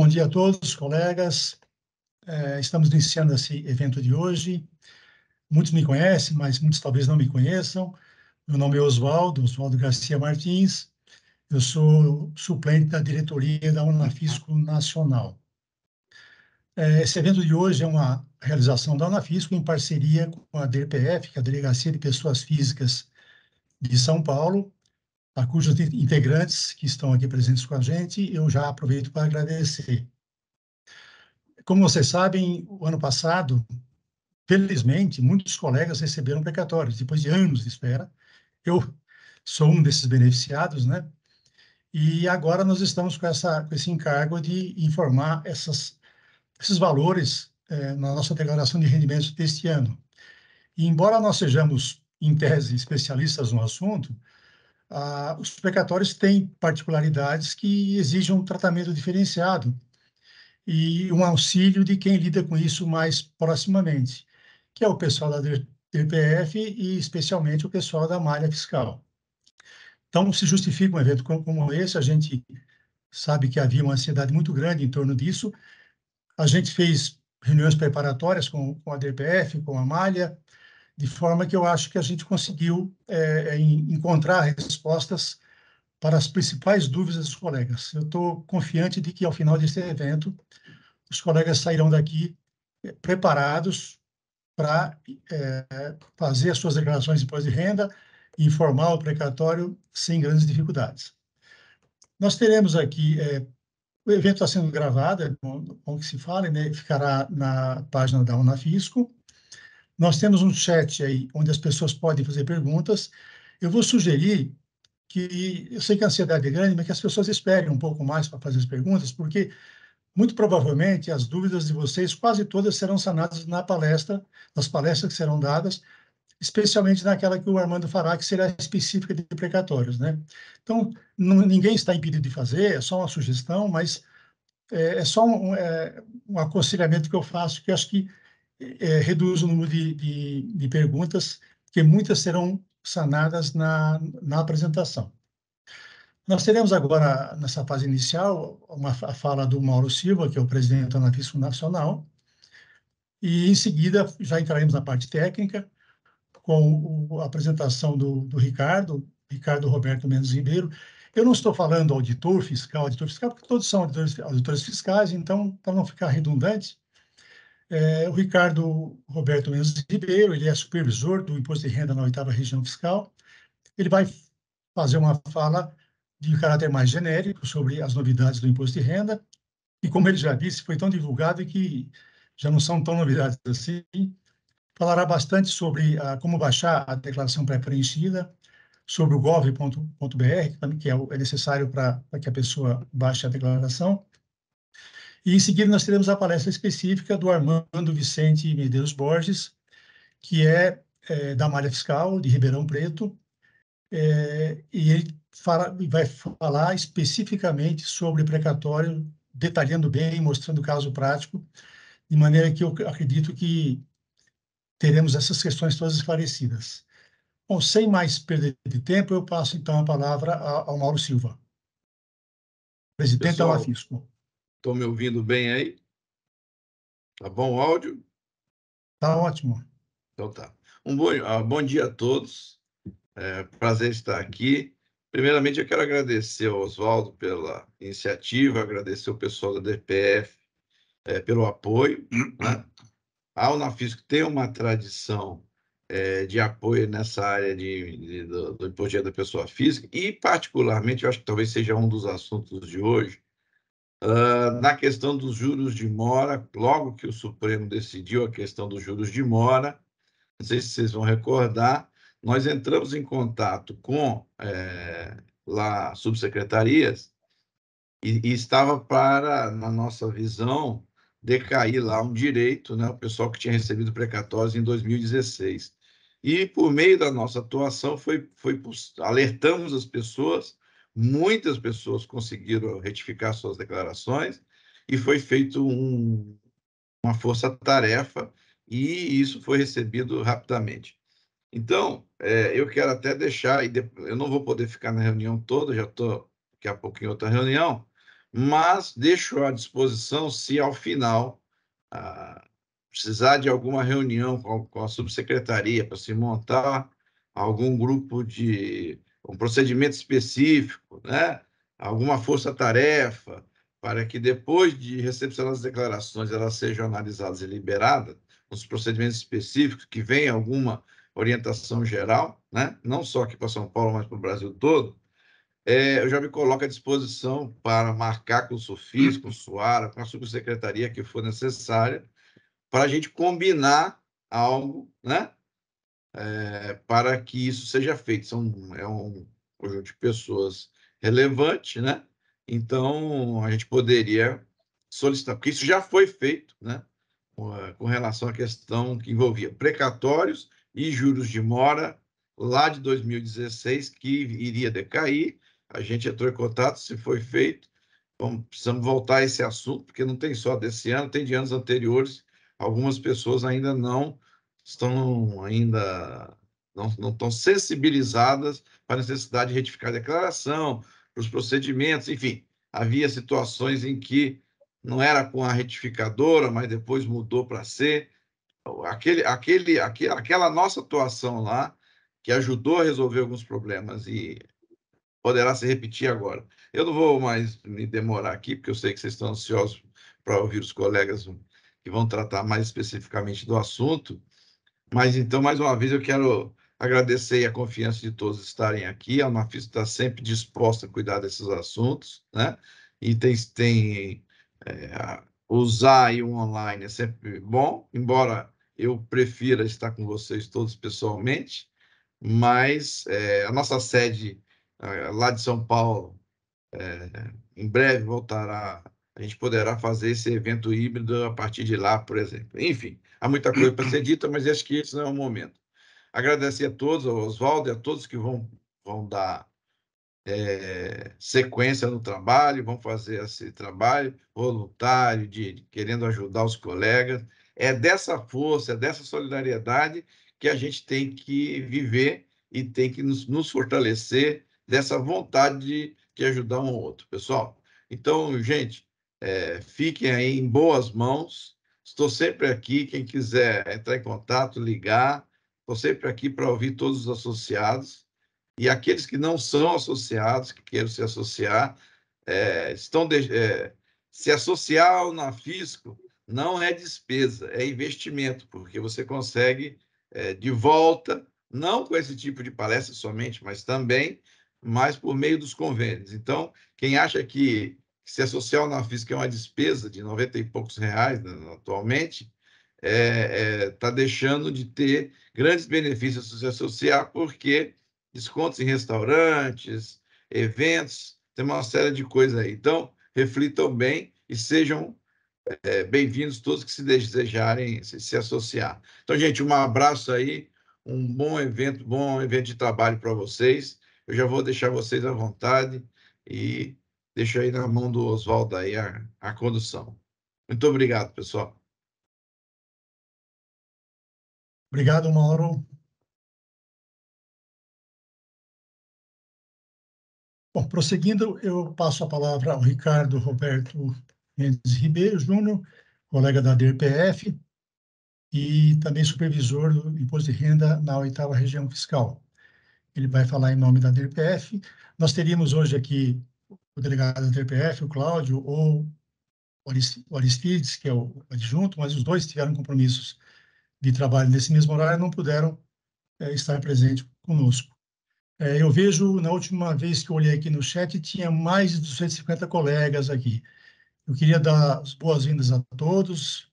Bom dia a todos, colegas. É, estamos iniciando esse evento de hoje. Muitos me conhecem, mas muitos talvez não me conheçam. Meu nome é Oswaldo, Oswaldo Garcia Martins. Eu sou suplente da diretoria da Unafisco Nacional. É, esse evento de hoje é uma realização da Unafisco em parceria com a DPF, que é a Delegacia de Pessoas Físicas de São Paulo, a cujos integrantes que estão aqui presentes com a gente, eu já aproveito para agradecer. Como vocês sabem, o ano passado, felizmente, muitos colegas receberam precatórios, depois de anos de espera. Eu sou um desses beneficiados, né? E agora nós estamos com, essa, com esse encargo de informar essas, esses valores eh, na nossa declaração de rendimentos deste ano. E embora nós sejamos, em tese, especialistas no assunto, ah, os precatórios têm particularidades que exigem um tratamento diferenciado e um auxílio de quem lida com isso mais proximamente, que é o pessoal da DPF e especialmente o pessoal da malha fiscal. Então, se justifica um evento como esse, a gente sabe que havia uma ansiedade muito grande em torno disso. A gente fez reuniões preparatórias com, com a DPF, com a malha, de forma que eu acho que a gente conseguiu é, encontrar respostas para as principais dúvidas dos colegas. Eu estou confiante de que, ao final deste evento, os colegas sairão daqui eh, preparados para é, fazer as suas declarações de imposto de renda e informar o precatório sem grandes dificuldades. Nós teremos aqui, é, o evento está sendo gravado, é bom, bom que se fale, né? ficará na página da Unafisco, nós temos um chat aí onde as pessoas podem fazer perguntas. Eu vou sugerir que, eu sei que a ansiedade é grande, mas que as pessoas esperem um pouco mais para fazer as perguntas, porque muito provavelmente as dúvidas de vocês quase todas serão sanadas na palestra, nas palestras que serão dadas, especialmente naquela que o Armando fará, que será específica de precatórios, né? Então, não, ninguém está impedido de fazer, é só uma sugestão, mas é, é só um, é, um aconselhamento que eu faço, que eu acho que é, reduz o número de, de, de, perguntas, porque muitas serão sanadas na, na apresentação. Nós teremos agora, nessa fase inicial, uma a fala do Mauro Silva, que é o presidente do Anafisco Nacional, e em seguida já entraremos na parte técnica, com a apresentação do, do Ricardo, Ricardo Roberto Mendes Ribeiro. Eu não estou falando auditor fiscal, auditor fiscal, porque todos são auditores, auditores fiscais, então, para não ficar redundante, é, o Ricardo Roberto Mendes Ribeiro, ele é supervisor do Imposto de Renda na oitava região fiscal. Ele vai fazer uma fala de caráter mais genérico sobre as novidades do Imposto de Renda. E como ele já disse, foi tão divulgado que já não são tão novidades assim. Falará bastante sobre a, ah, como baixar a declaração pré-preenchida, sobre o gov.br, que é, é necessário para que a pessoa baixe a declaração e em seguida nós teremos a palestra específica do Armando Vicente Medeiros Borges, que é, é da Malha Fiscal de Ribeirão Preto, é, e ele fala, vai falar especificamente sobre precatório, detalhando bem, mostrando o caso prático, de maneira que eu acredito que teremos essas questões todas esclarecidas. Bom, sem mais perder de tempo, eu passo então a palavra ao Mauro Silva, presidente Pessoal, da UFISCO. Estão me ouvindo bem aí? Tá bom o áudio? Tá ótimo. Então tá. Um bom, uh, bom dia a todos. É, prazer estar aqui. Primeiramente, eu quero agradecer ao Oswaldo pela iniciativa, agradecer o pessoal da DPF é, pelo apoio. Né? A Unafisco tem uma tradição é, de apoio nessa área de, de, do, do imposto da pessoa física e, particularmente, eu acho que talvez seja um dos assuntos de hoje, Uh, na questão dos juros de mora, logo que o Supremo decidiu a questão dos juros de mora, não sei se vocês vão recordar, nós entramos em contato com é, lá subsecretarias e, e, estava para, na nossa visão, decair lá um direito, né, o pessoal que tinha recebido precatórios em 2016. E por meio da nossa atuação foi, foi alertamos as pessoas Muitas pessoas conseguiram retificar suas declarações e foi feito um, uma força-tarefa e isso foi recebido rapidamente. Então, é, eu quero até deixar, e eu não vou poder ficar na reunião toda, já estou daqui a pouco em outra reunião, mas deixo à disposição se ao final ah, precisar de alguma reunião com, com a subsecretaria para se montar algum grupo de um procedimento específico, né? alguma força-tarefa, para que depois de recepcionar as declarações elas sejam analisadas e liberadas, os procedimentos específicos, que vem alguma orientação geral, né? não só aqui para São Paulo, mas para o Brasil todo, é, eu já me coloco à disposição para marcar com o SUFIS, com o SUARA, com a subsecretaria que for necessária, para a gente combinar algo, né? é, para que isso seja feito. São, é um conjunto de pessoas relevante, né? Então, a gente poderia solicitar, porque isso já foi feito, né? Com relação à questão que envolvia precatórios e juros de mora lá de 2016, que iria decair. A gente entrou em contato, se foi feito. Vamos, precisamos voltar a esse assunto, porque não tem só desse ano, tem de anos anteriores. Algumas pessoas ainda não estão ainda não, não estão sensibilizadas para a necessidade de retificar a declaração, para os procedimentos, enfim. Havia situações em que não era com a retificadora, mas depois mudou para ser. Aquele, aquele, aquele, aquela nossa atuação lá, que ajudou a resolver alguns problemas e poderá se repetir agora. Eu não vou mais me demorar aqui, porque eu sei que vocês estão ansiosos para ouvir os colegas que vão tratar mais especificamente do assunto, mas então, mais uma vez, eu quero agradecer a confiança de todos estarem aqui. A Unafis está sempre disposta a cuidar desses assuntos, né? E tem, tem é, usar o online é sempre bom, embora eu prefira estar com vocês todos pessoalmente, mas é, a nossa sede é, lá de São Paulo é, em breve voltará a gente poderá fazer esse evento híbrido a partir de lá, por exemplo. Enfim, há muita coisa para ser dita, mas acho que esse não é o momento. Agradecer a todos, ao Oswaldo e a todos que vão, vão dar é, sequência no trabalho, vão fazer esse trabalho voluntário, de, de, querendo ajudar os colegas. É dessa força, é dessa solidariedade que a gente tem que viver e tem que nos, nos fortalecer dessa vontade de, de ajudar um ao outro. Pessoal, então, gente, é, fiquem aí em boas mãos. Estou sempre aqui. Quem quiser entrar em contato, ligar, estou sempre aqui para ouvir todos os associados. E aqueles que não são associados, que queiram se associar, é, estão de, é, se associar ao Nafisco não é despesa, é investimento, porque você consegue é, de volta, não com esse tipo de palestra somente, mas também, mas por meio dos convênios. Então, quem acha que que se a social na física é uma despesa de 90 e poucos reais né, atualmente, está é, é, tá deixando de ter grandes benefícios se associar, porque descontos em restaurantes, eventos, tem uma série de coisas aí. Então, reflitam bem e sejam é, bem-vindos todos que se desejarem se, se, associar. Então, gente, um abraço aí, um bom evento, bom evento de trabalho para vocês. Eu já vou deixar vocês à vontade e deixo aí na mão do Oswaldo aí a, a condução. Muito obrigado, pessoal. Obrigado, Mauro. Bom, prosseguindo, eu passo a palavra ao Ricardo Roberto Mendes Ribeiro Júnior, colega da DRPF e também supervisor do Imposto de Renda na oitava região fiscal. Ele vai falar em nome da DRPF. Nós teríamos hoje aqui o delegado da TPF, o Cláudio, ou o Aristides, que é o adjunto, mas os dois tiveram compromissos de trabalho nesse mesmo horário e não puderam é, estar presente conosco. É, eu vejo, na última vez que eu olhei aqui no chat, tinha mais de 250 colegas aqui. Eu queria dar as boas-vindas a todos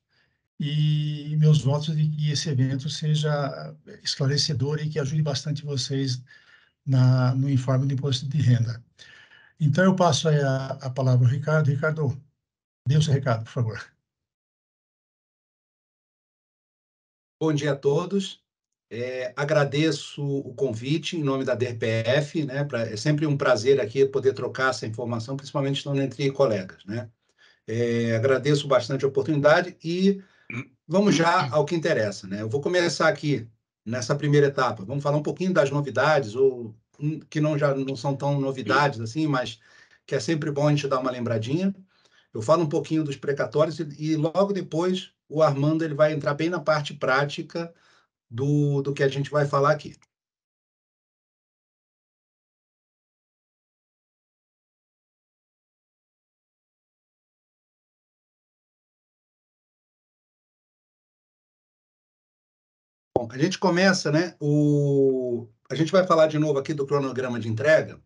e meus votos de que esse evento seja é, esclarecedor e que ajude bastante vocês na, no informe do imposto de renda. Então, eu passo aí a, a palavra ao Ricardo. Ricardo, dê o seu recado, por favor. Bom dia a todos. É, agradeço o convite em nome da DRPF, né? Pra, é sempre um prazer aqui poder trocar essa informação, principalmente estando entre colegas, né? É, agradeço bastante a oportunidade e vamos já ao que interessa, né? Eu vou começar aqui nessa primeira etapa. Vamos falar um pouquinho das novidades ou que não já não são tão novidades assim, mas que é sempre bom a gente dar uma lembradinha. Eu falo um pouquinho dos precatórios e, e logo depois o Armando ele vai entrar bem na parte prática do, do que a gente vai falar aqui. a gente começa, né? O... A gente vai falar de novo aqui do cronograma de entrega.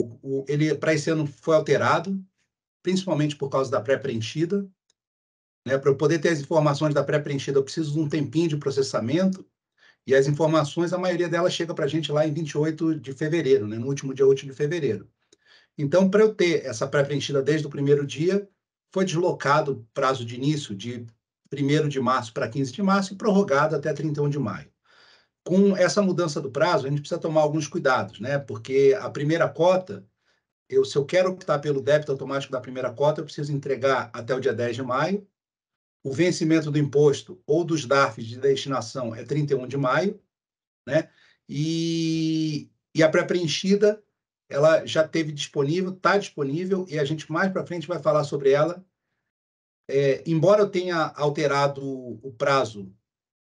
O, o, ele, para esse ano, foi alterado, principalmente por causa da pré-preenchida. Né? Para eu poder ter as informações da pré-preenchida, eu preciso de um tempinho de processamento. E as informações, a maioria delas chega para a gente lá em 28 de fevereiro, né? no último dia útil de fevereiro. Então, para eu ter essa pré-preenchida desde o primeiro dia, foi deslocado o prazo de início de 1 de março para 15 de março e prorrogado até 31 de maio. Com essa mudança do prazo, a gente precisa tomar alguns cuidados, né? porque a primeira cota, eu, se eu quero optar pelo débito automático da primeira cota, eu preciso entregar até o dia 10 de maio. O vencimento do imposto ou dos DARFs de destinação é 31 de maio, né? E, e a pré-preenchida, ela já teve disponível, está disponível, e a gente mais para frente vai falar sobre ela, é, embora eu tenha alterado o prazo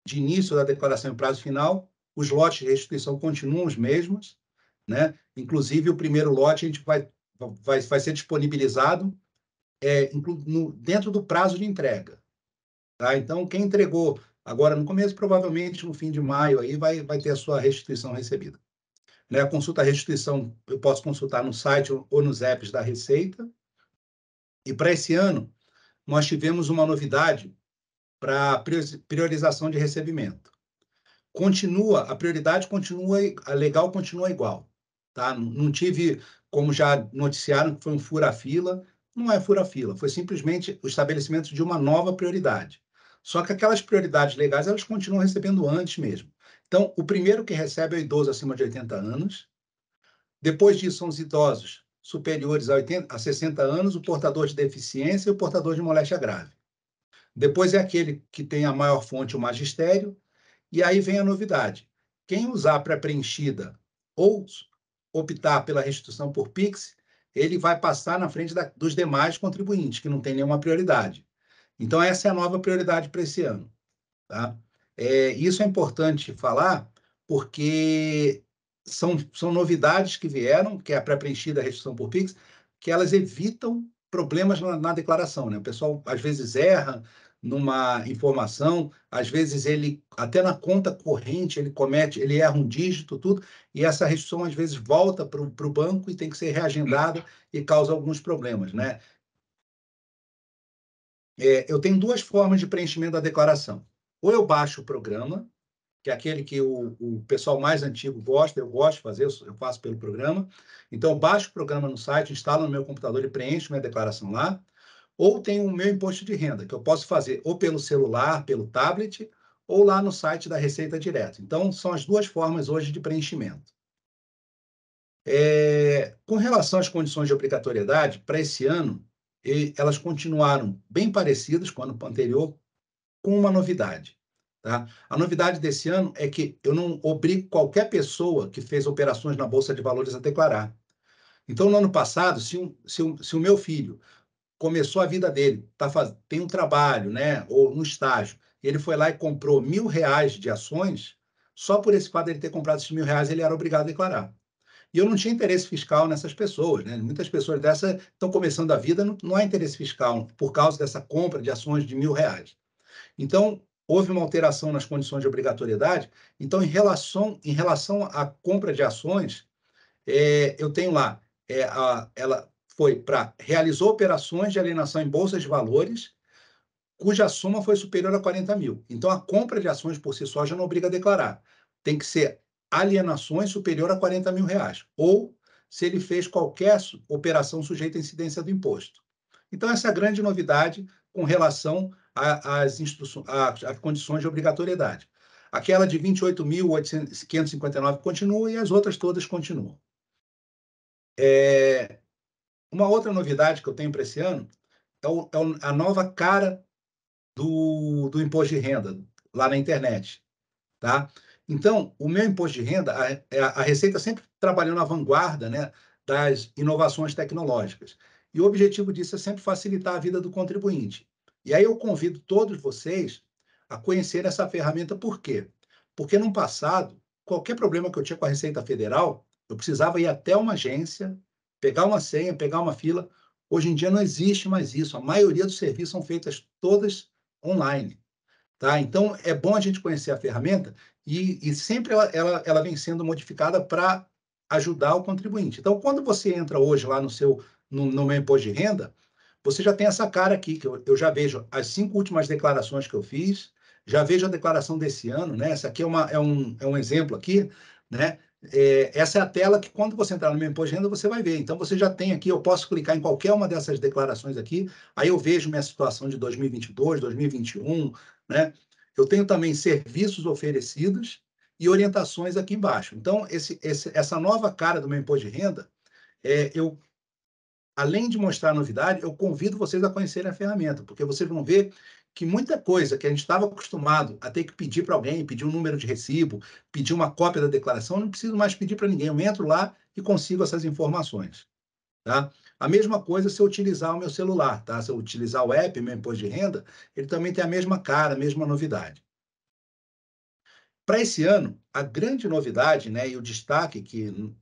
de início da declaração e prazo final, os lotes de restituição continuam os mesmos, né? Inclusive, o primeiro lote a gente vai, vai, vai ser disponibilizado é, no, dentro do prazo de entrega. Tá? Então, quem entregou agora no começo, provavelmente no fim de maio, aí vai, vai ter a sua restituição recebida. Né? A consulta à restituição eu posso consultar no site ou nos apps da Receita. E para esse ano, nós tivemos uma novidade para priorização de recebimento. Continua, a prioridade continua, a legal continua igual. Tá? Não, tive, como já noticiaram, que foi um fura-fila. Não é fura-fila, foi simplesmente o estabelecimento de uma nova prioridade. Só que aquelas prioridades legais, elas continuam recebendo antes mesmo. Então, o primeiro que recebe é o idoso acima de 80 anos. Depois disso, são os idosos superiores a, 80, a 60 anos, o portador de deficiência e o portador de moléstia grave. Depois é aquele que tem a maior fonte, o magistério, e aí vem a novidade. Quem usar pré-preenchida ou optar pela restituição por PIX, ele vai passar na frente da, dos demais contribuintes, que não tem nenhuma prioridade. Então, essa é a nova prioridade para esse ano. Tá? É, isso é importante falar, porque são, são novidades que vieram, que é a pré-preenchida restrição por PIX, que elas evitam problemas na, na, declaração. Né? O pessoal, às vezes, erra numa informação, às vezes ele, até na conta corrente, ele comete, ele erra um dígito, tudo, e essa restrição, às vezes, volta para o banco e tem que ser reagendada e causa alguns problemas. Né? É, eu tenho duas formas de preenchimento da declaração. Ou eu baixo o programa, que é aquele que o, o pessoal mais antigo gosta, eu gosto de fazer, eu faço pelo programa. Então, baixo o programa no site, instalo no meu computador e preencho minha declaração lá. Ou tem o meu imposto de renda, que eu posso fazer ou pelo celular, pelo tablet, ou lá no site da Receita Direto. Então, são as duas formas hoje de preenchimento. É, com relação às condições de obrigatoriedade, para esse ano, elas continuaram bem parecidas com o ano anterior, com uma novidade. Tá? A novidade desse ano é que eu não obrigo qualquer pessoa que fez operações na Bolsa de Valores a declarar. Então, no ano passado, se, um, se, um, se o meu filho começou a vida dele, tá faz... tem um trabalho, né, ou um estágio, ele foi lá e comprou mil reais de ações, só por esse fato de ele ter comprado esses mil reais, ele era obrigado a declarar. E eu não tinha interesse fiscal nessas pessoas, né? Muitas pessoas dessa estão começando a vida, não, não há interesse fiscal por causa dessa compra de ações de mil reais. Então, houve uma alteração nas condições de obrigatoriedade. Então, em relação, em relação à compra de ações, é, eu tenho lá, é, a, ela foi para realizou operações de alienação em bolsas de valores cuja soma foi superior a 40 mil. Então, a compra de ações por si só já não obriga a declarar. Tem que ser alienações superior a 40 mil reais, ou se ele fez qualquer operação sujeita à incidência do imposto. Então, essa é a grande novidade com relação as instruções, condições de obrigatoriedade. Aquela de 28.559 continua e as outras todas continuam. É, uma outra novidade que eu tenho para esse ano é, o, é, a nova cara do, do imposto de renda lá na internet. Tá? Então, o meu imposto de renda, a, é, a Receita sempre trabalhou na vanguarda né, das inovações tecnológicas. E o objetivo disso é sempre facilitar a vida do contribuinte. E aí eu convido todos vocês a conhecer essa ferramenta, por quê? Porque no passado, qualquer problema que eu tinha com a Receita Federal, eu precisava ir até uma agência, pegar uma senha, pegar uma fila. Hoje em dia não existe mais isso. A maioria dos serviços são feitas todas online. Tá? Então, é bom a gente conhecer a ferramenta e, e sempre ela, ela, ela vem sendo modificada para ajudar o contribuinte. Então, quando você entra hoje lá no seu no, no meu imposto de renda, você já tem essa cara aqui, que eu, eu já vejo as cinco últimas declarações que eu fiz, já vejo a declaração desse ano, né? Essa aqui é, uma, é, um, é um exemplo aqui, né? É, essa é a tela que quando você entrar no meu imposto de renda, você vai ver. Então, você já tem aqui, eu posso clicar em qualquer uma dessas declarações aqui, aí eu vejo minha situação de 2022, 2021, né? Eu tenho também serviços oferecidos e orientações aqui embaixo. Então, esse, esse, essa nova cara do meu imposto de renda, é, eu além de mostrar novidade, eu convido vocês a conhecerem a ferramenta, porque vocês vão ver que muita coisa que a gente estava acostumado a ter que pedir para alguém, pedir um número de recibo, pedir uma cópia da declaração, não preciso mais pedir para ninguém. Eu entro lá e consigo essas informações. Tá? A mesma coisa se eu utilizar o meu celular, tá? Se eu utilizar o app, meu imposto de renda, ele também tem a mesma cara, a mesma novidade. Para esse ano, a grande novidade, né, e o destaque que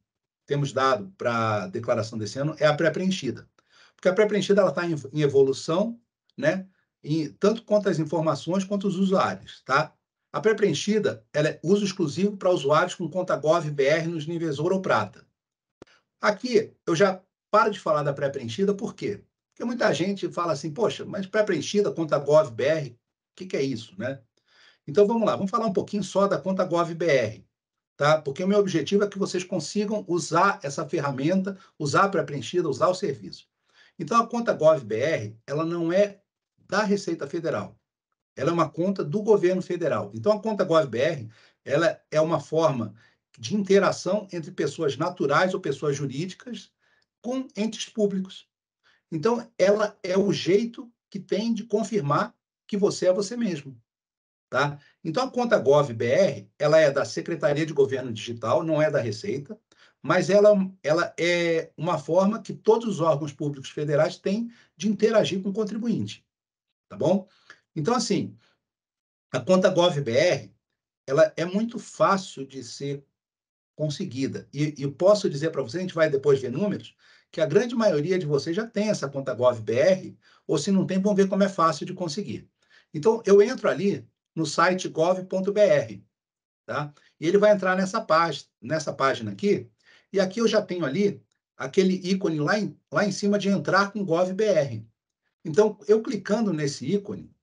temos dado para a declaração desse ano é a pré-preenchida. Porque a pré-preenchida está em, em evolução, né? e, tanto quanto as informações quanto os usuários, tá? A pré-preenchida ela é uso exclusivo para usuários com conta gov.br nos níveis ouro ou prata. Aqui eu já paro de falar da pré-preenchida, por quê? Porque muita gente fala assim, poxa, mas pré-preenchida, conta gov.br o que, que é isso, né? Então vamos lá, vamos falar um pouquinho só da conta gov.br tá? Porque o meu objetivo é que vocês consigam usar essa ferramenta, usar a pré-preenchida, usar o serviço. Então, a conta GovBR, ela não é da Receita Federal. Ela é uma conta do governo federal. Então, a conta GovBR, ela é uma forma de interação entre pessoas naturais ou pessoas jurídicas com entes públicos. Então, ela é o jeito que tem de confirmar que você é você mesmo, tá? Então, a conta GovBR, ela é da Secretaria de Governo Digital, não é da Receita, mas ela, ela é uma forma que todos os órgãos públicos federais têm de interagir com o contribuinte, tá bom? Então, assim, a conta GovBR, ela é muito fácil de ser conseguida. E, e posso dizer para vocês, a gente vai depois ver números, que a grande maioria de vocês já tem essa conta GovBR, ou se não tem, vão ver como é fácil de conseguir. Então, eu entro ali, no site gov.br. Tá? E ele vai entrar nessa página, nessa página aqui, e aqui eu já tenho ali aquele ícone lá em, lá em cima de entrar com gov.br. Então, eu clicando nesse ícone,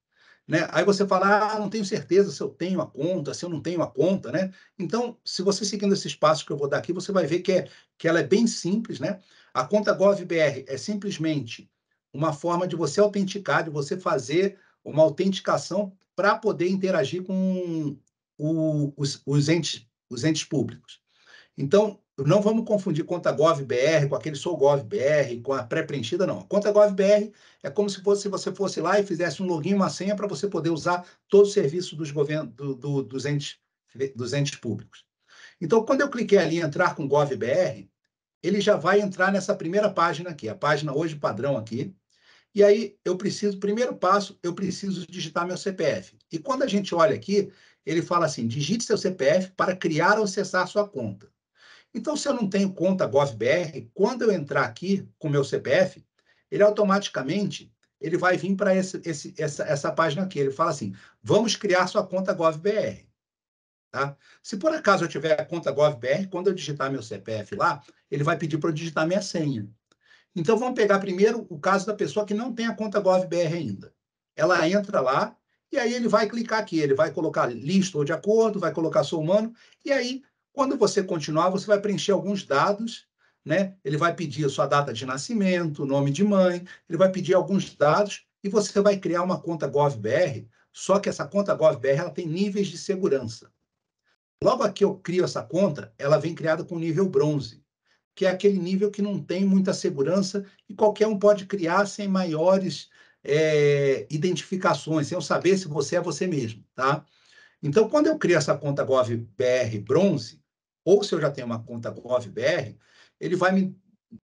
né? Aí você fala, ah, não tenho certeza se eu tenho a conta, se eu não tenho a conta, né? Então, se você seguindo esses passos que eu vou dar aqui, você vai ver que, é, que ela é bem simples, né? A conta GovBR é simplesmente uma forma de você autenticar, de você fazer uma autenticação para poder interagir com o, os, os, entes, os entes públicos. Então, não vamos confundir conta GovBR com aquele sou GovBR, com a pré-preenchida, não. A conta GovBR é como se fosse se você fosse lá e fizesse um login, uma senha para você poder usar todo o serviço dos, governos, do, do, dos, entes, dos entes públicos. Então, quando eu cliquei ali em entrar com GovBR, ele já vai entrar nessa primeira página aqui, a página hoje padrão aqui, e aí eu preciso, primeiro passo, eu preciso digitar meu CPF. E quando a gente olha aqui, ele fala assim: digite seu CPF para criar ou acessar sua conta. Então, se eu não tenho conta GovBR, quando eu entrar aqui com meu CPF, ele automaticamente ele vai vir para essa, essa página aqui. Ele fala assim: vamos criar sua conta GovBR. Tá? Se por acaso eu tiver a conta GovBR, quando eu digitar meu CPF lá, ele vai pedir para eu digitar minha senha. Então, vamos pegar primeiro o caso da pessoa que não tem a conta GovBR ainda. Ela entra lá e aí ele vai clicar aqui, ele vai colocar lista ou de acordo, vai colocar sou humano, e aí, quando você continuar, você vai preencher alguns dados, né? Ele vai pedir sua data de nascimento, nome de mãe, ele vai pedir alguns dados e você vai criar uma conta GovBR, só que essa conta GovBR ela tem níveis de segurança. Logo aqui eu crio essa conta, ela vem criada com nível bronze que é aquele nível que não tem muita segurança e qualquer um pode criar sem maiores é, identificações, sem eu saber se você é você mesmo, tá? Então, quando eu crio essa conta GovBR bronze, ou se eu já tenho uma conta GovBR, ele vai me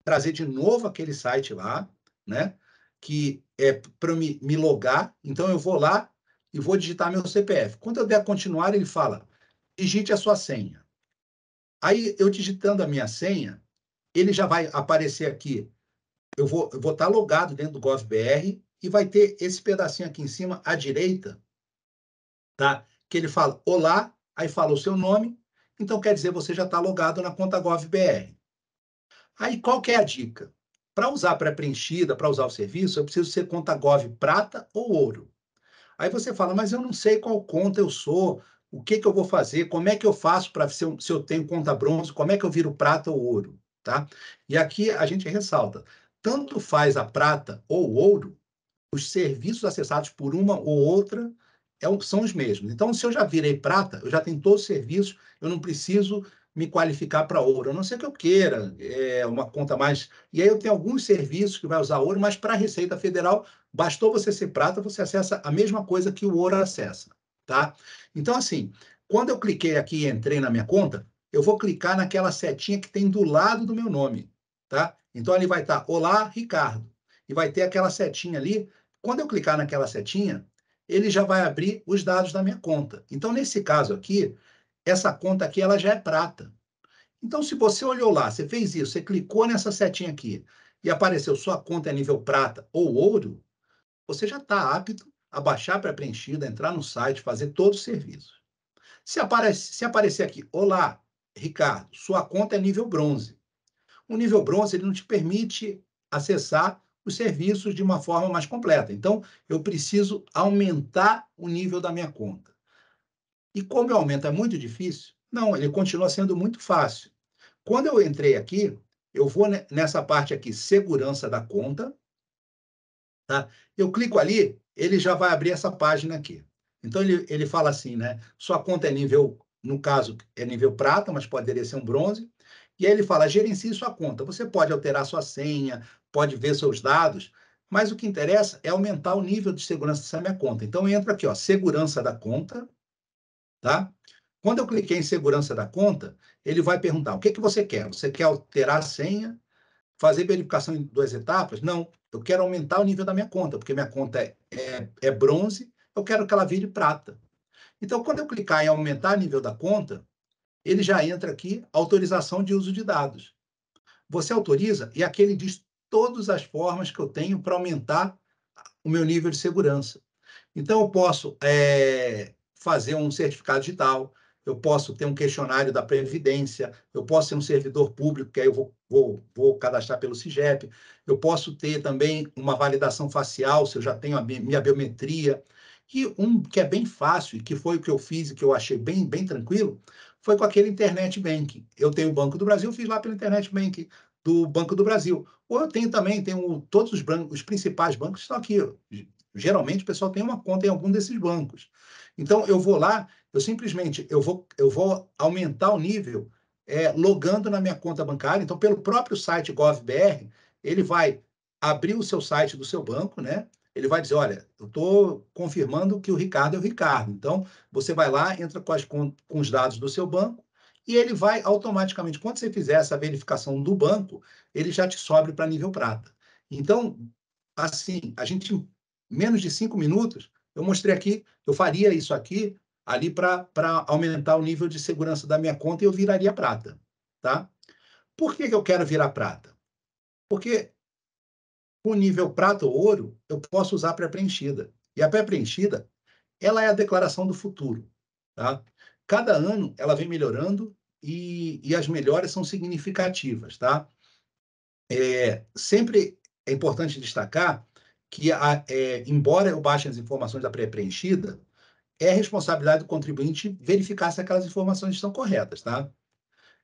trazer de novo aquele site lá, né? Que é para me, me logar. Então, eu vou lá e vou digitar meu CPF. Quando eu der continuar, ele fala, digite a sua senha. Aí, eu digitando a minha senha, ele já vai aparecer aqui. Eu vou estar vou tá logado dentro do GovBR e vai ter esse pedacinho aqui em cima, à direita, tá? que ele fala olá, aí fala o seu nome, então quer dizer você já está logado na conta GovBR. Aí qual que é a dica? Para usar pré-preenchida, para usar o serviço, eu preciso ser conta Gov prata ou ouro. Aí você fala, mas eu não sei qual conta eu sou, o que, que eu vou fazer, como é que eu faço para se, se eu tenho conta bronze, como é que eu viro prata ou ouro? Tá? E aqui a gente ressalta: tanto faz a prata ou o ouro, os serviços acessados por uma ou outra é são os mesmos. Então, se eu já virei prata, eu já tenho todos os serviços, eu não preciso me qualificar para ouro, a não ser que eu queira é, uma conta mais. E aí eu tenho alguns serviços que vai usar ouro, mas para a Receita Federal, bastou você ser prata, você acessa a mesma coisa que o ouro acessa, tá? Então, assim, quando eu cliquei aqui e entrei na minha conta, eu vou clicar naquela setinha que tem do lado do meu nome, tá? Então ali vai estar tá, Olá Ricardo e vai ter aquela setinha ali. Quando eu clicar naquela setinha, ele já vai abrir os dados da minha conta. Então nesse caso aqui, essa conta aqui ela já é prata. Então se você olhou lá, você fez isso, você clicou nessa setinha aqui e apareceu sua conta é nível prata ou ouro, você já está apto a baixar para preenchida entrar no site, fazer todo o serviço. Se, aparece, se aparecer aqui, olá, Ricardo, sua conta é nível bronze. O nível bronze ele não te permite acessar os serviços de uma forma mais completa. Então, eu preciso aumentar o nível da minha conta. E como eu aumento é muito difícil? Não, ele continua sendo muito fácil. Quando eu entrei aqui, eu vou nessa parte aqui, segurança da conta. Tá? Eu clico ali, ele já vai abrir essa página aqui. Então, ele, ele fala assim, né? Sua conta é nível no caso é nível prata, mas poderia ser um bronze. E aí ele fala: gerencie sua conta. Você pode alterar sua senha, pode ver seus dados, mas o que interessa é aumentar o nível de segurança dessa minha conta. Então entra aqui, ó, segurança da conta, tá? Quando eu cliquei em segurança da conta, ele vai perguntar: o que, que você quer? Você quer alterar a senha? Fazer verificação em duas etapas? Não, eu quero aumentar o nível da minha conta, porque minha conta é, é, é bronze, eu quero que ela vire prata. Então, quando eu clicar em aumentar nível da conta, ele já entra aqui, autorização de uso de dados. Você autoriza e aqui ele diz todas as formas que eu tenho para aumentar o meu nível de segurança. Então, eu posso é, fazer um certificado digital, eu posso ter um questionário da Previdência, eu posso ser um servidor público, que aí eu vou, vou, vou cadastrar pelo CIGEP, eu posso ter também uma validação facial, se eu já tenho a minha biometria, e um que é bem fácil, e que foi o que eu fiz e que eu achei bem, bem tranquilo, foi com aquele internet banking. Eu tenho o Banco do Brasil, fiz lá pelo internet banking do Banco do Brasil. Ou eu tenho também, tenho todos os, bancos, os principais bancos estão aqui. Geralmente o pessoal tem uma conta em algum desses bancos. Então eu vou lá, eu simplesmente eu vou, eu vou aumentar o nível é, logando na minha conta bancária. Então pelo próprio site GovBR, ele vai abrir o seu site do seu banco, né? ele vai dizer, olha, eu estou confirmando que o Ricardo é o Ricardo. Então, você vai lá, entra com, as, com, com os dados do seu banco e ele vai automaticamente, quando você fizer essa verificação do banco, ele já te sobe para nível prata. Então, assim, a gente, menos de cinco minutos, eu mostrei aqui, eu faria isso aqui, ali para aumentar o nível de segurança da minha conta e eu viraria prata, tá? Por que, que eu quero virar prata? Porque o nível prata ou ouro, eu posso usar pré-preenchida. E a pré-preenchida, ela é a declaração do futuro. Tá? Cada ano, ela vem melhorando e, e as melhoras são significativas. Tá? É, sempre é importante destacar que, a, é, embora eu baixe as informações da pré-preenchida, é responsabilidade do contribuinte verificar se aquelas informações estão corretas, tá?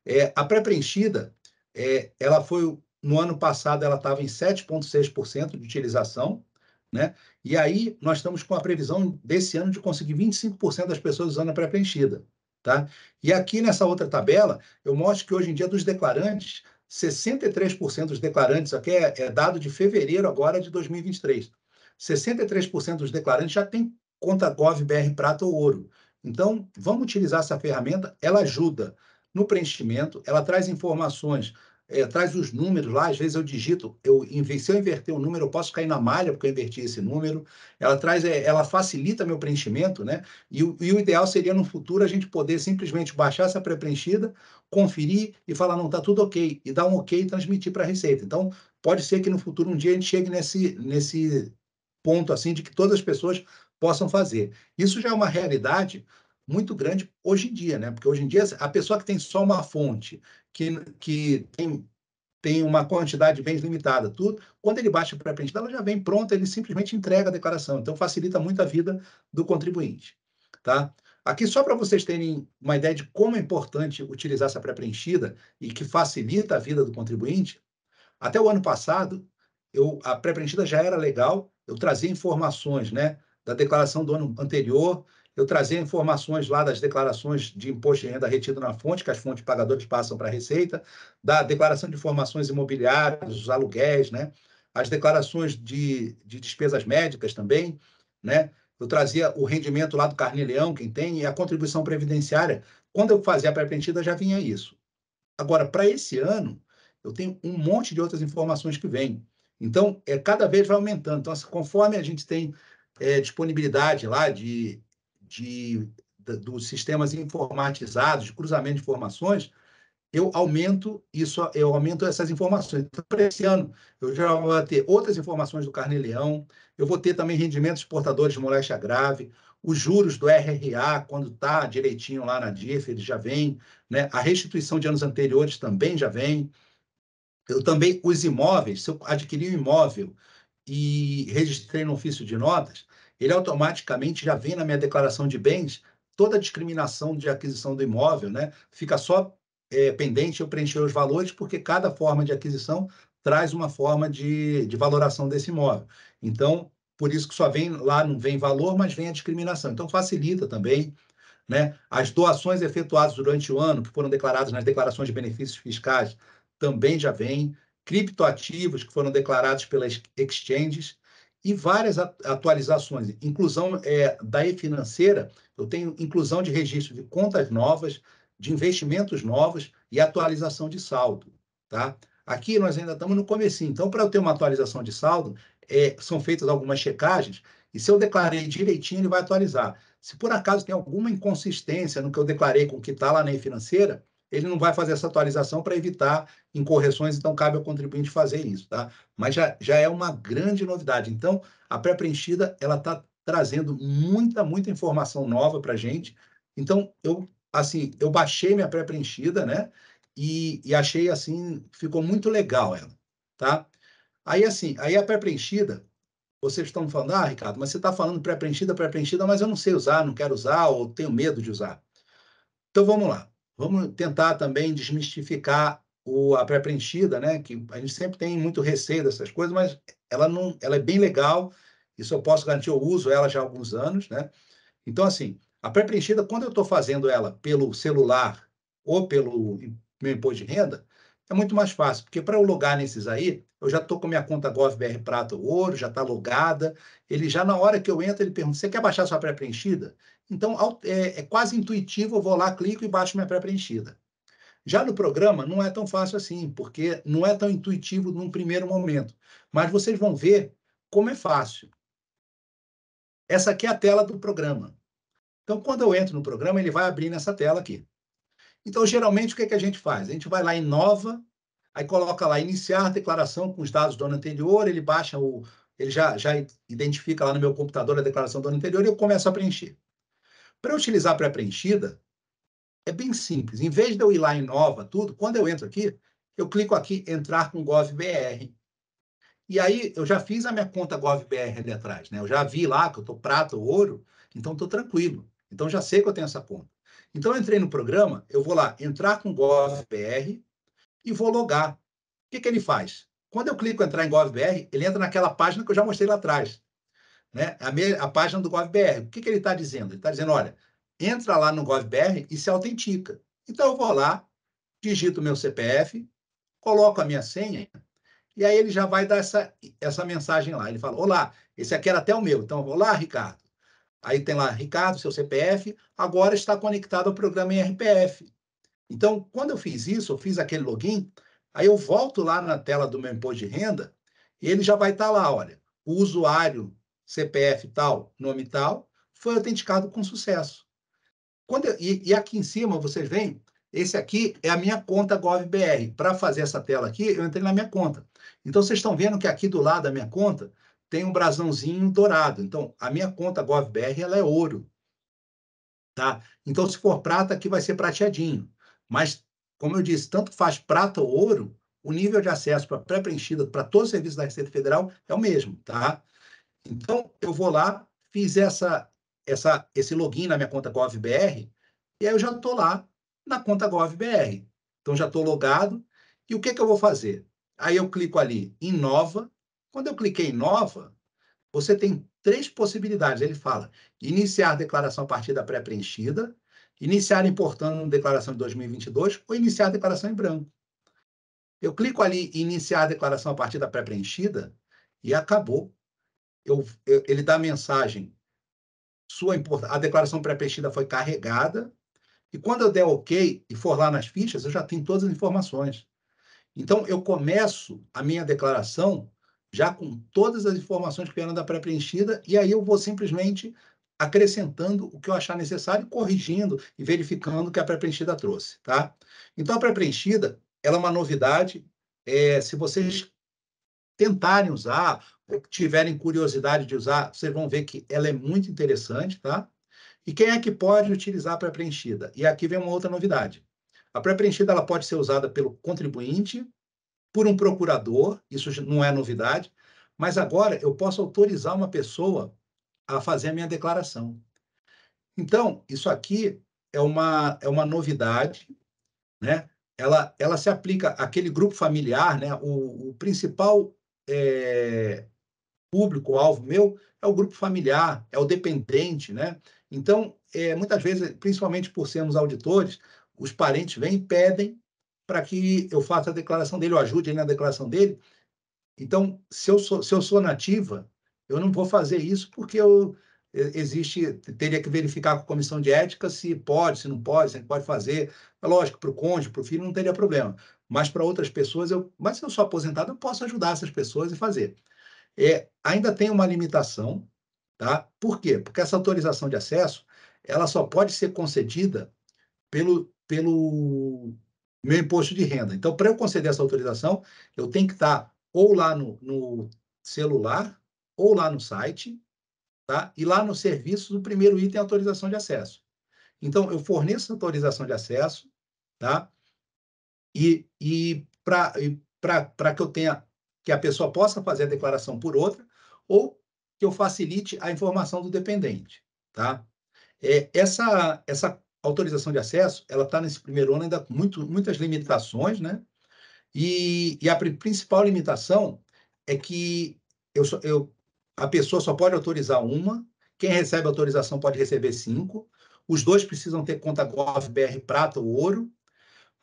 É, a pré-preenchida, é, ela foi no ano passado, ela estava em 7,6% de utilização, né? E aí nós estamos com a previsão desse ano de conseguir 25% das pessoas usando a pré-preenchida, tá? E aqui nessa outra tabela, eu mostro que hoje em dia dos declarantes, 63% dos declarantes, aqui é, é, dado de fevereiro agora de 2023, 63% dos declarantes já tem conta Gov.br Prata ou Ouro. Então, vamos utilizar essa ferramenta, ela ajuda no preenchimento, ela traz informações é, traz os números lá, às vezes eu digito, eu, se eu inverter um número, eu posso cair na malha, porque eu inverti esse número, ela traz, é, ela facilita meu preenchimento, né? E, e, o ideal seria no futuro a gente poder simplesmente baixar essa pré-preenchida, conferir e falar, não, está tudo ok, e dar um ok e transmitir para a Receita. Então, pode ser que no futuro um dia a gente chegue nesse, nesse ponto assim de que todas as pessoas possam fazer. Isso já é uma realidade muito grande hoje em dia, né? Porque hoje em dia a pessoa que tem só uma fonte, que, que tem, tem uma quantidade bem limitada, tudo, quando ele baixa para preenchida, ela já vem pronta, ele simplesmente entrega a declaração. Então facilita muito a vida do contribuinte, tá? Aqui só para vocês terem uma ideia de como é importante utilizar essa pré-preenchida e que facilita a vida do contribuinte, até o ano passado, eu, a pré-preenchida já era legal, eu trazia informações, né, da declaração do ano anterior eu trazia informações lá das declarações de imposto de renda retido na fonte, que as fontes pagadoras passam para a Receita, da declaração de informações imobiliárias, os aluguéis, né? as declarações de, de despesas médicas também, né? Eu trazia o rendimento lá do Carne Leão, quem tem, e a contribuição previdenciária. Quando eu fazia a pré-preenchida, já vinha isso. Agora, para esse ano, eu tenho um monte de outras informações que vêm. Então, é, cada vez vai aumentando. Então, assim, conforme a gente tem é, disponibilidade lá de, de, de, dos sistemas informatizados, de cruzamento de informações, eu aumento isso, eu aumento essas informações. Então, para esse ano, eu já vou ter outras informações do Carneleão, eu vou ter também rendimentos exportadores de moléstia grave, os juros do RRA, quando está direitinho lá na DIF, ele já vem, né? a restituição de anos anteriores também já vem. Eu também, os imóveis, se eu adquiri um imóvel e registrei no ofício de notas, ele automaticamente já vem na minha declaração de bens toda a discriminação de aquisição do imóvel, né? Fica só é, pendente eu preencher os valores, porque cada forma de aquisição traz uma forma de, de valoração desse imóvel. Então, por isso que só vem lá, não vem valor, mas vem a discriminação. Então, facilita também. Né? As doações efetuadas durante o ano, que foram declaradas nas declarações de benefícios fiscais, também já vem. Criptoativos que foram declarados pelas exchanges e várias atualizações. Inclusão é, da e-financeira, eu tenho inclusão de registro de contas novas, de investimentos novos e atualização de saldo. Tá? Aqui nós ainda estamos no começo. Então, para eu ter uma atualização de saldo, é, são feitas algumas checagens, e se eu declarei direitinho, ele vai atualizar. Se por acaso tem alguma inconsistência no que eu declarei com o que está lá na e-financeira, ele não vai fazer essa atualização para evitar incorreções, então cabe ao contribuinte fazer isso, tá? Mas já, já é uma grande novidade. Então, a pré-preenchida, ela está trazendo muita, muita informação nova para a gente. Então, eu, assim, eu baixei minha pré-preenchida, né? E, e achei, assim, ficou muito legal ela, tá? Aí, assim, aí a pré-preenchida, vocês estão falando, ah, Ricardo, mas você está falando pré-preenchida, pré-preenchida, mas eu não sei usar, não quero usar, ou tenho medo de usar. Então, vamos lá. Vamos tentar também desmistificar o, a pré-preenchida, né? Que a gente sempre tem muito receio dessas coisas, mas ela não, ela é bem legal. Isso eu posso garantir, eu uso ela já há alguns anos, né? Então, assim, a pré-preenchida, quando eu estou fazendo ela pelo celular ou pelo meu imposto de renda, é muito mais fácil, porque para eu logar nesses aí, eu já estou com minha conta GovBR Prata Ouro, já está logada. Ele já na hora que eu entro, ele pergunta: você quer baixar sua pré-preenchida? Então, é, é quase intuitivo, eu vou lá, clico e baixo minha pré-preenchida. Já no programa, não é tão fácil assim, porque não é tão intuitivo num primeiro momento. Mas vocês vão ver como é fácil. Essa aqui é a tela do programa. Então, quando eu entro no programa, ele vai abrir nessa tela aqui. Então, geralmente, o que, é que a gente faz? A gente vai lá em Nova, aí coloca lá Iniciar declaração com os dados do ano anterior, ele baixa o... Ele já, já identifica lá no meu computador a declaração do ano anterior e eu começo a preencher. Para eu utilizar a pré-preenchida, é bem simples. Em vez de eu ir lá em nova, tudo, quando eu entro aqui, eu clico aqui entrar com GovBR. E aí eu já fiz a minha conta GovBR ali atrás, né? Eu já vi lá que eu estou prata ou ouro, então estou tranquilo. Então já sei que eu tenho essa conta. Então eu entrei no programa, eu vou lá entrar com GovBR e vou logar. O que, que ele faz? Quando eu clico entrar em GovBR, ele entra naquela página que eu já mostrei lá atrás né? a, me, a página do GovBR. O que, que ele está dizendo? Ele está dizendo, olha, entra lá no GovBR e se autentica. Então, eu vou lá, digito o meu CPF, coloco a minha senha, e aí ele já vai dar essa, essa mensagem lá. Ele fala, olá, esse aqui era até o meu, então eu vou lá, Ricardo. Aí tem lá, Ricardo, seu CPF, agora está conectado ao programa em RPF. Então, quando eu fiz isso, eu fiz aquele login, aí eu volto lá na tela do meu imposto de renda, e ele já vai estar tá lá, olha, o usuário CPF tal, nome tal, foi autenticado com sucesso. Quando eu, e, e, aqui em cima, vocês veem, esse aqui é a minha conta GovBR. Para fazer essa tela aqui, eu entrei na minha conta. Então, vocês estão vendo que aqui do lado da minha conta tem um brasãozinho dourado. Então, a minha conta GovBR ela é ouro. Tá? Então, se for prata, aqui vai ser prateadinho. Mas, como eu disse, tanto faz prata ou ouro, o nível de acesso para pré-preenchida para todo o serviço da Receita Federal é o mesmo, tá? Então, eu vou lá, fiz essa, essa, esse login na minha conta GovBR, e aí eu já estou lá na conta GovBR. Então, já estou logado. E o que, que eu vou fazer? Aí eu clico ali em Nova. Quando eu cliquei em Nova, você tem três possibilidades. Ele fala iniciar a declaração a partir da pré-preenchida, iniciar importando uma declaração de 2022 ou iniciar a declaração em branco. Eu clico ali em iniciar a declaração a partir da pré-preenchida e acabou eu, eu, ele dá a mensagem. Sua a declaração pré-preenchida foi carregada. E quando eu der OK e for lá nas fichas, eu já tenho todas as informações. Então, eu começo a minha declaração já com todas as informações que vieram da pré-preenchida, e aí eu vou simplesmente acrescentando o que eu achar necessário, corrigindo e verificando o que a pré-preenchida trouxe, tá? Então, a pré-preenchida, ela é uma novidade, é, se vocês tentarem usar é, tiverem curiosidade de usar, vocês vão ver que ela é muito interessante, tá? E quem é que pode utilizar a pré-preenchida? E aqui vem uma outra novidade. A pré-preenchida ela pode ser usada pelo contribuinte, por um procurador, isso não é novidade, mas agora eu posso autorizar uma pessoa a fazer a minha declaração. Então, isso aqui é uma, é uma novidade, né? Ela, ela se aplica àquele grupo familiar, né? O, o principal é, público-alvo meu é o grupo familiar, é o dependente, né? Então, é, muitas vezes, principalmente por sermos auditores, os parentes vêm e pedem para que eu faça a declaração dele, eu ajude ele na declaração dele. Então, se eu sou, se eu sou nativa, eu não vou fazer isso porque eu é, existe teria que verificar com a comissão de ética se pode, se não pode, se é pode fazer. É lógico, para o cônjuge, para o filho não teria problema, mas para outras pessoas eu, mas se eu sou aposentado eu posso ajudar essas pessoas e fazer é, ainda tem uma limitação, tá? Por quê? Porque essa autorização de acesso, ela só pode ser concedida pelo, pelo meu imposto de renda. Então, para eu conceder essa autorização, eu tenho que estar tá ou lá no, no celular, ou lá no site, tá? E lá no serviço, do primeiro item, autorização de acesso. Então, eu forneço autorização de acesso, tá? E, e para que eu tenha que a pessoa possa fazer a declaração por outra, ou que eu facilite a informação do dependente, tá? É, essa, essa autorização de acesso, ela está nesse primeiro ano ainda com muito, muitas limitações, né? E, e a principal limitação é que eu, eu, a pessoa só pode autorizar uma, quem recebe autorização pode receber cinco, os dois precisam ter conta GovBR prata ou ouro,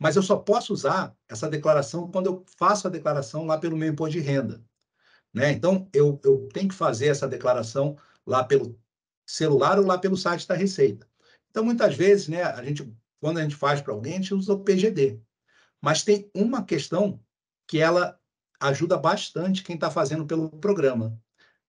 mas eu só posso usar essa declaração quando eu faço a declaração lá pelo meu imposto de renda. Né? Então, eu, eu tenho que fazer essa declaração lá pelo celular ou lá pelo site da Receita. Então, muitas vezes, né, a gente, quando a gente faz para alguém, a gente usa o PGD. Mas tem uma questão que ela ajuda bastante quem está fazendo pelo programa.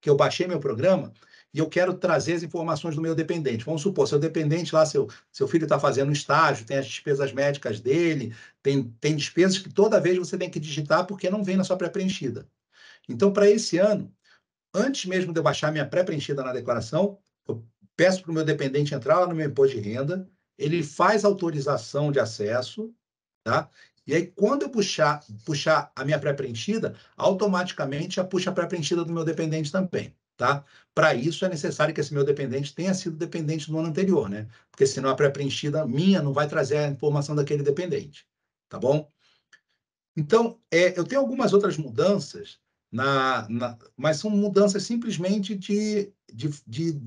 Que eu baixei meu programa e eu quero trazer as informações do meu dependente. Vamos supor, seu dependente lá, seu, seu filho está fazendo um estágio, tem as despesas médicas dele, tem, tem despesas que toda vez você tem que digitar porque não vem na sua pré-preenchida. Então, para esse ano, antes mesmo de eu baixar minha pré-preenchida na declaração, eu peço para o meu dependente entrar lá no meu imposto de renda, ele faz autorização de acesso, tá? E aí, quando eu puxar, puxar a minha pré-preenchida, automaticamente já puxa a pré-preenchida do meu dependente também. Tá? Para isso é necessário que esse meu dependente tenha sido dependente no ano anterior, né? Porque senão a pré-preenchida minha não vai trazer a informação daquele dependente, tá bom? Então, é, eu tenho algumas outras mudanças, na, na, mas são mudanças simplesmente de, de, de,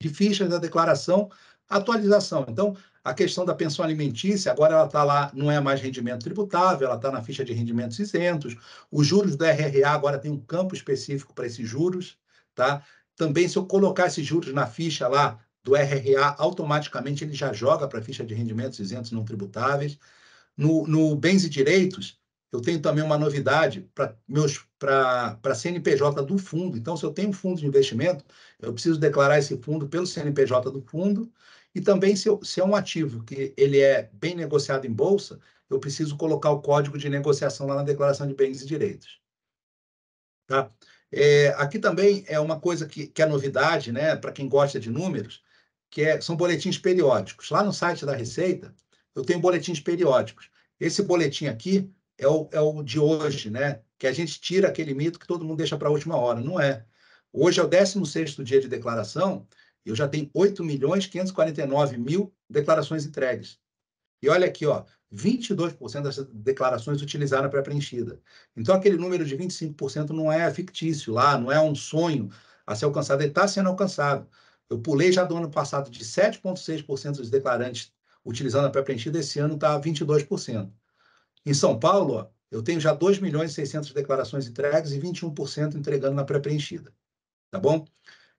de fichas da declaração, atualização. Então, a questão da pensão alimentícia, agora ela está lá, não é mais rendimento tributável, ela está na ficha de rendimentos isentos. Os juros da RRA agora tem um campo específico para esses juros, Tá? Também, se eu colocar esses juros na ficha lá do RRA, automaticamente ele já joga para a ficha de rendimentos isentos não tributáveis. No, no bens e direitos, eu tenho também uma novidade para meus para CNPJ do fundo. Então, se eu tenho um fundo de investimento, eu preciso declarar esse fundo pelo CNPJ do fundo. E também, se, eu, se é um ativo que ele é bem negociado em bolsa, eu preciso colocar o código de negociação lá na declaração de bens e direitos. Tá? É, aqui também é uma coisa que, que é novidade, né, para quem gosta de números, que é, são boletins periódicos. Lá no site da Receita, eu tenho boletins periódicos. Esse boletim aqui é o, é o de hoje, né, que a gente tira aquele mito que todo mundo deixa para a última hora. Não é. Hoje é o 16 dia de declaração e eu já tenho 8.549.000 milhões mil declarações entregues. E olha aqui, ó, 22% das declarações utilizaram a pré-preenchida. Então, aquele número de 25% não é fictício lá, não é um sonho a ser alcançado, ele está sendo alcançado. Eu pulei já do ano passado de 7,6% dos declarantes utilizando a pré-preenchida, esse ano está 22%. Em São Paulo, ó, eu tenho já 2 milhões e 600 declarações entregues e 21% entregando na pré-preenchida. Tá bom?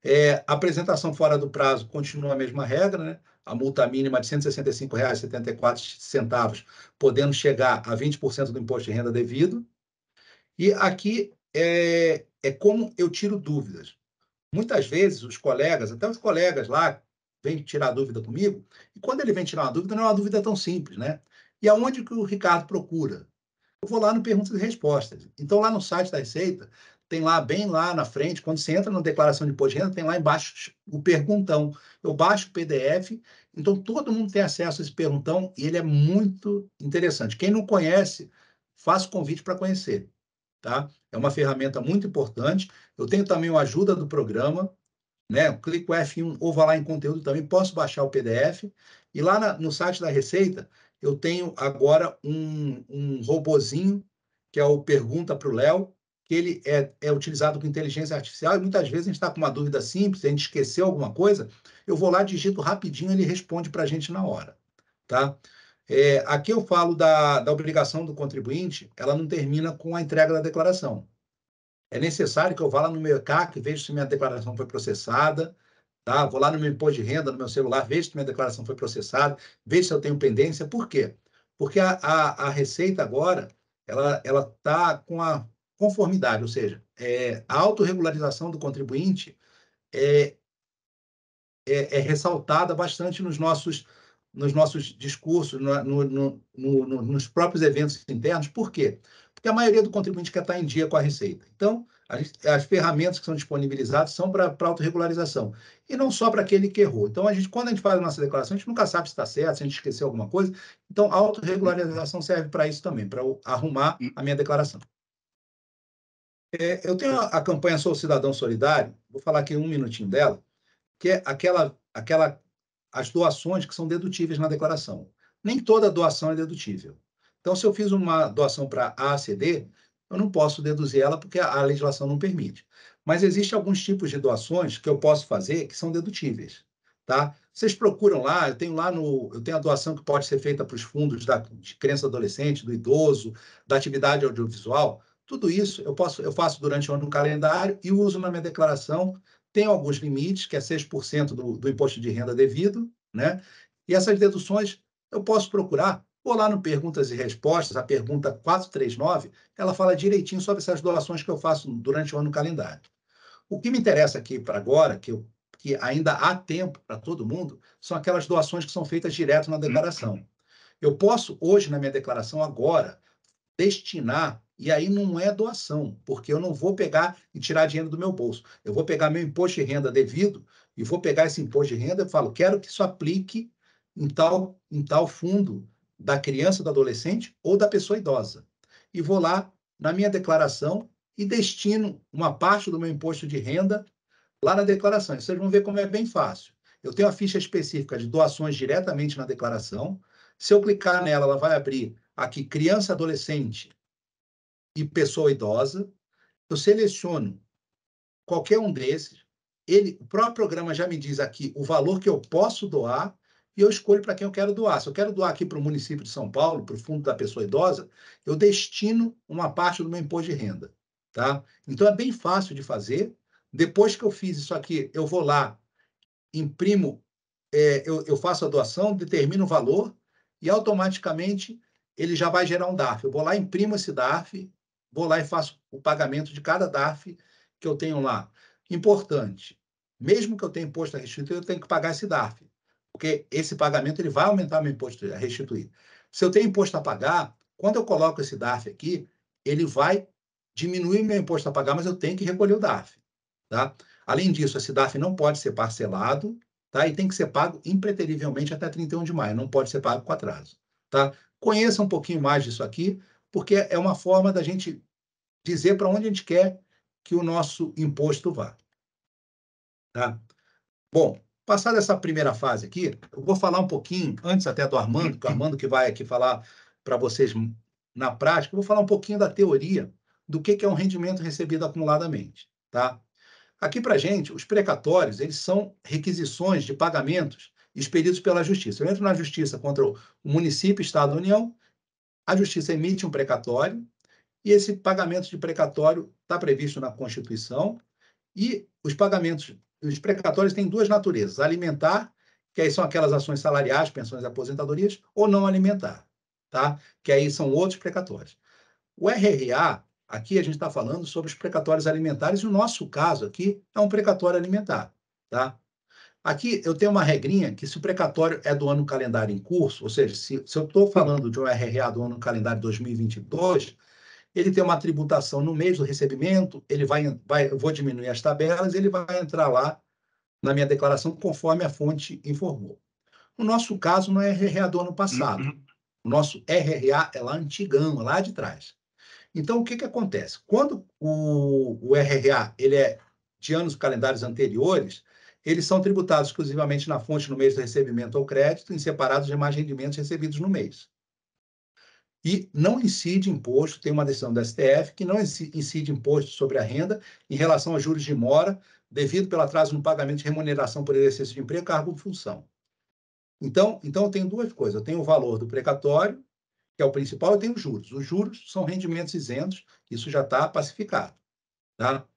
É, apresentação fora do prazo continua a mesma regra, né? a multa mínima de R$ 165,74, podendo chegar a 20% do imposto de renda devido. E aqui é, é como eu tiro dúvidas. Muitas vezes os colegas, até os colegas lá, vêm tirar dúvida comigo, e quando ele vem tirar uma dúvida, não é uma dúvida tão simples, né? E aonde que o Ricardo procura? Eu vou lá no Perguntas e Respostas. Então, lá no site da Receita, tem lá bem lá na frente, quando você entra na declaração de imposto de renda, tem lá embaixo o perguntão. Eu baixo o PDF, então todo mundo tem acesso a esse perguntão e ele é muito interessante. Quem não conhece, faça convite para conhecer, tá? É uma ferramenta muito importante. Eu tenho também o ajuda do programa, né? Eu clico F1 ou vá lá em conteúdo também, posso baixar o PDF. E lá na, no site da Receita, eu tenho agora um, um robozinho que é o Pergunta para o Léo, que ele é, é utilizado com inteligência artificial e muitas vezes a gente está com uma dúvida simples, a gente esqueceu alguma coisa, eu vou lá, digito rapidinho, ele responde para a gente na hora, tá? É, aqui eu falo da, da obrigação do contribuinte, ela não termina com a entrega da declaração. É necessário que eu vá lá no meu ECAC, veja se minha declaração foi processada, tá? Vou lá no meu imposto de renda, no meu celular, veja se minha declaração foi processada, veja se eu tenho pendência. Por quê? Porque a, a, a Receita agora, ela está com a conformidade, ou seja, é, a autorregularização do contribuinte é, é, é, ressaltada bastante nos nossos, nos nossos discursos, no, no, no, nos próprios eventos internos. Por quê? Porque a maioria do contribuinte quer estar em dia com a receita. Então, as, as ferramentas que são disponibilizadas são para autorregularização, e não só para aquele que errou. Então, a gente, quando a gente faz a nossa declaração, a gente nunca sabe se está certo, se a gente esqueceu alguma coisa. Então, a autorregularização serve para isso também, para arrumar a minha declaração. É, eu tenho a, a, campanha Sou Cidadão Solidário, vou falar aqui um minutinho dela, que é aquela, aquela, as doações que são dedutíveis na declaração. Nem toda doação é dedutível. Então, se eu fiz uma doação para a ACD, eu não posso deduzir ela porque a, a legislação não permite. Mas existem alguns tipos de doações que eu posso fazer que são dedutíveis, tá? Vocês procuram lá, eu tenho lá no, eu tenho a doação que pode ser feita para os fundos da, de criança adolescente, do idoso, da atividade audiovisual. Tudo isso eu, posso, eu faço durante o ano no calendário e uso na minha declaração. Tem alguns limites, que é 6% do, do imposto de renda devido, né? E essas deduções eu posso procurar. Vou lá no Perguntas e Respostas, a pergunta 439, ela fala direitinho sobre essas doações que eu faço durante o ano no calendário. O que me interessa aqui para agora, que, eu, que ainda há tempo para todo mundo, são aquelas doações que são feitas direto na declaração. Eu posso, hoje, na minha declaração, agora, destinar e aí não é doação, porque eu não vou pegar e tirar dinheiro do meu bolso. Eu vou pegar meu imposto de renda devido e vou pegar esse imposto de renda e falo, quero que isso aplique em tal, em tal fundo da criança, do adolescente ou da pessoa idosa. E vou lá na minha declaração e destino uma parte do meu imposto de renda lá na declaração. Vocês vão ver como é bem fácil. Eu tenho a ficha específica de doações diretamente na declaração. Se eu clicar nela, ela vai abrir aqui criança, adolescente e pessoa idosa. Eu seleciono qualquer um desses. Ele, o próprio programa já me diz aqui o valor que eu posso doar e eu escolho para quem eu quero doar. Se eu quero doar aqui para o município de São Paulo, para o Fundo da Pessoa Idosa, eu destino uma parte do meu imposto de renda. Tá? Então é bem fácil de fazer. Depois que eu fiz isso aqui, eu vou lá, imprimo, é, eu, eu, faço a doação, determino o valor e automaticamente ele já vai gerar um DARF. Eu vou lá, imprimo esse DARF vou lá e faço o pagamento de cada DARF que eu tenho lá. Importante, mesmo que eu tenha imposto a restituir, eu tenho que pagar esse DARF, porque esse pagamento ele vai aumentar meu imposto a restituir. Se eu tenho imposto a pagar, quando eu coloco esse DARF aqui, ele vai diminuir meu imposto a pagar, mas eu tenho que recolher o DARF. Tá? Além disso, esse DARF não pode ser parcelado tá? e tem que ser pago impreterivelmente até 31 de maio, não pode ser pago com atraso. Tá? Conheça um pouquinho mais disso aqui porque é uma forma da gente dizer para onde a gente quer que o nosso imposto vá. Tá? Bom, passada essa primeira fase aqui, eu vou falar um pouquinho, antes até do Armando, que o Armando que vai aqui falar para vocês na prática, eu vou falar um pouquinho da teoria do que, que é um rendimento recebido acumuladamente. Tá? Aqui para gente, os precatórios, eles são requisições de pagamentos expedidos pela justiça. Eu entro na justiça contra o município, Estado, União, a Justiça emite um precatório e esse pagamento de precatório está previsto na Constituição e os pagamentos, os precatórios têm duas naturezas, alimentar, que aí são aquelas ações salariais, pensões e aposentadorias, ou não alimentar, tá? que aí são outros precatórios. O RRA, aqui a gente está falando sobre os precatórios alimentares e o nosso caso aqui é um precatório alimentar. Tá? Aqui eu tenho uma regrinha que se o precatório é do ano calendário em curso, ou seja, se, se eu estou falando de um RRA do ano calendário 2022, ele tem uma tributação no mês do recebimento, ele vai, vai eu vou diminuir as tabelas, ele vai entrar lá na minha declaração conforme a fonte informou. O nosso caso não é RRA do ano passado. Uhum. O nosso RRA é lá antigão, lá de trás. Então, o que, que acontece? Quando o, o RRA ele é de anos calendários anteriores, eles são tributados exclusivamente na fonte no mês do recebimento ou crédito, em separados demais rendimentos recebidos no mês. E não incide imposto, tem uma decisão do STF que não incide imposto sobre a renda em relação a juros de mora, devido pelo atraso no pagamento de remuneração por exercício de emprego, cargo ou função. Então, então eu tenho duas coisas. Eu tenho o valor do precatório, que é o principal, eu tenho os juros. Os juros são rendimentos isentos, isso já está pacificado. Tá?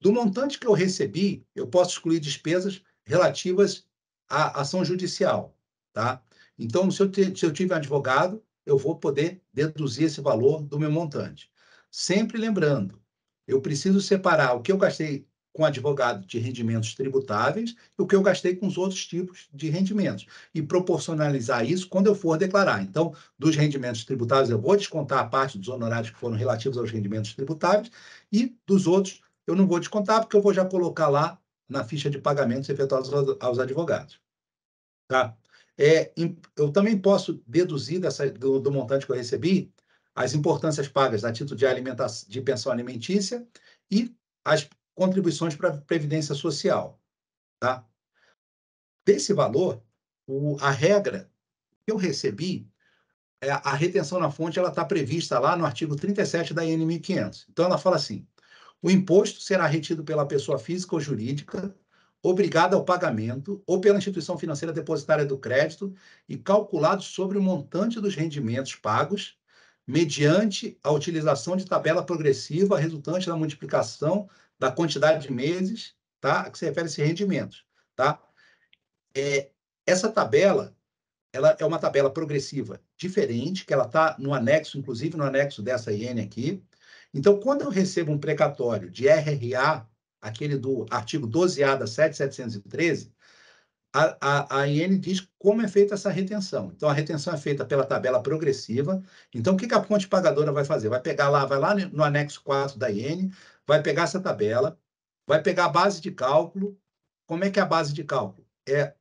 Do montante que eu recebi, eu posso excluir despesas relativas à ação judicial, tá? Então, se eu, se eu tiver advogado, eu vou poder deduzir esse valor do meu montante. Sempre lembrando, eu preciso separar o que eu gastei com advogado de rendimentos tributáveis e o que eu gastei com os outros tipos de rendimentos e proporcionalizar isso quando eu for declarar. Então, dos rendimentos tributáveis, eu vou descontar a parte dos honorários que foram relativos aos rendimentos tributáveis e dos outros eu não vou descontar, porque eu vou já colocar lá na ficha de pagamentos efetuados aos advogados. Tá? É, eu também posso deduzir dessa, do, do, montante que eu recebi as importâncias pagas a título de, alimentação, de pensão alimentícia e as contribuições para a Previdência Social. Tá? Desse valor, o, a regra que eu recebi, é, a retenção na fonte ela está prevista lá no artigo 37 da IN 1500. Então, ela fala assim, o imposto será retido pela pessoa física ou jurídica, obrigada ao pagamento, ou pela instituição financeira depositária do crédito e calculado sobre o montante dos rendimentos pagos, mediante a utilização de tabela progressiva resultante da multiplicação da quantidade de meses tá, a que se refere a esse rendimento. Tá? É, essa tabela ela é uma tabela progressiva diferente, que ela está no anexo, inclusive no anexo dessa IN aqui, então, quando eu recebo um precatório de RRA, aquele do artigo 12A da 7713, a, a, a IN diz como é feita essa retenção. Então, a retenção é feita pela tabela progressiva. Então, o que, que a fonte pagadora vai fazer? Vai pegar lá, vai lá no anexo 4 da IN, vai pegar essa tabela, vai pegar a base de cálculo. Como é que é a base de cálculo? É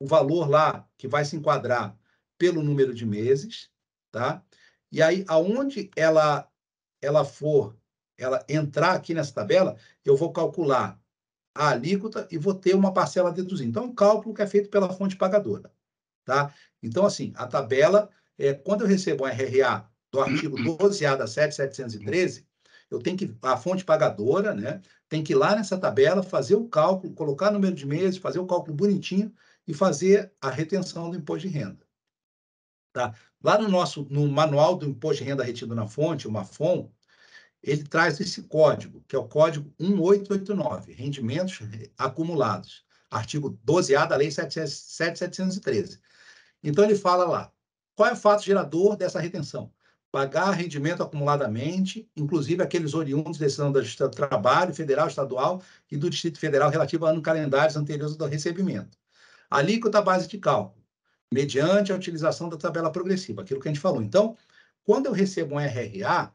o valor lá que vai se enquadrar pelo número de meses, tá? E aí, aonde ela ela for, ela entrar aqui nessa tabela, eu vou calcular a alíquota e vou ter uma parcela deduzida. Então, é um cálculo que é feito pela fonte pagadora. Tá? Então, assim, a tabela, é, quando eu recebo um RRA do artigo 12A da 7713, eu tenho que, a fonte pagadora, né, tem que ir lá nessa tabela, fazer o cálculo, colocar o número de meses, fazer o cálculo bonitinho e fazer a retenção do imposto de renda. Tá? Lá no nosso no manual do Imposto de Renda Retido na Fonte, o MAFON, ele traz esse código, que é o código 1889, rendimentos uhum. acumulados, artigo 12A da Lei 7713. Então, ele fala lá, qual é o fato gerador dessa retenção? Pagar rendimento acumuladamente, inclusive aqueles oriundos de ano da Justiça do Trabalho, Federal, Estadual e do Distrito Federal relativo a ano calendários anteriores ao recebimento. Alíquota base de cálculo mediante a utilização da tabela progressiva, aquilo que a gente falou. Então, quando eu recebo um RRA,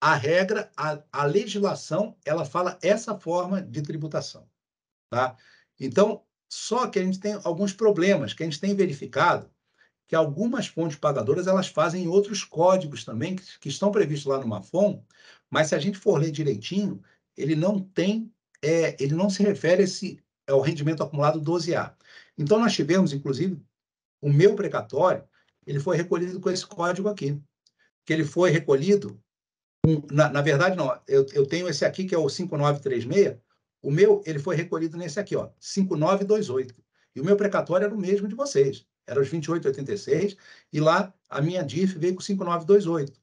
a regra, a, a legislação, ela fala essa forma de tributação. Tá? Então, só que a gente tem alguns problemas que a gente tem verificado que algumas fontes pagadoras elas fazem outros códigos também que, que estão previstos lá no Mafon, mas se a gente for ler direitinho, ele não tem, é, ele não se refere a esse, ao rendimento acumulado 12A. Então, nós tivemos, inclusive, o meu precatório, ele foi recolhido com esse código aqui, que ele foi recolhido, na, na verdade não, eu, eu, tenho esse aqui que é o 5936, o meu, ele foi recolhido nesse aqui, ó, 5928. E o meu precatório era o mesmo de vocês, era os 2886, e lá a minha DIF veio com 5928.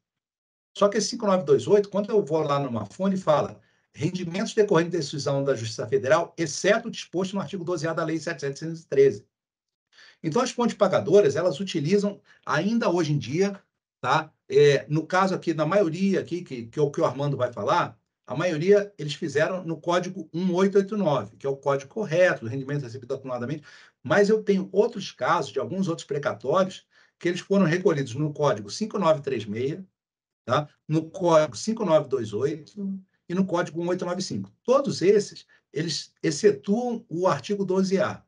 Só que esse 5928, quando eu vou lá numa fonte, fala rendimentos decorrentes da decisão da Justiça Federal, exceto o disposto no artigo 12A da Lei 7713. Então, as fontes pagadoras, elas utilizam, ainda hoje em dia, tá? É, no caso aqui, na maioria aqui, que, que, é o, que o Armando vai falar, a maioria eles fizeram no código 1889, que é o código correto do rendimento recebido acumuladamente, mas eu tenho outros casos de alguns outros precatórios que eles foram recolhidos no código 5936, tá? no código 5928 e no código 1895. Todos esses, eles excetuam o artigo 12A,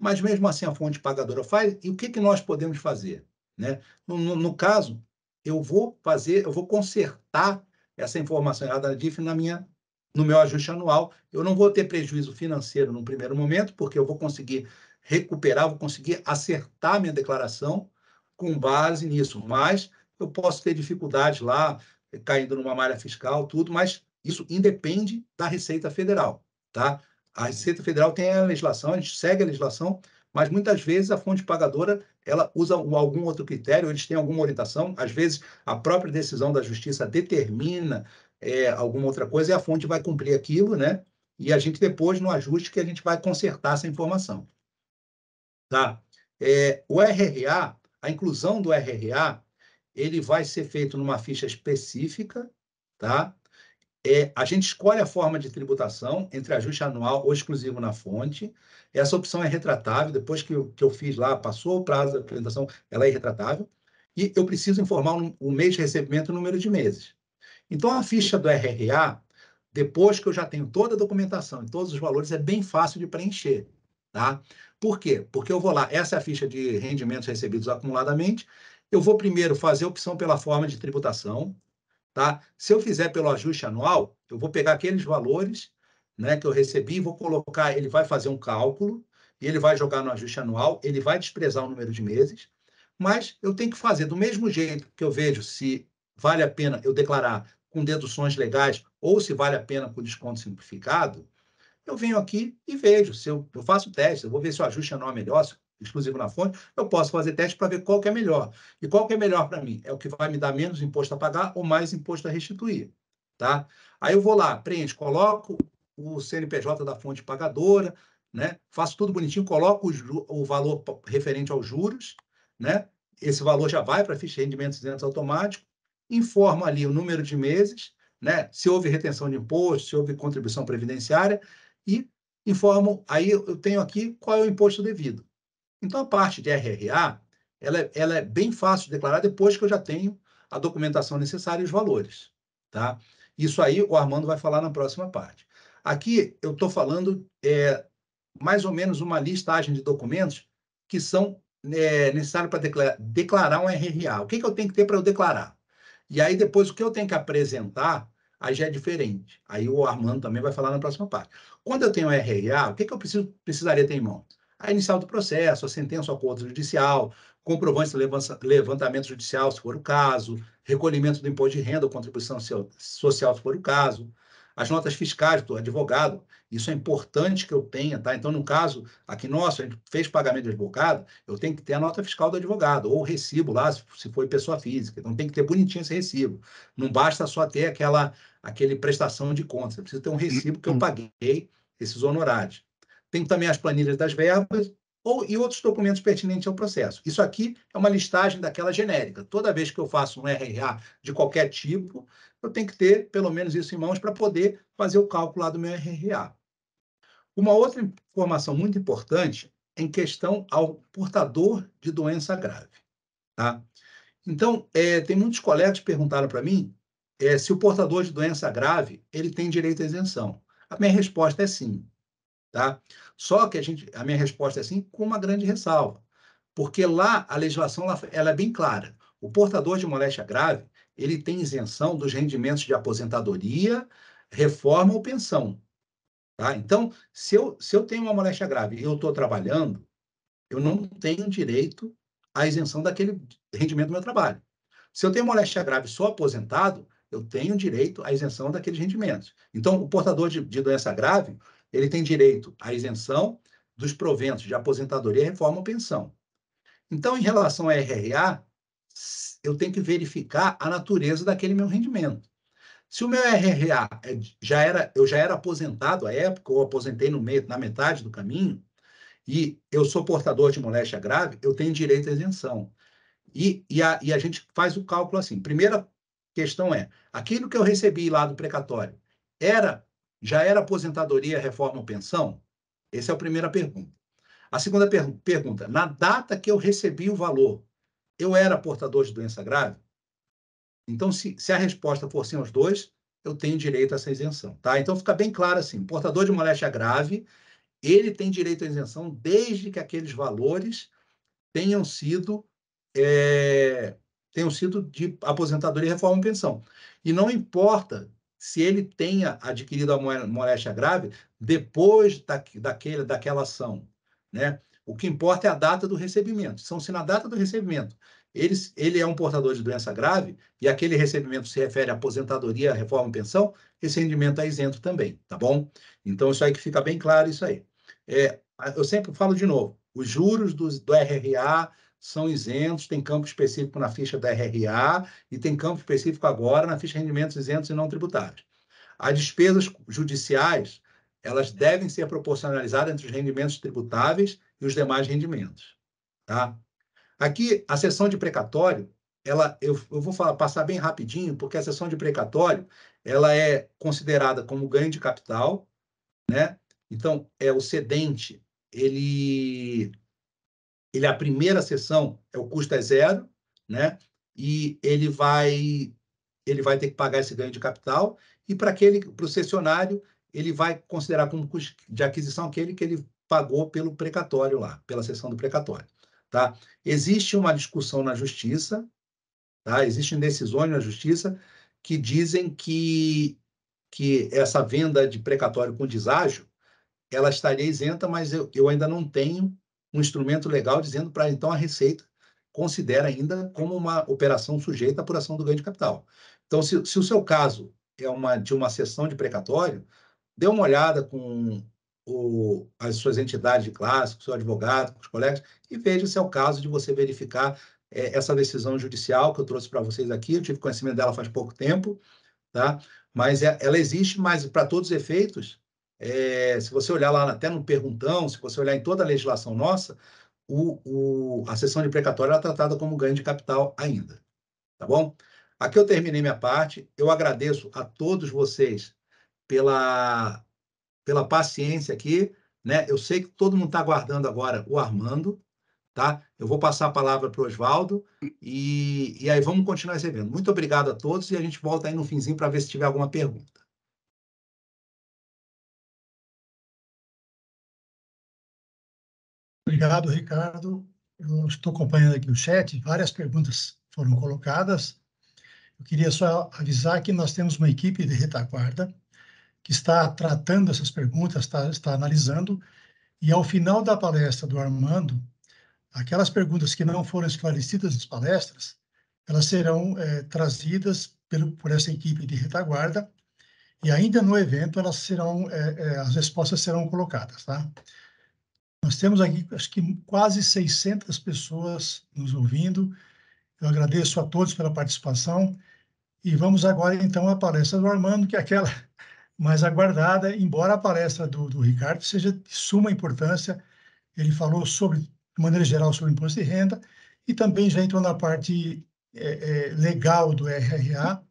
mas mesmo assim a fonte pagadora faz, e o que, que nós podemos fazer? Né? No, no, no caso, eu vou fazer, eu vou consertar essa informação errada da DIF na minha, no meu ajuste anual. Eu não vou ter prejuízo financeiro no primeiro momento, porque eu vou conseguir recuperar, vou conseguir acertar minha declaração com base nisso. Mas eu posso ter dificuldades lá, caindo numa malha fiscal, tudo, mas isso independe da Receita Federal, tá? A Receita Federal tem a legislação, a gente segue a legislação, mas muitas vezes a fonte pagadora ela usa algum outro critério, eles têm alguma orientação, às vezes a própria decisão da justiça determina é, alguma outra coisa e a fonte vai cumprir aquilo, né? E a gente depois, no ajuste, que a gente vai consertar essa informação. Tá? É, o RRA, a inclusão do RRA, ele vai ser feito numa ficha específica, tá? é, a gente escolhe a forma de tributação entre ajuste anual ou exclusivo na fonte. Essa opção é retratável, depois que eu, que eu fiz lá, passou o prazo da apresentação, ela é retratável. E eu preciso informar o um, um mês de recebimento e o número de meses. Então, a ficha do RRA, depois que eu já tenho toda a documentação e todos os valores, é bem fácil de preencher. Tá? Por quê? Porque eu vou lá, essa é a ficha de rendimentos recebidos acumuladamente. Eu vou primeiro fazer a opção pela forma de tributação, Tá? Se eu fizer pelo ajuste anual, eu vou pegar aqueles valores né, que eu recebi e vou colocar, ele vai fazer um cálculo, e ele vai jogar no ajuste anual, ele vai desprezar o número de meses, mas eu tenho que fazer do mesmo jeito que eu vejo se vale a pena eu declarar com deduções legais ou se vale a pena com desconto simplificado, eu venho aqui e vejo. Se eu, eu faço o teste, eu vou ver se o ajuste anual é melhor, se exclusivo na fonte, eu posso fazer teste para ver qual que é melhor. E qual que é melhor para mim? É o que vai me dar menos imposto a pagar ou mais imposto a restituir, tá? Aí eu vou lá, preencho, coloco o CNPJ da fonte pagadora, né? Faço tudo bonitinho, coloco o, o valor referente aos juros, né? Esse valor já vai para a ficha de rendimentos isentos automático, informo ali o número de meses, né? Se houve retenção de imposto, se houve contribuição previdenciária e informo, aí eu tenho aqui qual é o imposto devido. Então, a parte de RRA, ela, é, ela é bem fácil de declarar depois que eu já tenho a documentação necessária e os valores, tá? Isso aí o Armando vai falar na próxima parte. Aqui eu estou falando é, mais ou menos uma listagem de documentos que são é, necessários para declarar, declarar, um RRA. O que, que eu tenho que ter para eu declarar? E aí depois o que eu tenho que apresentar, aí já é diferente. Aí o Armando também vai falar na próxima parte. Quando eu tenho um RRA, o que, que eu preciso, precisaria ter em mãos? a inicial do processo, a sentença o acordo judicial, comprovante levantamento judicial, se for o caso, recolhimento do imposto de renda ou contribuição social, se for o caso, as notas fiscais do advogado, isso é importante que eu tenha, tá? Então, no caso aqui nosso, a gente fez pagamento de advogado, eu tenho que ter a nota fiscal do advogado, ou o recibo lá, se foi pessoa física. Então, tem que ter bonitinho esse recibo. Não basta só ter aquela aquele prestação de contas, eu preciso ter um hum, recibo que eu hum. paguei esses honorários. Tem também as planilhas das verbas ou, e outros documentos pertinentes ao processo. Isso aqui é uma listagem daquela genérica. Toda vez que eu faço um RRA de qualquer tipo, eu tenho que ter pelo menos isso em mãos para poder fazer o cálculo lá do meu RRA. Uma outra informação muito importante em questão ao portador de doença grave. Tá? Então, é, tem muitos colegas que perguntaram para mim é, se o portador de doença grave ele tem direito à isenção. A minha resposta é sim. Tá? Só que a, gente, a minha resposta é sim, com uma grande ressalva. Porque lá a legislação ela, ela é bem clara. O portador de moléstia grave ele tem isenção dos rendimentos de aposentadoria, reforma ou pensão. Tá? Então, se eu, se eu tenho uma moléstia grave e eu estou trabalhando, eu não tenho direito à isenção daquele rendimento do meu trabalho. Se eu tenho moléstia grave sou aposentado, eu tenho direito à isenção daqueles rendimentos. Então, o portador de, de doença grave, ele tem direito à isenção dos proventos de aposentadoria, reforma ou pensão. Então, em relação à RRA, eu tenho que verificar a natureza daquele meu rendimento. Se o meu RRA é já era, eu já era aposentado à época, ou aposentei no meio, na metade do caminho, e eu sou portador de moléstia grave, eu tenho direito à isenção. E, e, a, e a gente faz o cálculo assim. Primeira questão é: aquilo que eu recebi lá do precatório era já era aposentadoria, reforma ou pensão? Essa é a primeira pergunta. A segunda per pergunta, na data que eu recebi o valor, eu era portador de doença grave? Então, se, se a resposta for sim aos dois, eu tenho direito a essa isenção, tá? Então, fica bem claro assim, portador de moléstia grave, ele tem direito à isenção desde que aqueles valores tenham sido é, tenham sido de aposentadoria, reforma e pensão. E não importa se ele tenha adquirido a moléstia grave depois da, daquele, daquela ação. Né? O que importa é a data do recebimento. São então, se na data do recebimento ele, ele é um portador de doença grave e aquele recebimento se refere à aposentadoria, reforma, pensão, esse rendimento é isento também, tá bom? Então, isso aí que fica bem claro, isso aí. É, eu sempre falo de novo, os juros do, do RRA, são isentos, tem campo específico na ficha da RRA e tem campo específico agora na ficha de rendimentos isentos e não tributários. As despesas judiciais, elas devem ser proporcionalizadas entre os rendimentos tributáveis e os demais rendimentos. Tá? Aqui, a sessão de precatório, ela, eu, eu vou falar, passar bem rapidinho, porque a sessão de precatório ela é considerada como ganho de capital, né? Então, é o cedente, ele ele a primeira sessão é o custo é zero, né? E ele vai ele vai ter que pagar esse ganho de capital e para aquele para o cessionário ele vai considerar como custo de aquisição aquele que ele pagou pelo precatório lá, pela sessão do precatório, tá? Existe uma discussão na justiça, tá? Existem decisões na justiça que dizem que que essa venda de precatório com deságio ela estaria isenta, mas eu, eu ainda não tenho um instrumento legal dizendo para então a Receita considera ainda como uma operação sujeita à apuração do ganho de capital. Então, se, se o seu caso é uma de uma sessão de precatório, dê uma olhada com o, as suas entidades de classe, com o seu advogado, com os colegas, e veja se é o caso de você verificar é, essa decisão judicial que eu trouxe para vocês aqui. Eu tive conhecimento dela faz pouco tempo, tá? mas é, ela existe, mas para todos os efeitos, é, se você olhar lá até no perguntão, se você olhar em toda a legislação nossa, o, o, a sessão de precatório é tratada como ganho de capital ainda. Tá bom? Aqui eu terminei minha parte. Eu agradeço a todos vocês pela, pela paciência aqui. Né? Eu sei que todo mundo está aguardando agora o Armando. Tá? Eu vou passar a palavra para o Oswaldo e, e aí vamos continuar recebendo. Muito obrigado a todos e a gente volta aí no finzinho para ver se tiver alguma pergunta. Obrigado, Ricardo. Eu estou acompanhando aqui o chat, várias perguntas foram colocadas. Eu queria só avisar que nós temos uma equipe de retaguarda que está tratando essas perguntas, está, está analisando, e ao final da palestra do Armando, aquelas perguntas que não foram esclarecidas nas palestras, elas serão é, trazidas pelo, por essa equipe de retaguarda e ainda no evento elas serão, é, é, as respostas serão colocadas, tá? Nós temos aqui, acho que quase 600 pessoas nos ouvindo. Eu agradeço a todos pela participação. E vamos agora, então, à palestra do Armando, que é aquela mais aguardada, embora a palestra do, do Ricardo seja de suma importância. Ele falou sobre, de maneira geral, sobre imposto de renda e também já entrou na parte é, é, legal do RRA.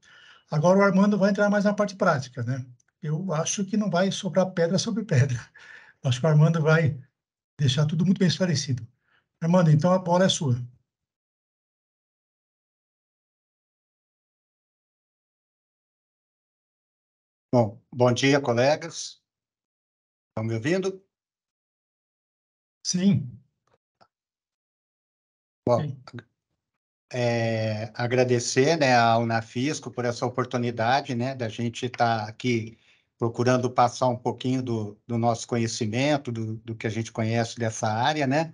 Agora o Armando vai entrar mais na parte prática, né? Eu acho que não vai sobrar pedra sobre pedra. Acho que o Armando vai deixar tudo muito bem esclarecido. Armando, então a bola é sua. Bom, bom dia, colegas. Estão me ouvindo? Sim. Bom, É, agradecer né, ao Unafisco por essa oportunidade né, da gente estar tá aqui procurando passar um pouquinho do, do nosso conhecimento, do, do, que a gente conhece dessa área, né?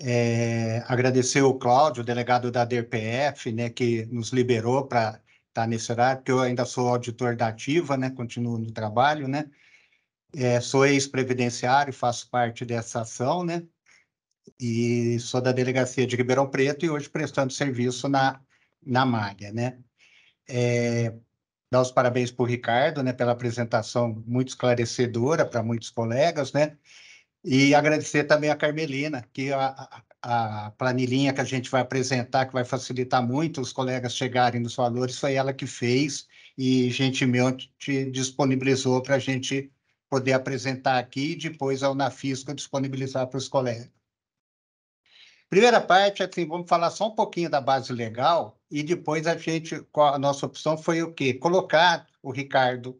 É, agradecer o Cláudio, delegado da DPF, né, que nos liberou para estar tá nesse horário, porque eu ainda sou auditor da Ativa, né, continuo no trabalho, né? É, sou ex-previdenciário, faço parte dessa ação, né? E sou da delegacia de Ribeirão Preto e hoje prestando serviço na, na Malha, né? É, dar os parabéns para o Ricardo, né, pela apresentação muito esclarecedora para muitos colegas, né, e agradecer também a Carmelina, que a, a, planilhinha que a gente vai apresentar, que vai facilitar muito os colegas chegarem nos valores, foi ela que fez e gentilmente disponibilizou para a gente poder apresentar aqui e depois ao Nafisco disponibilizar para os colegas. Primeira parte, assim, vamos falar só um pouquinho da base legal e depois a gente, a nossa opção foi o quê? Colocar o Ricardo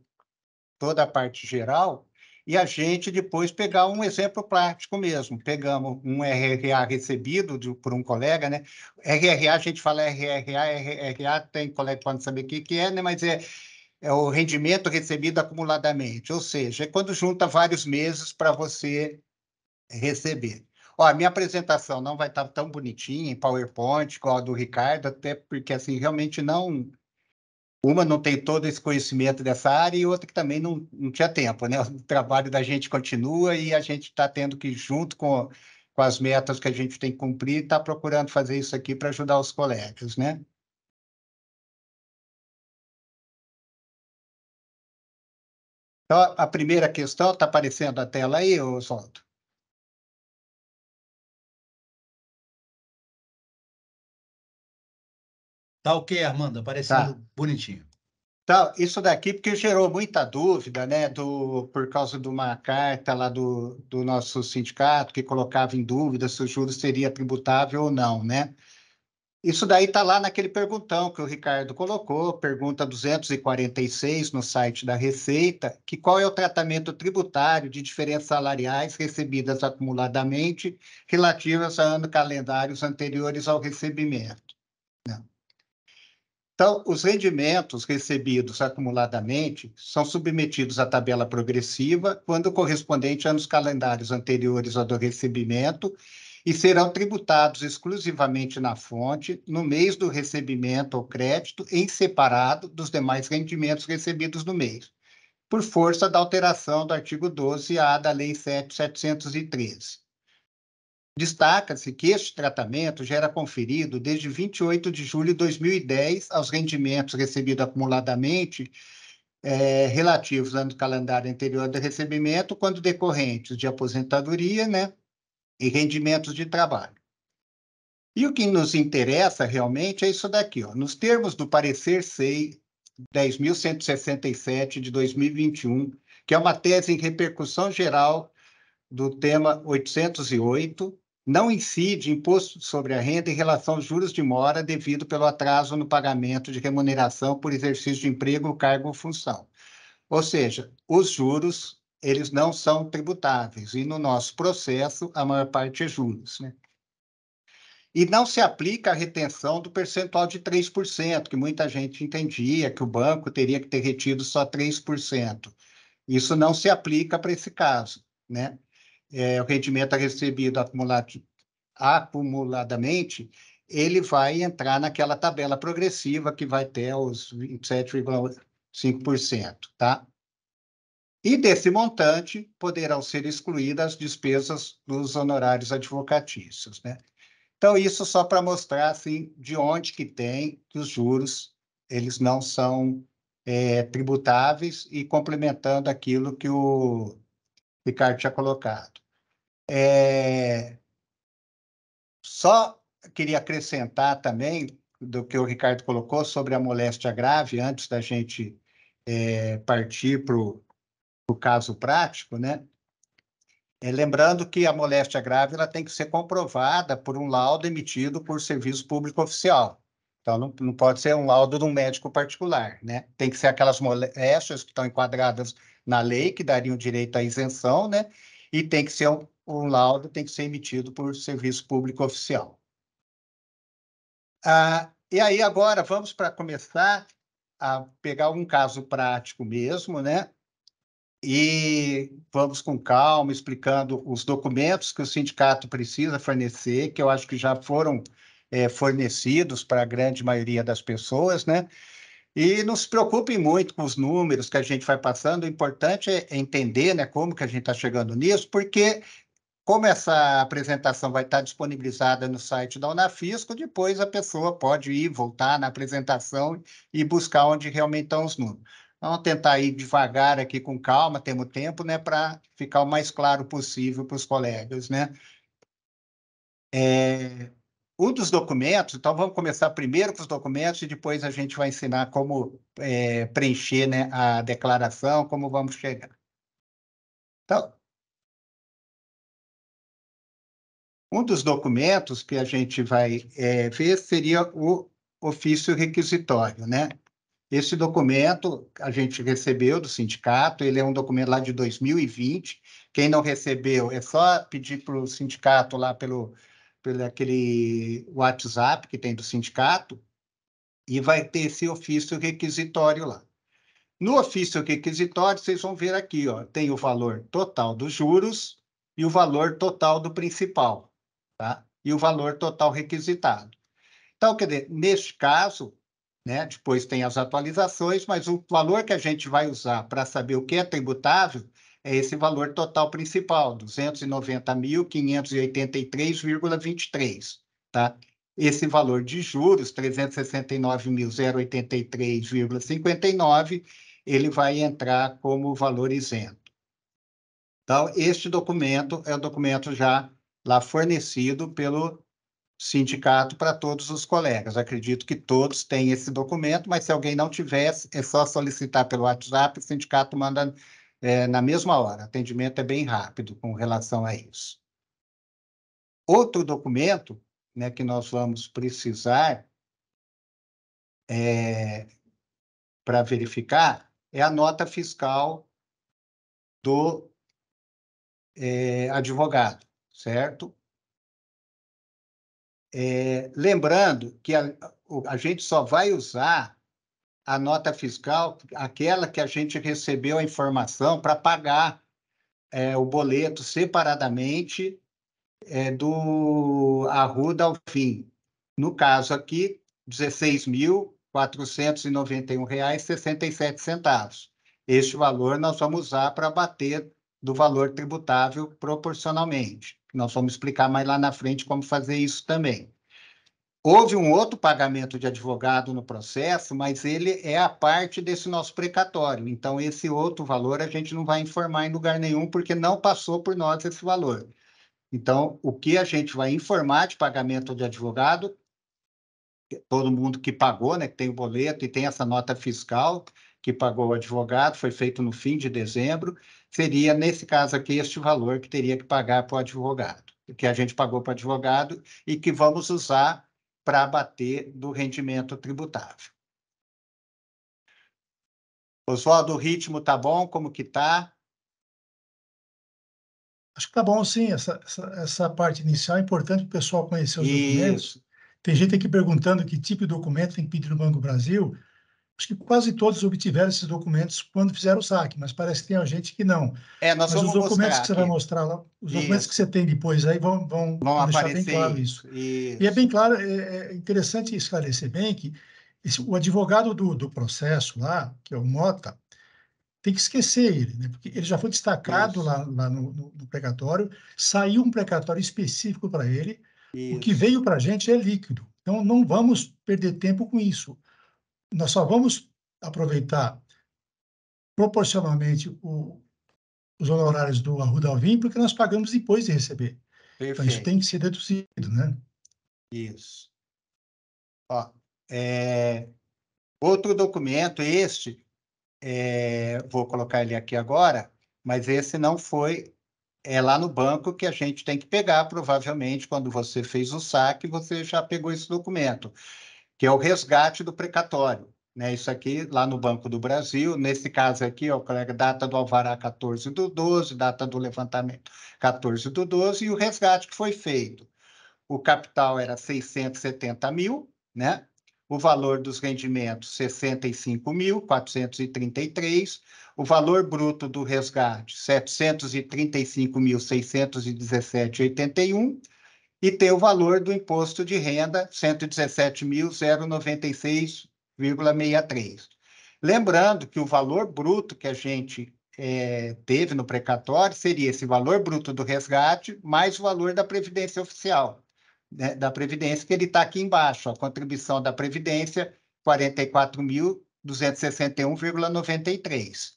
toda a parte geral e a gente depois pegar um exemplo prático mesmo. Pegamos um RRA recebido de, por um colega, né? RRA, a gente fala RRA, RRA, tem colega que pode saber o que, que é, né? Mas é, é o rendimento recebido acumuladamente, ou seja, é quando junta vários meses para você receber. Ó, a minha apresentação não vai estar tá tão bonitinha em PowerPoint igual a do Ricardo, até porque assim realmente não uma não tem todo esse conhecimento dessa área e outra que também não, não tinha tempo, né? O trabalho da gente continua e a gente está tendo que, junto com, com as metas que a gente tem que cumprir, está procurando fazer isso aqui para ajudar os colegas, né? Então, a primeira questão, está aparecendo a tela aí, Oswaldo? Tá ok, Armando? Aparecendo tá. bonitinho. Tá, isso daqui porque gerou muita dúvida, né, do, por causa de uma carta lá do, do nosso sindicato que colocava em dúvida se o juros seria tributável ou não, né? Isso daí está lá naquele perguntão que o Ricardo colocou, pergunta 246 no site da Receita, que qual é o tratamento tributário de diferenças salariais recebidas acumuladamente relativas a anos calendários anteriores ao recebimento. Então, os rendimentos recebidos acumuladamente são submetidos à tabela progressiva quando correspondente a anos calendários anteriores ao do recebimento e serão tributados exclusivamente na fonte no mês do recebimento ou crédito, em separado dos demais rendimentos recebidos no mês, por força da alteração do artigo 12-A da Lei 7713. Destaca-se que este tratamento já era conferido desde 28 de julho de 2010 aos rendimentos recebidos acumuladamente é, relativos ao calendário anterior de recebimento, quando decorrentes de aposentadoria né, e rendimentos de trabalho. E o que nos interessa realmente é isso daqui. Ó. Nos termos do parecer SEI 10.167 de 2021, que é uma tese em repercussão geral do tema 808, não incide imposto sobre a renda em relação aos juros de mora devido pelo atraso no pagamento de remuneração por exercício de emprego, cargo ou função. Ou seja, os juros, eles não são tributáveis e no nosso processo a maior parte é juros, né? E não se aplica a retenção do percentual de 3%, que muita gente entendia que o banco teria que ter retido só 3%. Isso não se aplica para esse caso, né? é, o rendimento é recebido acumuladamente, ele vai entrar naquela tabela progressiva que vai ter os 27,5%, tá? E desse montante poderão ser excluídas as despesas dos honorários advocatícios, né? Então isso só para mostrar assim de onde que tem que os juros eles não são é, tributáveis e complementando aquilo que o Ricardo tinha colocado. É... Só queria acrescentar também do que o Ricardo colocou sobre a moléstia grave, antes da gente é, partir para o caso prático, né? É, lembrando que a moléstia grave ela tem que ser comprovada por um laudo emitido por serviço público oficial. Então, não, não pode ser um laudo de um médico particular, né? Tem que ser aquelas moléstias que estão enquadradas na lei, que dariam direito à isenção, né? E tem que ser um laudo tem que ser emitido por serviço público oficial. Ah, e aí agora vamos para começar a pegar um caso prático mesmo, né? E vamos com calma explicando os documentos que o sindicato precisa fornecer, que eu acho que já foram é, fornecidos para a grande maioria das pessoas, né? E não se preocupem muito com os números que a gente vai passando, o importante é entender né, como que a gente está chegando nisso, porque como essa apresentação vai estar disponibilizada no site da Unafisco, depois a pessoa pode ir, voltar na apresentação e buscar onde realmente estão os números. Vamos tentar ir devagar aqui com calma, temos tempo, né, para ficar o mais claro possível para os colegas, né? É, um dos documentos, então vamos começar primeiro com os documentos e depois a gente vai ensinar como é, preencher né, a declaração, como vamos chegar. Então, Um dos documentos que a gente vai é, ver seria o ofício requisitório, né? Esse documento a gente recebeu do sindicato, ele é um documento lá de 2020. Quem não recebeu é só pedir para o sindicato lá pelo, pelo aquele WhatsApp que tem do sindicato e vai ter esse ofício requisitório lá. No ofício requisitório, vocês vão ver aqui, ó, tem o valor total dos juros e o valor total do principal tá? e o valor total requisitado. Então, quer dizer, neste caso, né, depois tem as atualizações, mas o valor que a gente vai usar para saber o que é tributável é esse valor total principal, 290.583,23, tá? Esse valor de juros, 369.083,59, ele vai entrar como valor isento. Então, este documento é o documento já lá fornecido pelo sindicato para todos os colegas. acredito que todos têm esse documento, mas se alguém não tivesse, é só solicitar pelo WhatsApp, o sindicato manda é, na mesma hora. O atendimento é bem rápido com relação a isso. Outro documento né, que nós vamos precisar é, para verificar é a nota fiscal do é, advogado certo? É, lembrando que a, a gente só vai usar a nota fiscal, aquela que a gente recebeu a informação para pagar é, o boleto separadamente é, do Arruda ao fim. No caso aqui, R$ 16.491,67. Este valor nós vamos usar para bater do valor tributável proporcionalmente. Nós vamos explicar mais lá na frente como fazer isso também. Houve um outro pagamento de advogado no processo, mas ele é a parte desse nosso precatório. Então, esse outro valor a gente não vai informar em lugar nenhum, porque não passou por nós esse valor. Então, o que a gente vai informar de pagamento de advogado, todo mundo que pagou, né, que tem o boleto e tem essa nota fiscal que pagou o advogado, foi feito no fim de dezembro, seria, nesse caso aqui, este valor que teria que pagar para o advogado, que a gente pagou para o advogado e que vamos usar para abater do rendimento tributável. Oswaldo, o ritmo tá bom? Como que tá? Acho que tá bom, sim. Essa, essa, essa parte inicial é importante para o pessoal conhecer os Isso. documentos. Tem gente aqui perguntando que tipo de documento tem que pedir no Banco Brasil. Acho que quase todos obtiveram esses documentos quando fizeram o saque, mas parece que tem gente que não. É, nós mas vamos os documentos que você aqui. vai mostrar lá, os documentos que você tem depois aí vão, vão, vão deixar aparecer. bem claro isso. isso. E é bem claro, é, é interessante esclarecer bem que esse, o advogado do, do processo lá, que é o Mota, tem que esquecer ele, né? porque ele já foi destacado isso. lá, lá no, no, no precatório, saiu um precatório específico para ele, isso. o que veio para a gente é líquido. Então, não vamos perder tempo com isso nós só vamos aproveitar proporcionalmente o, os honorários do Arruda Alvim, porque nós pagamos depois de receber. Perfeito. Então, isso tem que ser deduzido, né? Isso. Ó, é, outro documento, este, é, vou colocar ele aqui agora, mas esse não foi é lá no banco que a gente tem que pegar, provavelmente, quando você fez o saque, você já pegou esse documento que é o resgate do precatório. Né? Isso aqui lá no Banco do Brasil, nesse caso aqui, ó, colega, data do alvará 14 do 12, data do levantamento 14 do 12 e o resgate que foi feito. O capital era 670 mil, né? o valor dos rendimentos 65.433, o valor bruto do resgate 735.617,81 e ter o valor do imposto de renda 117.096,63. Lembrando que o valor bruto que a gente é, teve no precatório seria esse valor bruto do resgate mais o valor da previdência oficial, né, da previdência, que ele está aqui embaixo, a contribuição da previdência 44.261,93.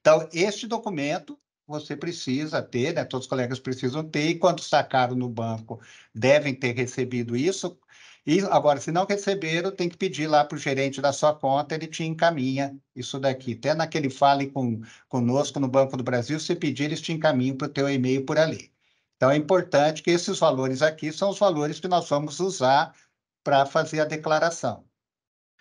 Então, este documento você precisa ter, né? todos os colegas precisam ter, e quando sacaram no banco, devem ter recebido isso. E agora, se não receberam, tem que pedir lá para o gerente da sua conta, ele te encaminha isso daqui. Até naquele Fale com, conosco no Banco do Brasil, se pedir, eles te encaminham para o teu e-mail por ali. Então, é importante que esses valores aqui são os valores que nós vamos usar para fazer a declaração.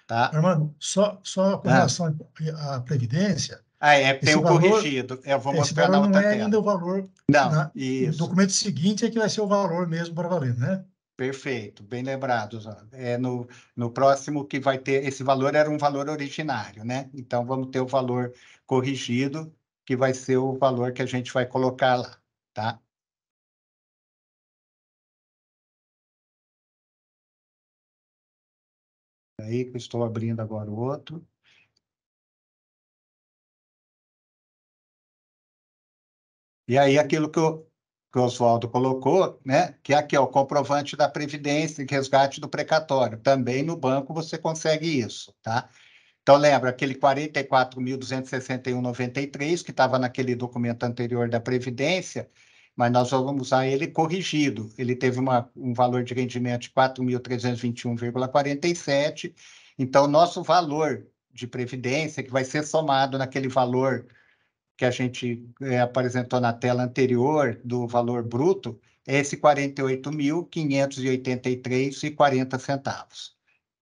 Tá? Armando, só, só com ah. relação à Previdência, ah, é, tem o valor, corrigido. Eu vou mostrar na outra não é tela. ainda o valor. Não, na, isso. O documento seguinte é que vai ser o valor mesmo para valer, né? Perfeito, bem lembrado. É no, no próximo que vai ter, esse valor era um valor originário, né? Então, vamos ter o valor corrigido, que vai ser o valor que a gente vai colocar lá, tá? Aí que eu estou abrindo agora o outro. E aí aquilo que o, que o Oswaldo colocou, né, que aqui é o comprovante da Previdência e resgate do precatório. Também no banco você consegue isso, tá? Então, lembra aquele 44.261,93 que estava naquele documento anterior da Previdência, mas nós vamos usar ele corrigido. Ele teve uma, um valor de rendimento de 4.321,47. Então, nosso valor de previdência, que vai ser somado naquele valor que a gente é, apresentou na tela anterior do valor bruto, é esse R$ 48.583,40.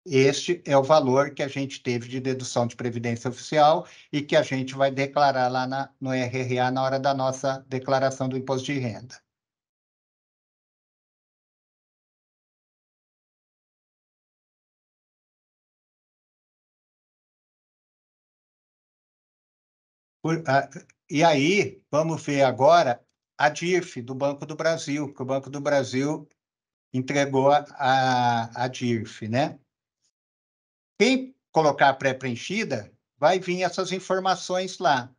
Este é o valor que a gente teve de dedução de previdência oficial e que a gente vai declarar lá na, no RRA na hora da nossa declaração do imposto de renda. Por, ah, e aí, vamos ver agora a DIF do Banco do Brasil, que o Banco do Brasil entregou a, a, DIF, né? Quem colocar pré-preenchida, vai vir essas informações lá,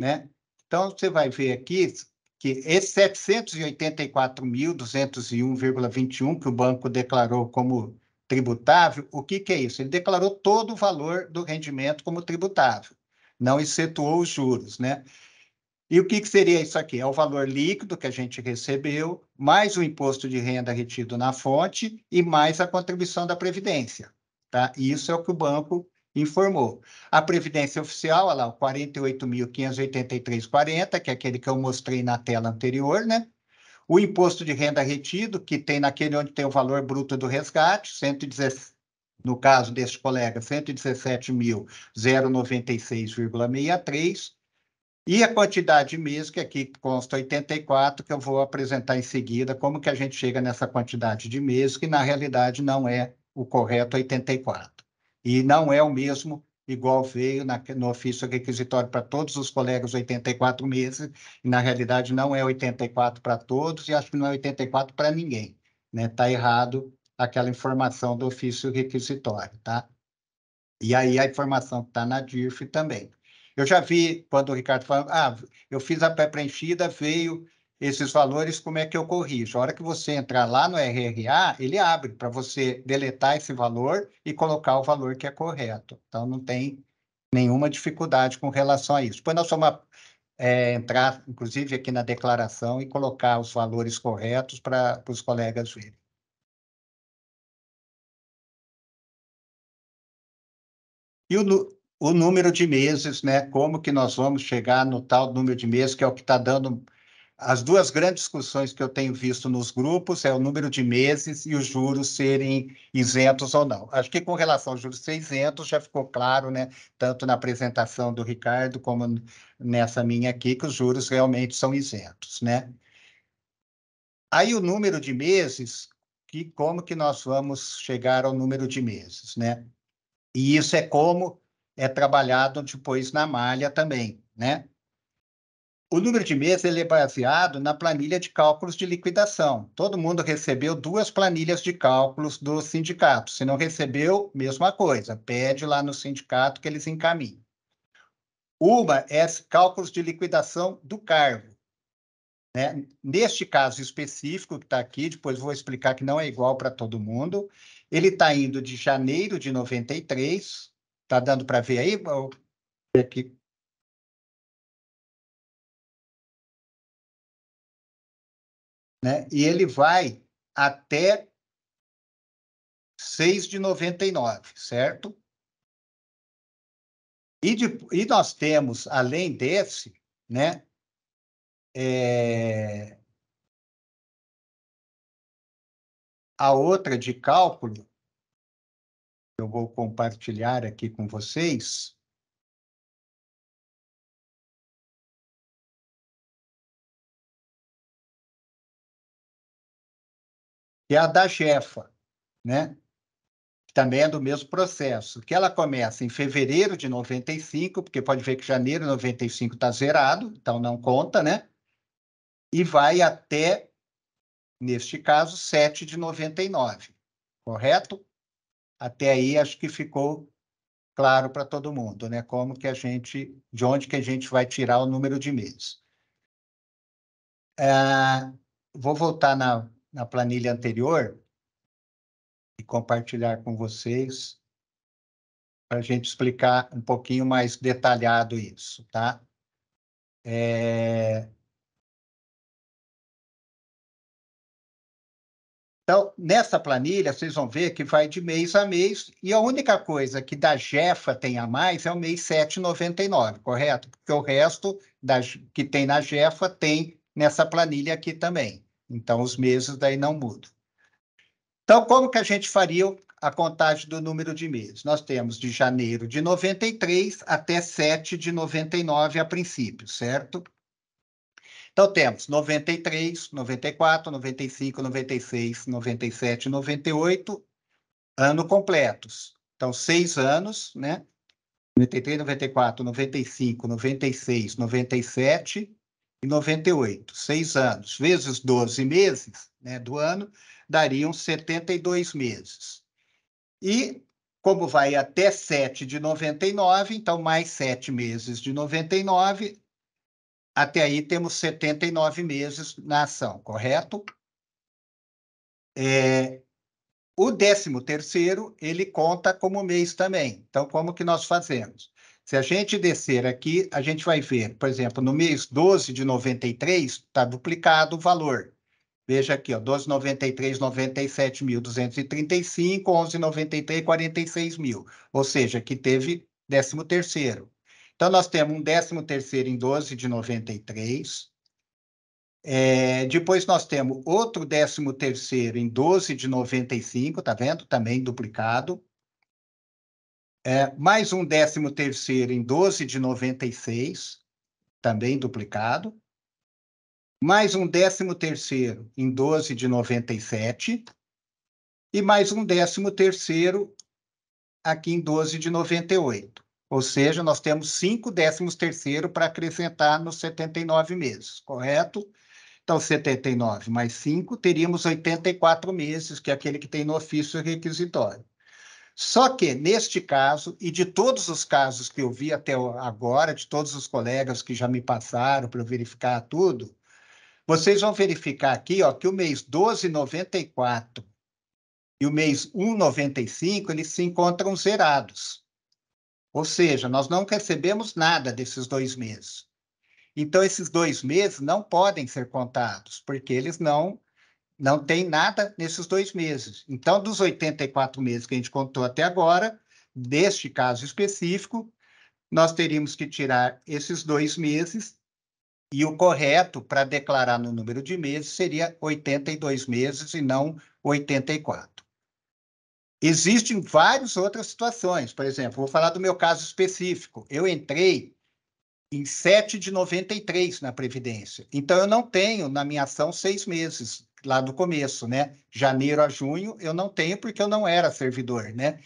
né? Então, você vai ver aqui que esses 784.201,21 que o banco declarou como tributável, o que, que é isso? Ele declarou todo o valor do rendimento como tributável não excetuou os juros, né? E o que, que seria isso aqui? É o valor líquido que a gente recebeu, mais o imposto de renda retido na fonte e mais a contribuição da Previdência. Tá? Isso é o que o banco informou. A Previdência Oficial, olha lá, o 48.583,40, que é aquele que eu mostrei na tela anterior, né? O imposto de renda retido, que tem naquele onde tem o valor bruto do resgate, 117 no caso desse colega, 117.096,63, e a quantidade mês, que aqui consta 84, que eu vou apresentar em seguida, como que a gente chega nessa quantidade de mês, que na realidade não é o correto 84. E não é o mesmo, igual veio na, no ofício requisitório para todos os colegas 84 meses, e na realidade não é 84 para todos, e acho que não é 84 para ninguém. Está né? Tá errado aquela informação do ofício requisitório, tá? E aí a informação que está na DIRF também. Eu já vi, quando o Ricardo falou, ah, eu fiz a pré-preenchida, veio esses valores, como é que eu corrijo? A hora que você entrar lá no RRA, ele abre para você deletar esse valor e colocar o valor que é correto. Então, não tem nenhuma dificuldade com relação a isso. Depois nós vamos é, entrar, inclusive, aqui na declaração e colocar os valores corretos para os colegas verem. E o, o número de meses, né? Como que nós vamos chegar no tal número de meses, que é o que está dando. As duas grandes discussões que eu tenho visto nos grupos é o número de meses e os juros serem isentos ou não. Acho que com relação aos juros ser isentos já ficou claro, né, tanto na apresentação do Ricardo como nessa minha aqui, que os juros realmente são isentos, né? Aí o número de meses, que como que nós vamos chegar ao número de meses, né? E isso é como é trabalhado depois na malha também, né? O número de meses ele é baseado na planilha de cálculos de liquidação. Todo mundo recebeu duas planilhas de cálculos do sindicato. Se não recebeu, mesma coisa, pede lá no sindicato que eles encaminhem. Uma é cálculos de liquidação do cargo. Né? Neste caso específico que está aqui, depois vou explicar que não é igual para todo mundo, ele está indo de janeiro de 93. Está dando para ver aí? Vou ver aqui. Né? E ele vai até 6 de 99, certo? E, de, e nós temos, além desse, né, é, a outra de cálculo, eu vou compartilhar aqui com vocês. Que é a da Jefa, né? também é do mesmo processo, que ela começa em fevereiro de 95, porque pode ver que janeiro de 95 está zerado, então não conta, né? E vai até neste caso, 7 de 99, correto? Até aí acho que ficou claro para todo mundo, né? Como que a gente, de onde que a gente vai tirar o número de meses. Ah, vou voltar na, na planilha anterior e compartilhar com vocês para a gente explicar um pouquinho mais detalhado isso, tá? É, Então, nessa planilha, vocês vão ver que vai de mês a mês, e a única coisa que da Jefa tem a mais é o mês 7,99, correto? Porque o resto das, que tem na Jefa tem nessa planilha aqui também. Então, os meses daí não mudam. Então, como que a gente faria a contagem do número de meses? Nós temos de janeiro de 93 até 7 de 99 a princípio, certo? Então, temos 93, 94, 95, 96, 97, 98, ano completos. Então, seis anos, né? 93, 94, 95, 96, 97 e 98. Seis anos, vezes 12 meses né, do ano, dariam 72 meses. E como vai até 7 de 99, então mais 7 meses de 99, até aí temos 79 meses na ação, correto? É, o 13 terceiro, ele conta como mês também. Então, como que nós fazemos? Se a gente descer aqui, a gente vai ver, por exemplo, no mês 12 de 93, está duplicado o valor. Veja aqui, ó, 12,93, 97.235, 11,93, 46 mil. Ou seja, que teve 13 terceiro. Então, nós temos um 13 terceiro em 12 de 93. É, depois nós temos outro 13 terceiro em 12 de 95, está vendo? Também duplicado. É, mais um 13 terceiro em 12 de 96, também duplicado. Mais um 13 terceiro em 12 de 97. E mais um 13 terceiro aqui em 12 de 98. Ou seja, nós temos cinco décimos terceiro para acrescentar nos 79 meses, correto? Então, 79 mais 5, teríamos 84 meses, que é aquele que tem no ofício requisitório. Só que, neste caso, e de todos os casos que eu vi até agora, de todos os colegas que já me passaram para verificar tudo, vocês vão verificar aqui ó, que o mês 12,94 e o mês 1,95 eles se encontram zerados. Ou seja, nós não recebemos nada desses dois meses. Então, esses dois meses não podem ser contados, porque eles não não tem nada nesses dois meses. Então, dos 84 meses que a gente contou até agora, deste caso específico, nós teríamos que tirar esses dois meses, e o correto para declarar no número de meses seria 82 meses e não 84. Existem várias outras situações. Por exemplo, vou falar do meu caso específico. Eu entrei em 7 de 93 na Previdência. Então, eu não tenho na minha ação seis meses lá do começo, né? Janeiro a junho eu não tenho porque eu não era servidor, né?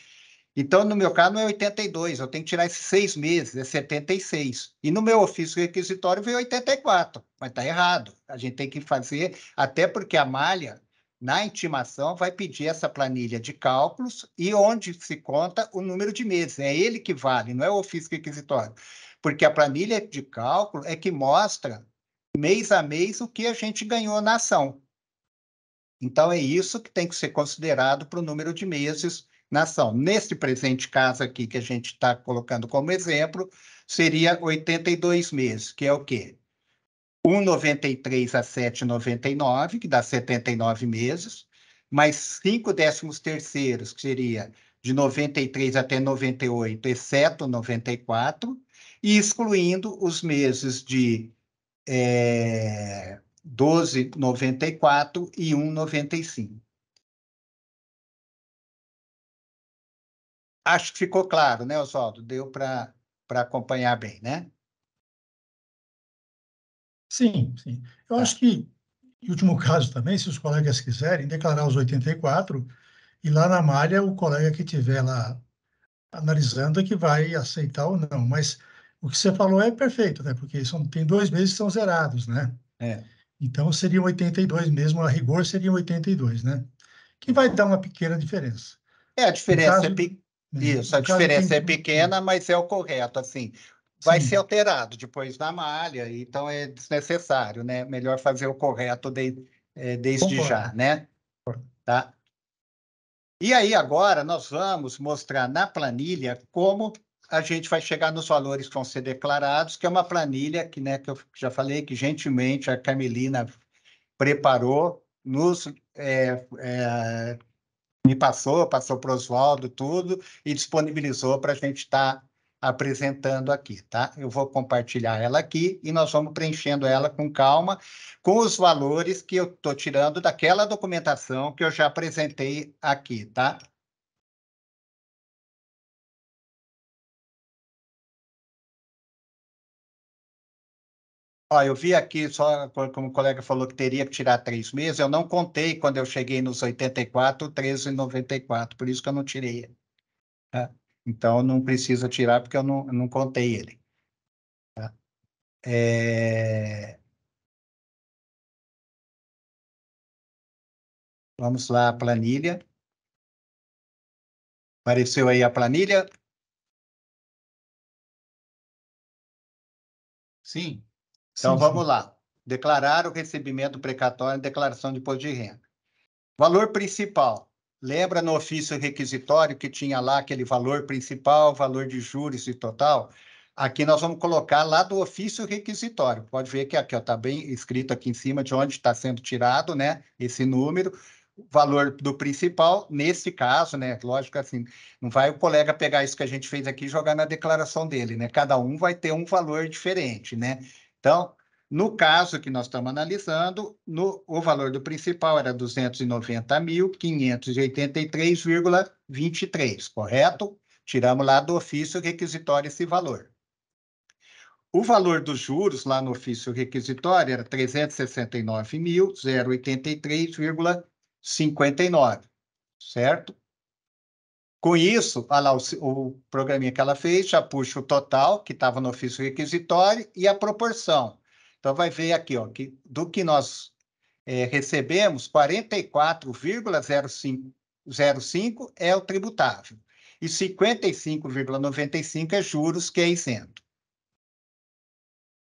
Então, no meu caso, não é 82, eu tenho que tirar esses seis meses, é 76. E no meu ofício requisitório veio 84, mas está errado. A gente tem que fazer, até porque a malha na intimação, vai pedir essa planilha de cálculos e onde se conta o número de meses. É ele que vale, não é o ofício requisitório. Porque a planilha de cálculo é que mostra mês a mês o que a gente ganhou na ação. Então, é isso que tem que ser considerado para o número de meses na ação. Neste presente caso aqui que a gente está colocando como exemplo, seria 82 meses, que é o quê? 1,93 a 7,99, que dá 79 meses, mais 5 décimos terceiros, que seria de 93 até 98, exceto 94, e excluindo os meses de é, eh, 12,94 e 1,95. Acho que ficou claro, né, Oswaldo? Deu para acompanhar bem, né? Sim, sim. Eu tá. acho que, em último caso também, se os colegas quiserem, declarar os 84 e lá na malha o colega que tiver lá analisando é que vai aceitar ou não. Mas o que você falou é perfeito, né? Porque são, tem dois meses que são zerados, né? É. Então seriam 82 mesmo, a rigor seriam 82, né? Que vai dar uma pequena diferença. É, a diferença é caso, é né, pequena Isso, a diferença tem... é pequena, mas é o correto. Assim, vai Sim. ser alterado depois na malha, então é desnecessário, né? Melhor fazer o correto de, é, desde Concordo. já, né? Tá? E aí agora nós vamos mostrar na planilha como a gente vai chegar nos valores que vão ser declarados, que é uma planilha que, né, que eu já falei que gentilmente a Camilina preparou, nos é, é, me passou, passou para o Oswaldo tudo e disponibilizou para a gente estar tá apresentando aqui, tá? Eu vou compartilhar ela aqui e nós vamos preenchendo ela com calma, com os valores que eu estou tirando daquela documentação que eu já apresentei aqui, tá? Ó, eu vi aqui, só como o colega falou que teria que tirar três meses, eu não contei quando eu cheguei nos 84, 13,94, por isso que eu não tirei. Tá? Então, não precisa tirar porque eu não, não contei ele. Tá? É... Vamos lá, a planilha. Apareceu aí a planilha? Sim. Então, sim, vamos sim. lá. Declarar o recebimento precatório em declaração de imposto de renda. Valor principal, Lembra no ofício requisitório que tinha lá aquele valor principal, valor de juros e total? Aqui nós vamos colocar lá do ofício requisitório. Pode ver que aqui está bem escrito aqui em cima de onde está sendo tirado né, esse número. Valor do principal, nesse caso, né? Lógico assim, não vai o colega pegar isso que a gente fez aqui e jogar na declaração dele, né? Cada um vai ter um valor diferente, né? Então, no caso que nós estamos analisando, no, o valor do principal era 290.583,23, correto? Tiramos lá do ofício requisitório esse valor. O valor dos juros lá no ofício requisitório era 369.083,59, certo? Com isso, olha lá, o, o programinha que ela fez já puxa o total que estava no ofício requisitório e a proporção. Então, vai ver aqui, ó, que do que nós é, recebemos, 44,05 é o tributável e 55,95 é juros, que é isento.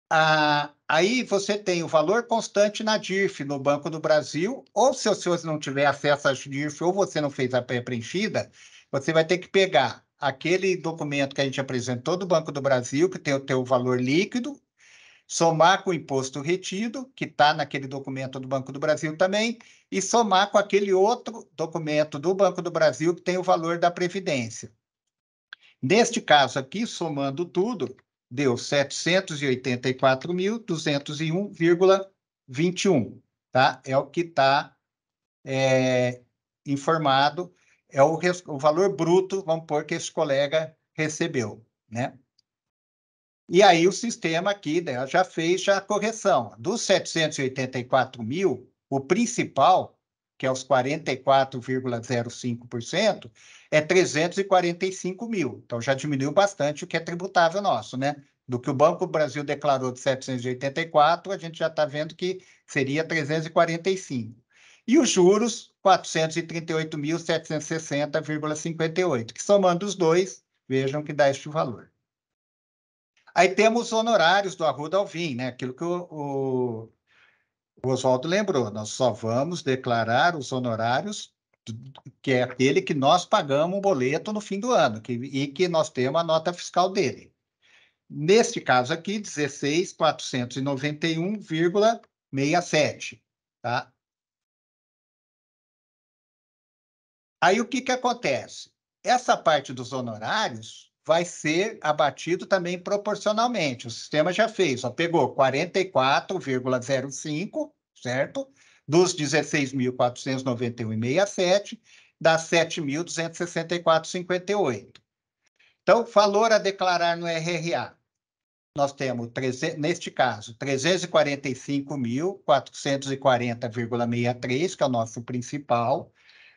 Ah, aí você tem o valor constante na DIRF no Banco do Brasil, ou se o senhor não tiver acesso à DIRF ou você não fez a pré-preenchida, você vai ter que pegar aquele documento que a gente apresentou do Banco do Brasil, que tem o teu valor líquido somar com o imposto retido, que está naquele documento do Banco do Brasil também, e somar com aquele outro documento do Banco do Brasil que tem o valor da Previdência. Neste caso aqui, somando tudo, deu 784.201,21, tá? É o que está é, informado, é o, o valor bruto, vamos pôr, que esse colega recebeu, né? E aí o sistema aqui né, já fez já a correção. Dos 784 mil, o principal, que é os 44,05%, é 345 mil. Então já diminuiu bastante o que é tributável nosso, né? Do que o Banco Brasil declarou de 784, a gente já está vendo que seria 345. E os juros, 438.760,58, que somando os dois, vejam que dá este valor. Aí temos honorários do Arruda Alvim, né? Aquilo que o, o, o Oswaldo lembrou, nós só vamos declarar os honorários que é aquele que nós pagamos o boleto no fim do ano que, e que nós temos a nota fiscal dele. Neste caso aqui, 16.491,67, tá? Aí o que, que acontece? Essa parte dos honorários vai ser abatido também proporcionalmente. O sistema já fez, só pegou 44,05, certo? Dos 16.491,67, dá 7.264,58. Então, valor a declarar no RRA. Nós temos, neste caso, 345.440,63, que é o nosso principal,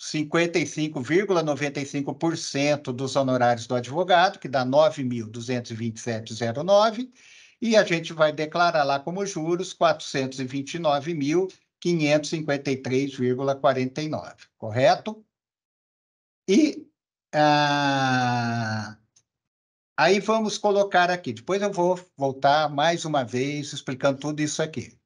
55,95% dos honorários do advogado, que dá 9.227,09, e a gente vai declarar lá como juros 429.553,49, correto? E ah, aí vamos colocar aqui, depois eu vou voltar mais uma vez explicando tudo isso aqui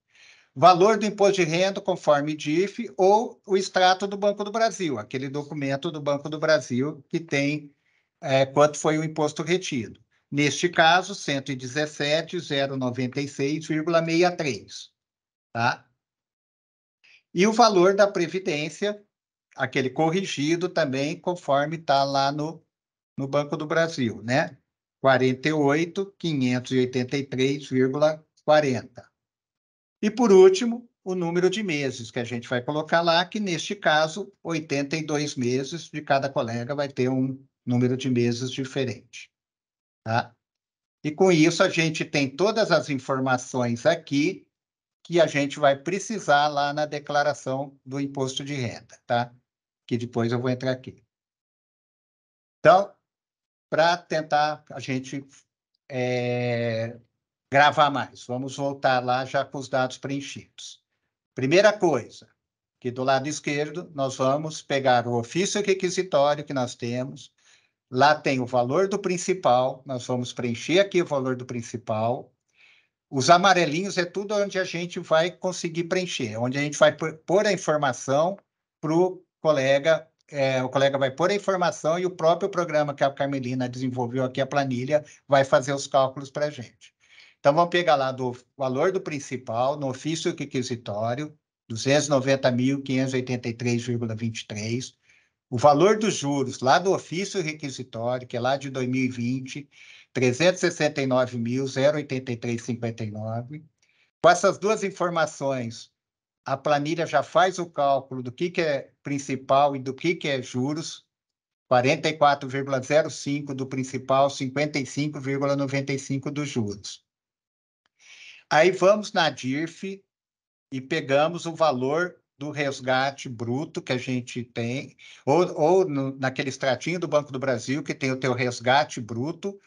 valor do imposto de renda conforme DIF ou o extrato do Banco do Brasil, aquele documento do Banco do Brasil que tem é, quanto foi o imposto retido. Neste caso, 117,096,63, tá? E o valor da previdência, aquele corrigido também, conforme está lá no, no Banco do Brasil, né? 48,583,40. E, por último, o número de meses que a gente vai colocar lá, que neste caso, 82 meses de cada colega vai ter um número de meses diferente. Tá? E com isso, a gente tem todas as informações aqui que a gente vai precisar lá na declaração do imposto de renda, tá? Que depois eu vou entrar aqui. Então, para tentar a gente é, gravar mais. Vamos voltar lá já com os dados preenchidos. Primeira coisa, que do lado esquerdo nós vamos pegar o ofício requisitório que nós temos. Lá tem o valor do principal, nós vamos preencher aqui o valor do principal. Os amarelinhos é tudo onde a gente vai conseguir preencher, onde a gente vai pôr a informação para o colega, é, o colega vai pôr a informação e o próprio programa que a Carmelina desenvolveu aqui, a planilha, vai fazer os cálculos para a gente. Então, vamos pegar lá do valor do principal, no ofício requisitório, 290.583,23. O valor dos juros lá do ofício requisitório, que é lá de 2020, 369.083,59. Com essas duas informações, a planilha já faz o cálculo do que, que é principal e do que, que é juros, 44,05 do principal, 55,95 dos juros. Aí vamos na DIRF e pegamos o valor do resgate bruto que a gente tem, ou, ou no, naquele extratinho do Banco do Brasil, que tem o teu resgate bruto,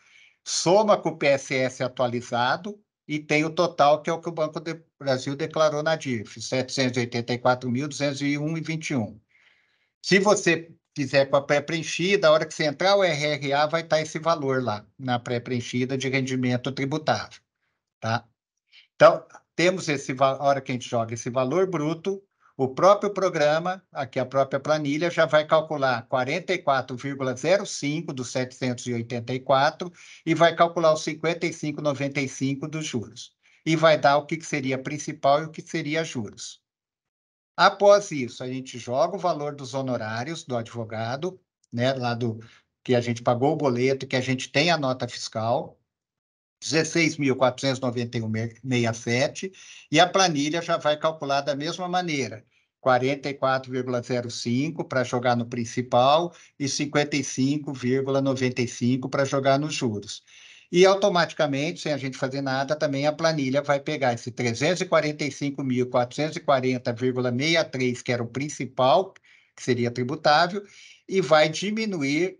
soma com o PSS atualizado e tem o total, que é o que o Banco do Brasil declarou na DIRF, 784.201,21. Se você fizer com a pré-preenchida, a hora que você entrar o RRA vai estar tá esse valor lá, na pré-preenchida de rendimento tributável, tá? Então, temos esse a hora que a gente joga esse valor bruto, o próprio programa, aqui a própria planilha, já vai calcular 44,05 dos 784 e vai calcular os 55,95 dos juros. E vai dar o que seria principal e o que seria juros. Após isso, a gente joga o valor dos honorários do advogado, né, lá do que a gente pagou o boleto, que a gente tem a nota fiscal, 16.491,67 e a planilha já vai calcular da mesma maneira, 44,05 para jogar no principal e 55,95 para jogar nos juros. E automaticamente, sem a gente fazer nada, também a planilha vai pegar esse 345.440,63, que era o principal, que seria tributável, e vai diminuir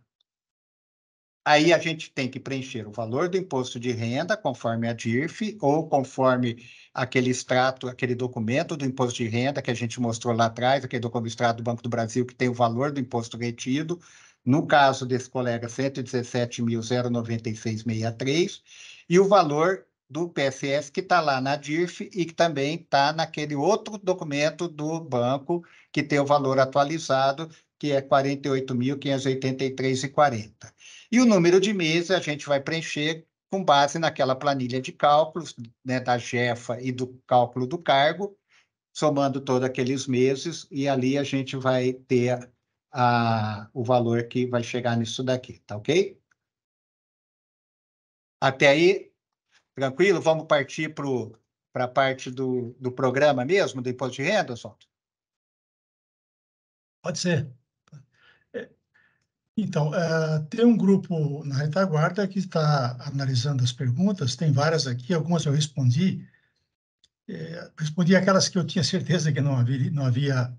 Aí a gente tem que preencher o valor do imposto de renda, conforme a DIRF, ou conforme aquele extrato, aquele documento do imposto de renda que a gente mostrou lá atrás, aquele documento extrato do Banco do Brasil que tem o valor do imposto retido. No caso desse colega, 117.096,63, e o valor do PSS que está lá na DIRF e que também está naquele outro documento do banco que tem o valor atualizado que é 48.583,40. E o número de meses a gente vai preencher com base naquela planilha de cálculos né, da GEFA e do cálculo do cargo, somando todos aqueles meses, e ali a gente vai ter a, o valor que vai chegar nisso daqui, tá ok? Até aí, tranquilo? Vamos partir para a parte do, do programa mesmo, do imposto de renda, Solto? Pode ser. Então, uh, tem um grupo na retaguarda que está analisando as perguntas, tem várias aqui, algumas eu respondi, eh, respondi aquelas que eu tinha certeza que não havia, não havia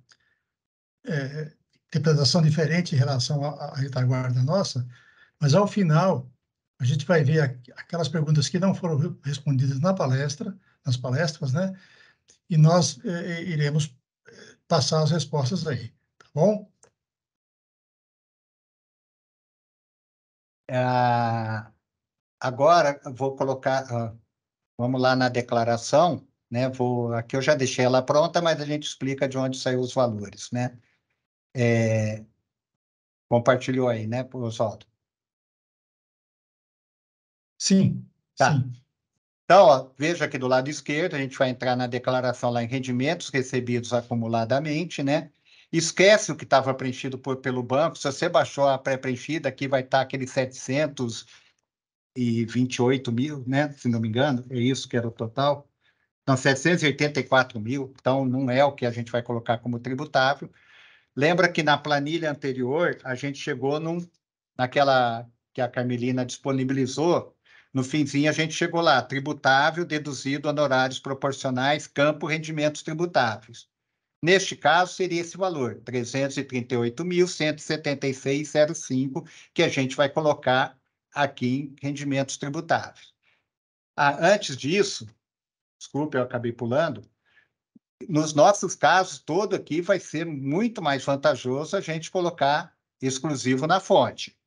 eh, interpretação diferente em relação à, retaguarda nossa, mas ao final a gente vai ver aquelas perguntas que não foram respondidas na palestra, nas palestras, né? E nós iremos passar as respostas aí, tá bom? Ah, agora, vou colocar, vamos lá na declaração, né? Vou, aqui eu já deixei ela pronta, mas a gente explica de onde saiu os valores, né? É, compartilhou aí, né, Oswaldo? Sim, tá. sim. Então, ó, veja aqui do lado esquerdo, a gente vai entrar na declaração lá em rendimentos recebidos acumuladamente, né? esquece o que estava preenchido por, pelo banco. Se você baixou a pré-preenchida, aqui vai estar tá aquele 728 mil, né? Se não me engano, é isso que era o total. Então, 784 mil, então não é o que a gente vai colocar como tributável. Lembra que na planilha anterior, a gente chegou num, naquela que a Carmelina disponibilizou, no finzinho a gente chegou lá, tributável, deduzido, honorários proporcionais, campo, rendimentos tributáveis. Neste caso, seria esse valor, 338.176,05, que a gente vai colocar aqui em rendimentos tributáveis. Ah, antes disso, desculpe, eu acabei pulando, nos nossos casos, todo aqui vai ser muito mais vantajoso a gente colocar exclusivo na fonte,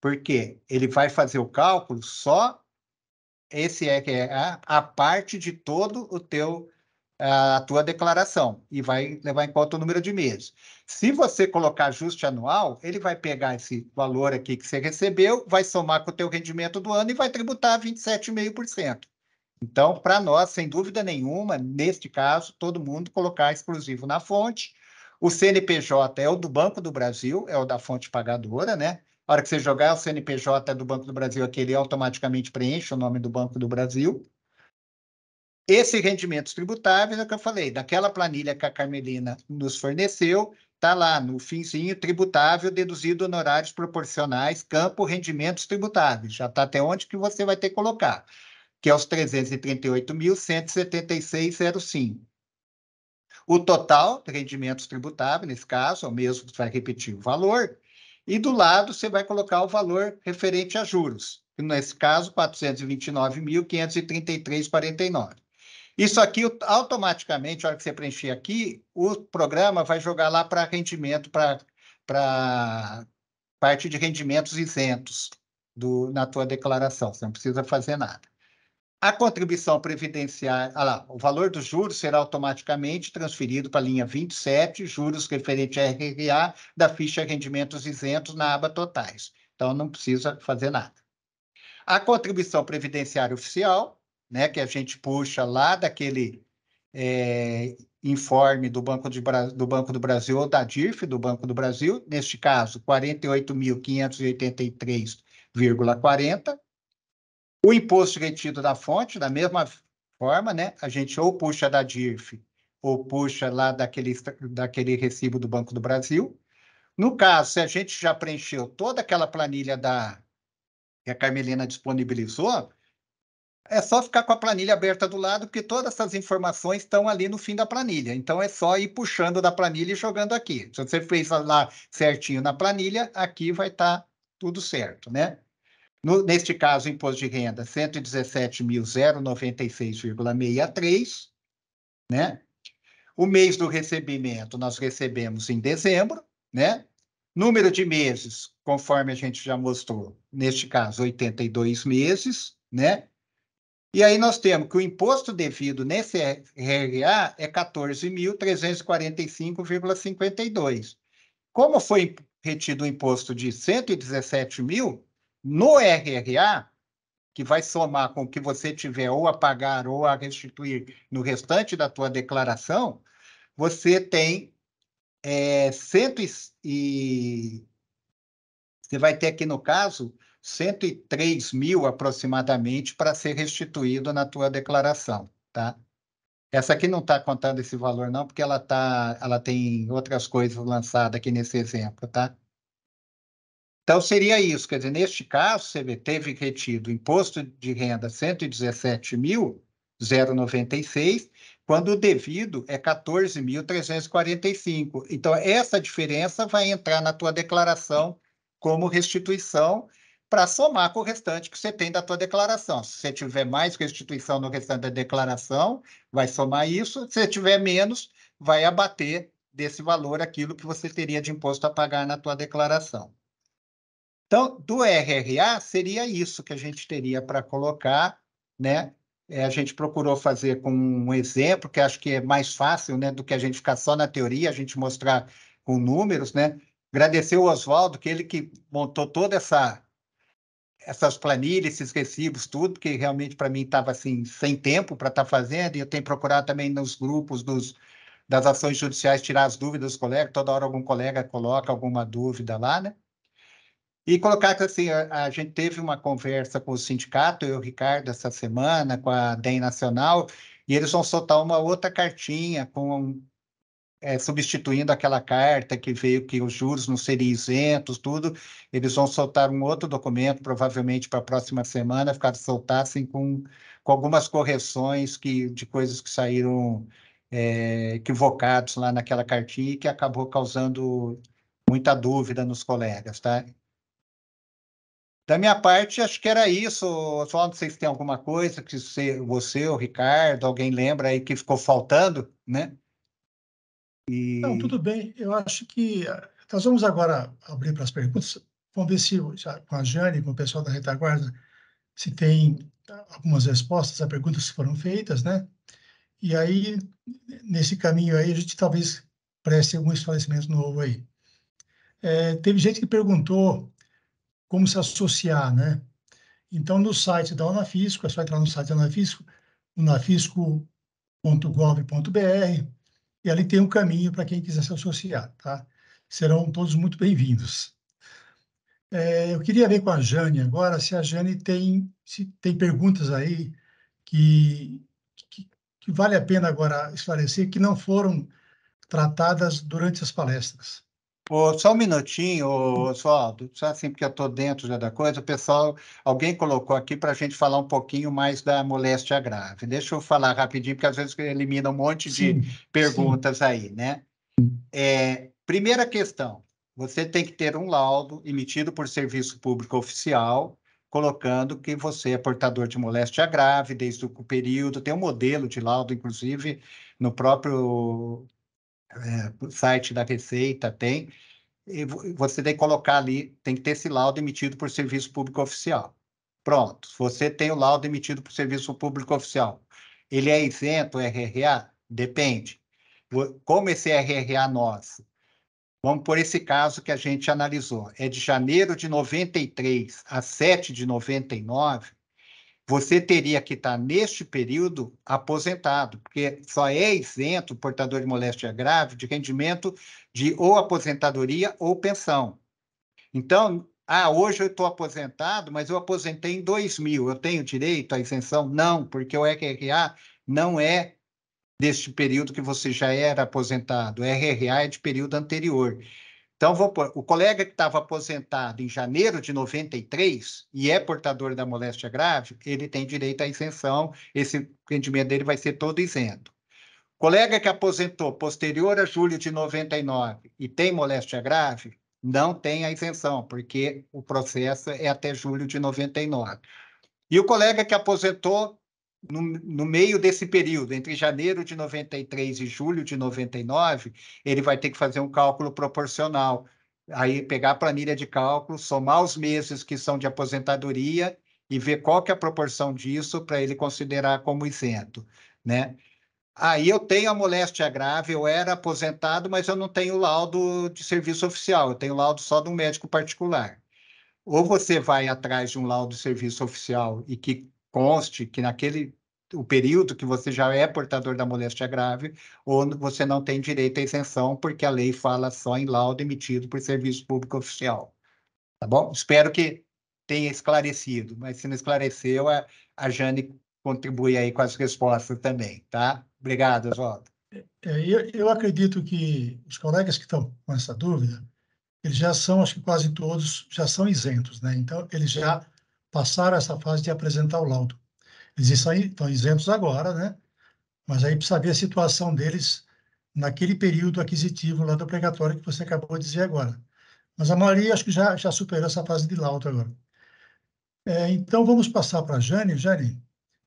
porque ele vai fazer o cálculo só esse é que é a parte de todo o teu a tua declaração e vai levar em conta o número de meses. Se você colocar ajuste anual, ele vai pegar esse valor aqui que você recebeu, vai somar com o teu rendimento do ano e vai tributar 27,5%. Então, para nós, sem dúvida nenhuma, neste caso, todo mundo colocar exclusivo na fonte. O CNPJ é o do Banco do Brasil, é o da fonte pagadora, né? A hora que você jogar o CNPJ do Banco do Brasil aqui, ele automaticamente preenche o nome do Banco do Brasil. Esses rendimentos tributáveis é o que eu falei, daquela planilha que a Carmelina nos forneceu, está lá no finzinho tributável, deduzido honorários proporcionais, campo rendimentos tributáveis. Já está até onde que você vai ter que colocar, que é os 338.176,05. O total de rendimentos tributáveis, nesse caso, é o mesmo vai repetir o valor, e do lado você vai colocar o valor referente a juros, que nesse caso, 429.533,49. Isso aqui, automaticamente, a hora que você preencher aqui, o programa vai jogar lá para rendimento, para parte de rendimentos isentos do, na tua declaração. Você não precisa fazer nada. A contribuição previdenciária, Olha lá, o valor dos juros será automaticamente transferido para a linha 27, juros referente à RRA, da ficha rendimentos isentos na aba totais. Então, não precisa fazer nada. A contribuição previdenciária oficial, né, que a gente puxa lá daquele é, informe do Banco, de, do Banco do Brasil ou da DIRF do Banco do Brasil, neste caso, 48.583,40. O imposto retido da fonte, da mesma forma, né, a gente ou puxa da DIRF ou puxa lá daquele, daquele recibo do Banco do Brasil. No caso, se a gente já preencheu toda aquela planilha da, que a Carmelina disponibilizou, é só ficar com a planilha aberta do lado, porque todas essas informações estão ali no fim da planilha. Então, é só ir puxando da planilha e jogando aqui. Se você fez lá certinho na planilha, aqui vai estar tá tudo certo, né? No, neste caso, imposto de renda, 117.096,63, né? O mês do recebimento, nós recebemos em dezembro, né? Número de meses, conforme a gente já mostrou, neste caso, 82 meses, né? E aí nós temos que o imposto devido nesse RRA é 14.345,52. Como foi retido o imposto de 117 mil, no RRA, que vai somar com o que você tiver ou a pagar ou a restituir no restante da tua declaração, você tem é, cento e, e você vai ter aqui no caso 103 mil aproximadamente para ser restituído na tua declaração, tá? Essa aqui não está contando esse valor não, porque ela tá, ela tem outras coisas lançadas aqui nesse exemplo, tá? Então seria isso, quer dizer, neste caso, você teve retido imposto de renda 117.096, quando o devido é 14.345. Então essa diferença vai entrar na tua declaração como restituição para somar com o restante que você tem da tua declaração. Se você tiver mais restituição no restante da declaração, vai somar isso. Se você tiver menos, vai abater desse valor aquilo que você teria de imposto a pagar na tua declaração. Então, do RRA seria isso que a gente teria para colocar, né? É, a gente procurou fazer com um exemplo, que acho que é mais fácil, né, do que a gente ficar só na teoria, a gente mostrar com números, né? Agradecer o Oswaldo, que ele que montou toda essa essas planilhas, esses recibos, tudo, porque realmente para mim estava assim, sem tempo para estar tá fazendo, e eu tenho procurado também nos grupos dos, das ações judiciais tirar as dúvidas dos colegas, toda hora algum colega coloca alguma dúvida lá, né? E colocar que assim, a, a gente teve uma conversa com o sindicato, eu e o Ricardo, essa semana, com a DEM Nacional, e eles vão soltar uma outra cartinha com é, substituindo aquela carta que veio que os juros não seriam isentos, tudo, eles vão soltar um outro documento, provavelmente para a próxima semana, ficar soltassem com, com algumas correções que, de coisas que saíram é, equivocados lá naquela cartinha e que acabou causando muita dúvida nos colegas, tá? Da minha parte, acho que era isso. Só não sei se tem alguma coisa que você, você o Ricardo, alguém lembra aí que ficou faltando, né? E... Não, tudo bem. Eu acho que eh, nós vamos agora abrir para as perguntas. Vamos ver se com a Jane, com o pessoal da retaguarda, se tem ah, algumas respostas a perguntas que foram feitas, né? E aí, nesse caminho aí, a gente talvez preste algum esclarecimento novo aí. É, teve gente que perguntou como se associar, né? Então, no site da Unafisco, é só entrar no site da Unafisco, unafisco.gov.br, e ali tem um caminho para quem quiser se associar, tá? Serão todos muito bem-vindos. É, eu queria ver com a Jane agora se a Jane tem, se tem perguntas aí que, que, que vale a pena agora esclarecer, que não foram tratadas durante as palestras só um minutinho, Oswaldo, só assim, porque eu estou dentro já da coisa, o pessoal, alguém colocou aqui para a gente falar um pouquinho mais da moléstia grave. Deixa eu falar rapidinho, porque às vezes elimina um monte sim, de perguntas sim. aí, né? É, primeira questão, você tem que ter um laudo emitido por serviço público oficial, colocando que você é portador de moléstia grave desde o período, tem um modelo de laudo, inclusive, no próprio é, site da Receita tem, e você tem que colocar ali, tem que ter esse laudo emitido por serviço público oficial. Pronto, você tem o laudo emitido por serviço público oficial. Ele é isento, é RRA? Depende. Como esse RRA nosso? Vamos por esse caso que a gente analisou. É de janeiro de 93 a 7 de 99, você teria que estar, neste período, aposentado, porque só é isento o portador de moléstia grave de rendimento de ou aposentadoria ou pensão. Então, ah, hoje eu estou aposentado, mas eu aposentei em 2000, eu tenho direito à isenção? Não, porque o RRA não é deste período que você já era aposentado, o RRA é de período anterior. Então, vou pôr, o colega que estava aposentado em janeiro de 93 e é portador da moléstia grave, ele tem direito à isenção, esse rendimento dele vai ser todo isento. O colega que aposentou posterior a julho de 99 e tem moléstia grave, não tem a isenção, porque o processo é até julho de 99. E o colega que aposentou no, no, meio desse período, entre janeiro de 93 e julho de 99, ele vai ter que fazer um cálculo proporcional. Aí pegar a planilha de cálculo, somar os meses que são de aposentadoria e ver qual que é a proporção disso para ele considerar como isento, né? Aí eu tenho a moléstia grave, eu era aposentado, mas eu não tenho laudo de serviço oficial, eu tenho laudo só de um médico particular. Ou você vai atrás de um laudo de serviço oficial e que conste que naquele o período que você já é portador da moléstia grave, ou você não tem direito à isenção, porque a lei fala só em laudo emitido por serviço público oficial. Tá bom? Espero que tenha esclarecido, mas se não esclareceu, a, a Jane contribui aí com as respostas também, tá? Obrigado, Oswaldo. É, é, eu, eu acredito que os colegas que estão com essa dúvida, eles já são, acho que quase todos, já são isentos, né? Então, eles já passaram essa fase de apresentar o laudo. Eles estão isentos agora, né? Mas aí precisa ver a situação deles naquele período aquisitivo lá do pregatório que você acabou de dizer agora. Mas a maioria acho que já, já superou essa fase de laudo agora. É, então vamos passar para a Jane. Jane,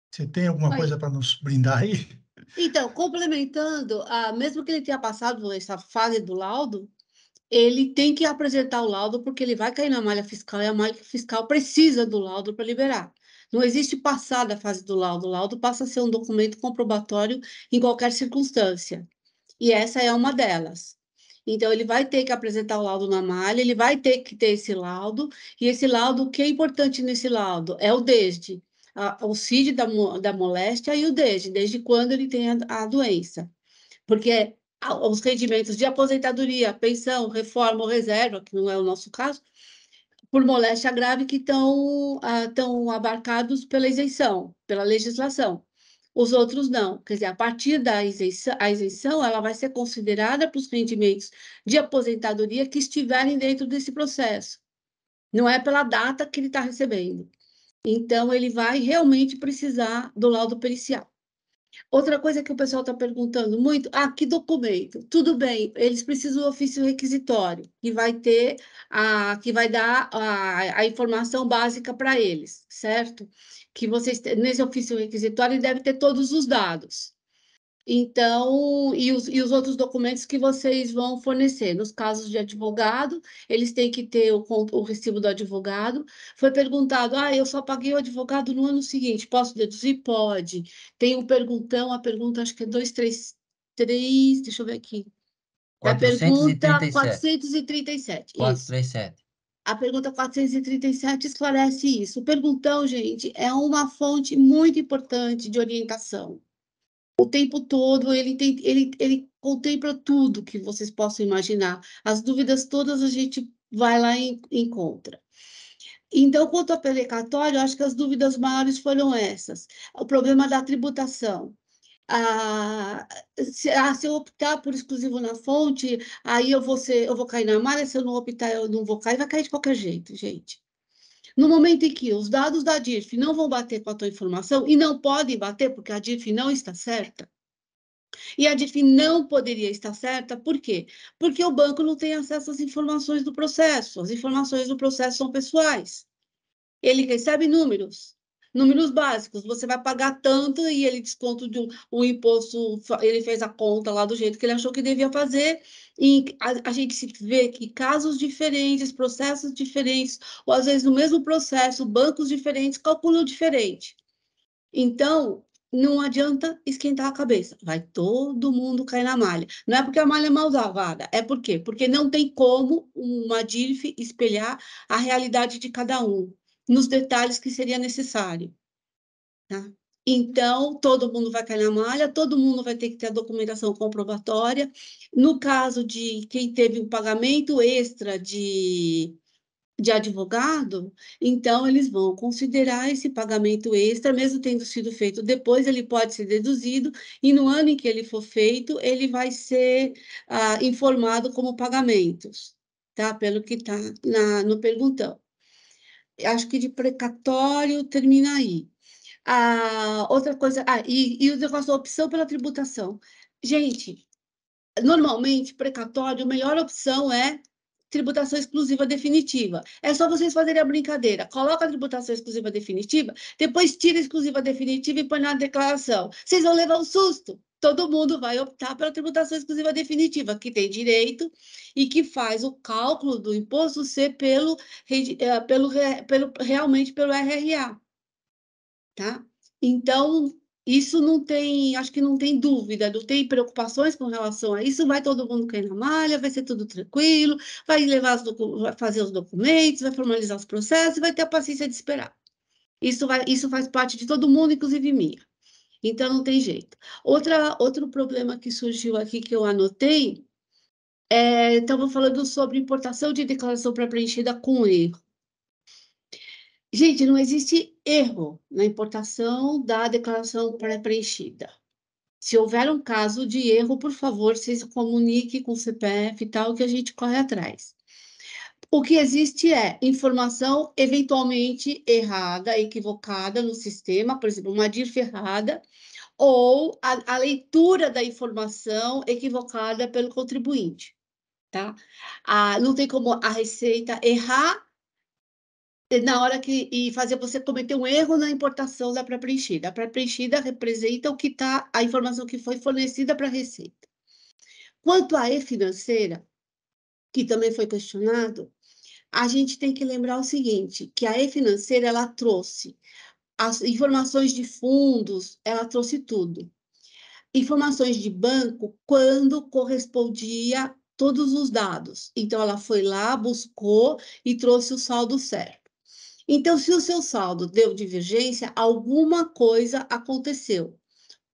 você tem alguma Oi. coisa para nos brindar aí? Então, complementando, ah, mesmo que ele tenha passado essa fase do laudo, ele tem que apresentar o laudo porque ele vai cair na malha fiscal e a malha fiscal precisa do laudo para liberar. Não existe passada da fase do laudo. O laudo passa a ser um documento comprobatório em qualquer circunstância. E essa é uma delas. Então, ele vai ter que apresentar o laudo na malha, ele vai ter que ter esse laudo. E esse laudo, o que é importante nesse laudo? É o desde, a, o CID da, da moléstia e o desde, desde quando ele tem a, a doença. Porque aos rendimentos de aposentadoria, pensão, reforma ou reserva, que não é o nosso caso, por moléstia grave que estão ah, tão abarcados pela isenção, pela legislação. Os outros não. Quer dizer, a partir da isenção, a isenção ela vai ser considerada para os rendimentos de aposentadoria que estiverem dentro desse processo. Não é pela data que ele está recebendo. Então, ele vai realmente precisar do laudo pericial. Outra coisa que o pessoal está perguntando muito, ah, que documento? Tudo bem, eles precisam do ofício requisitório, que vai ter a, que vai dar a, a informação básica para eles, certo? Que vocês nesse ofício requisitório deve ter todos os dados. Então, e os, e os outros documentos que vocês vão fornecer. Nos casos de advogado, eles têm que ter o, o recibo do advogado. Foi perguntado, ah, eu só paguei o advogado no ano seguinte, posso deduzir? Pode. Tem um perguntão, a pergunta acho que é 233, deixa eu ver aqui. 437. É a pergunta 437. 437. Isso. A pergunta 437 esclarece isso. O perguntão, gente, é uma fonte muito importante de orientação o tempo todo ele, tem, ele, ele contempla tudo que vocês possam imaginar. As dúvidas todas a gente vai lá e encontra. Então, quanto ao precatório, acho que as dúvidas maiores foram essas. O problema da tributação. Ah, se, ah, se, eu optar por exclusivo na fonte, aí eu vou, ser, eu vou cair na malha, se eu não optar, eu não vou cair, vai cair de qualquer jeito, gente. No momento em que os dados da DIRF não vão bater com a tua informação, e não podem bater porque a DIRF não está certa, e a DIF não poderia estar certa, por quê? Porque o banco não tem acesso às informações do processo. As informações do processo são pessoais. Ele recebe números, números básicos, você vai pagar tanto e ele desconto de um, um imposto, ele fez a conta lá do jeito que ele achou que devia fazer, e a, a gente se vê que casos diferentes, processos diferentes, ou às vezes no mesmo processo, bancos diferentes calculam diferente. Então, não adianta esquentar a cabeça, vai todo mundo cair na malha. Não é porque a malha é mal usada, é porque Porque não tem como uma DIRF espelhar a realidade de cada um nos detalhes que seria necessário. Tá? Então, todo mundo vai cair na malha, todo mundo vai ter que ter a documentação comprobatória. No caso de quem teve um pagamento extra de, de advogado, então eles vão considerar esse pagamento extra, mesmo tendo sido feito depois, ele pode ser deduzido, e no ano em que ele for feito, ele vai ser ah, informado como pagamentos, tá? Pelo que está no perguntão acho que de precatório termina aí. Ah, outra coisa, ah, e, e o negócio da opção pela tributação. Gente, normalmente, precatório, a melhor opção é tributação exclusiva definitiva. É só vocês fazerem a brincadeira. Coloca a tributação exclusiva definitiva, depois tira a exclusiva definitiva e põe na declaração. Vocês vão levar um susto todo mundo vai optar pela tributação exclusiva definitiva, que tem direito e que faz o cálculo do imposto ser pelo, eh, pelo, pelo realmente pelo RRA. Tá? Então, isso não tem, acho que não tem dúvida, não tem preocupações com relação a isso, vai todo mundo cair na malha, vai ser tudo tranquilo, vai levar vai fazer os documentos, vai formalizar os processos e vai ter a paciência de esperar. Isso, vai, isso faz parte de todo mundo, inclusive minha. Então não tem jeito. Outra, outro problema que surgiu aqui que eu anotei é, estamos falando sobre importação de declaração pré-preenchida com erro. Gente, não existe erro na importação da declaração pré-preenchida. Se houver um caso de erro, por favor, se comunique com o CPF e tal, que a gente corre atrás. O que existe é informação eventualmente errada, equivocada no sistema, por exemplo, uma DIRF errada, ou a, a leitura da informação equivocada pelo contribuinte. Tá? não tem como a Receita errar na hora que e fazer você cometer um erro na importação da pré-preenchida. A pré-preenchida representa o que tá a informação que foi fornecida para a Receita. Quanto à e-financeira, que também foi questionado, a gente tem que lembrar o seguinte, que a E-Financeira, ela trouxe as informações de fundos, ela trouxe tudo. Informações de banco, quando correspondia todos os dados. Então, ela foi lá, buscou e trouxe o saldo certo. Então, se o seu saldo deu divergência, alguma coisa aconteceu.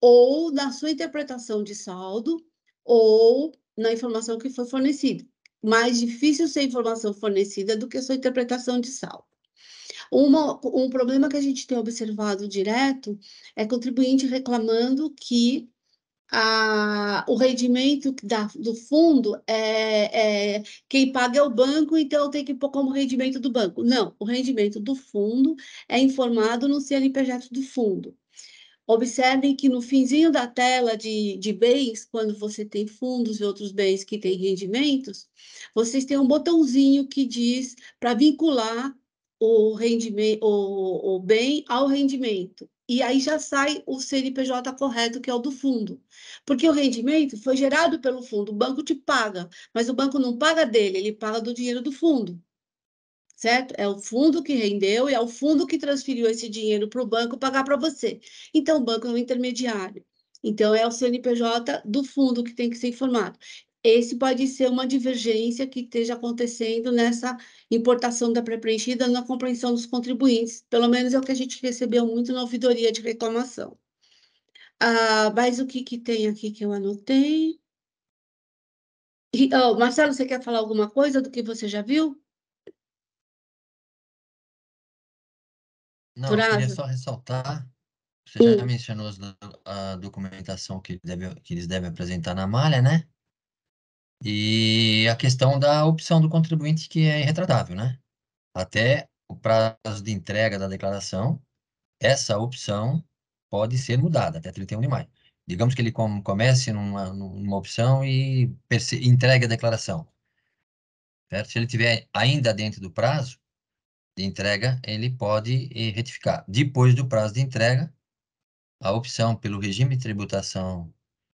Ou na sua interpretação de saldo, ou na informação que foi fornecida mais difícil ser informação fornecida do que a sua interpretação de saldo. Uma, um problema que a gente tem observado direto é contribuinte reclamando que a, o rendimento da, do fundo é, é, quem paga é o banco, então tem que pôr como rendimento do banco. Não, o rendimento do fundo é informado no CNPJ do fundo. Observem que no finzinho da tela de, de bens, quando você tem fundos e outros bens que têm rendimentos, vocês têm um botãozinho que diz para vincular o, rendimento, o, o bem ao rendimento. E aí já sai o CNPJ correto, que é o do fundo. Porque o rendimento foi gerado pelo fundo, o banco te paga, mas o banco não paga dele, ele paga do dinheiro do fundo certo? É o fundo que rendeu e é o fundo que transferiu esse dinheiro para o banco pagar para você. Então, o banco é um intermediário. Então, é o CNPJ do fundo que tem que ser informado. Esse pode ser uma divergência que esteja acontecendo nessa importação da pré-preenchida na compreensão dos contribuintes. Pelo menos é o que a gente recebeu muito na ouvidoria de reclamação. Ah, mas o que, que tem aqui que eu anotei? E, oh, Marcelo, você quer falar alguma coisa do que você já viu? Não, eu queria só ressaltar, você Sim. já hum. mencionou a documentação que, deve, que eles devem apresentar na malha, né? E a questão da opção do contribuinte que é irretratável, né? Até o prazo de entrega da declaração, essa opção pode ser mudada até 31 de maio. Digamos que ele comece numa, numa opção e entregue a declaração. Certo? Se ele tiver ainda dentro do prazo, de entrega, ele pode eh, retificar. Depois do prazo de entrega, a opção pelo regime de tributação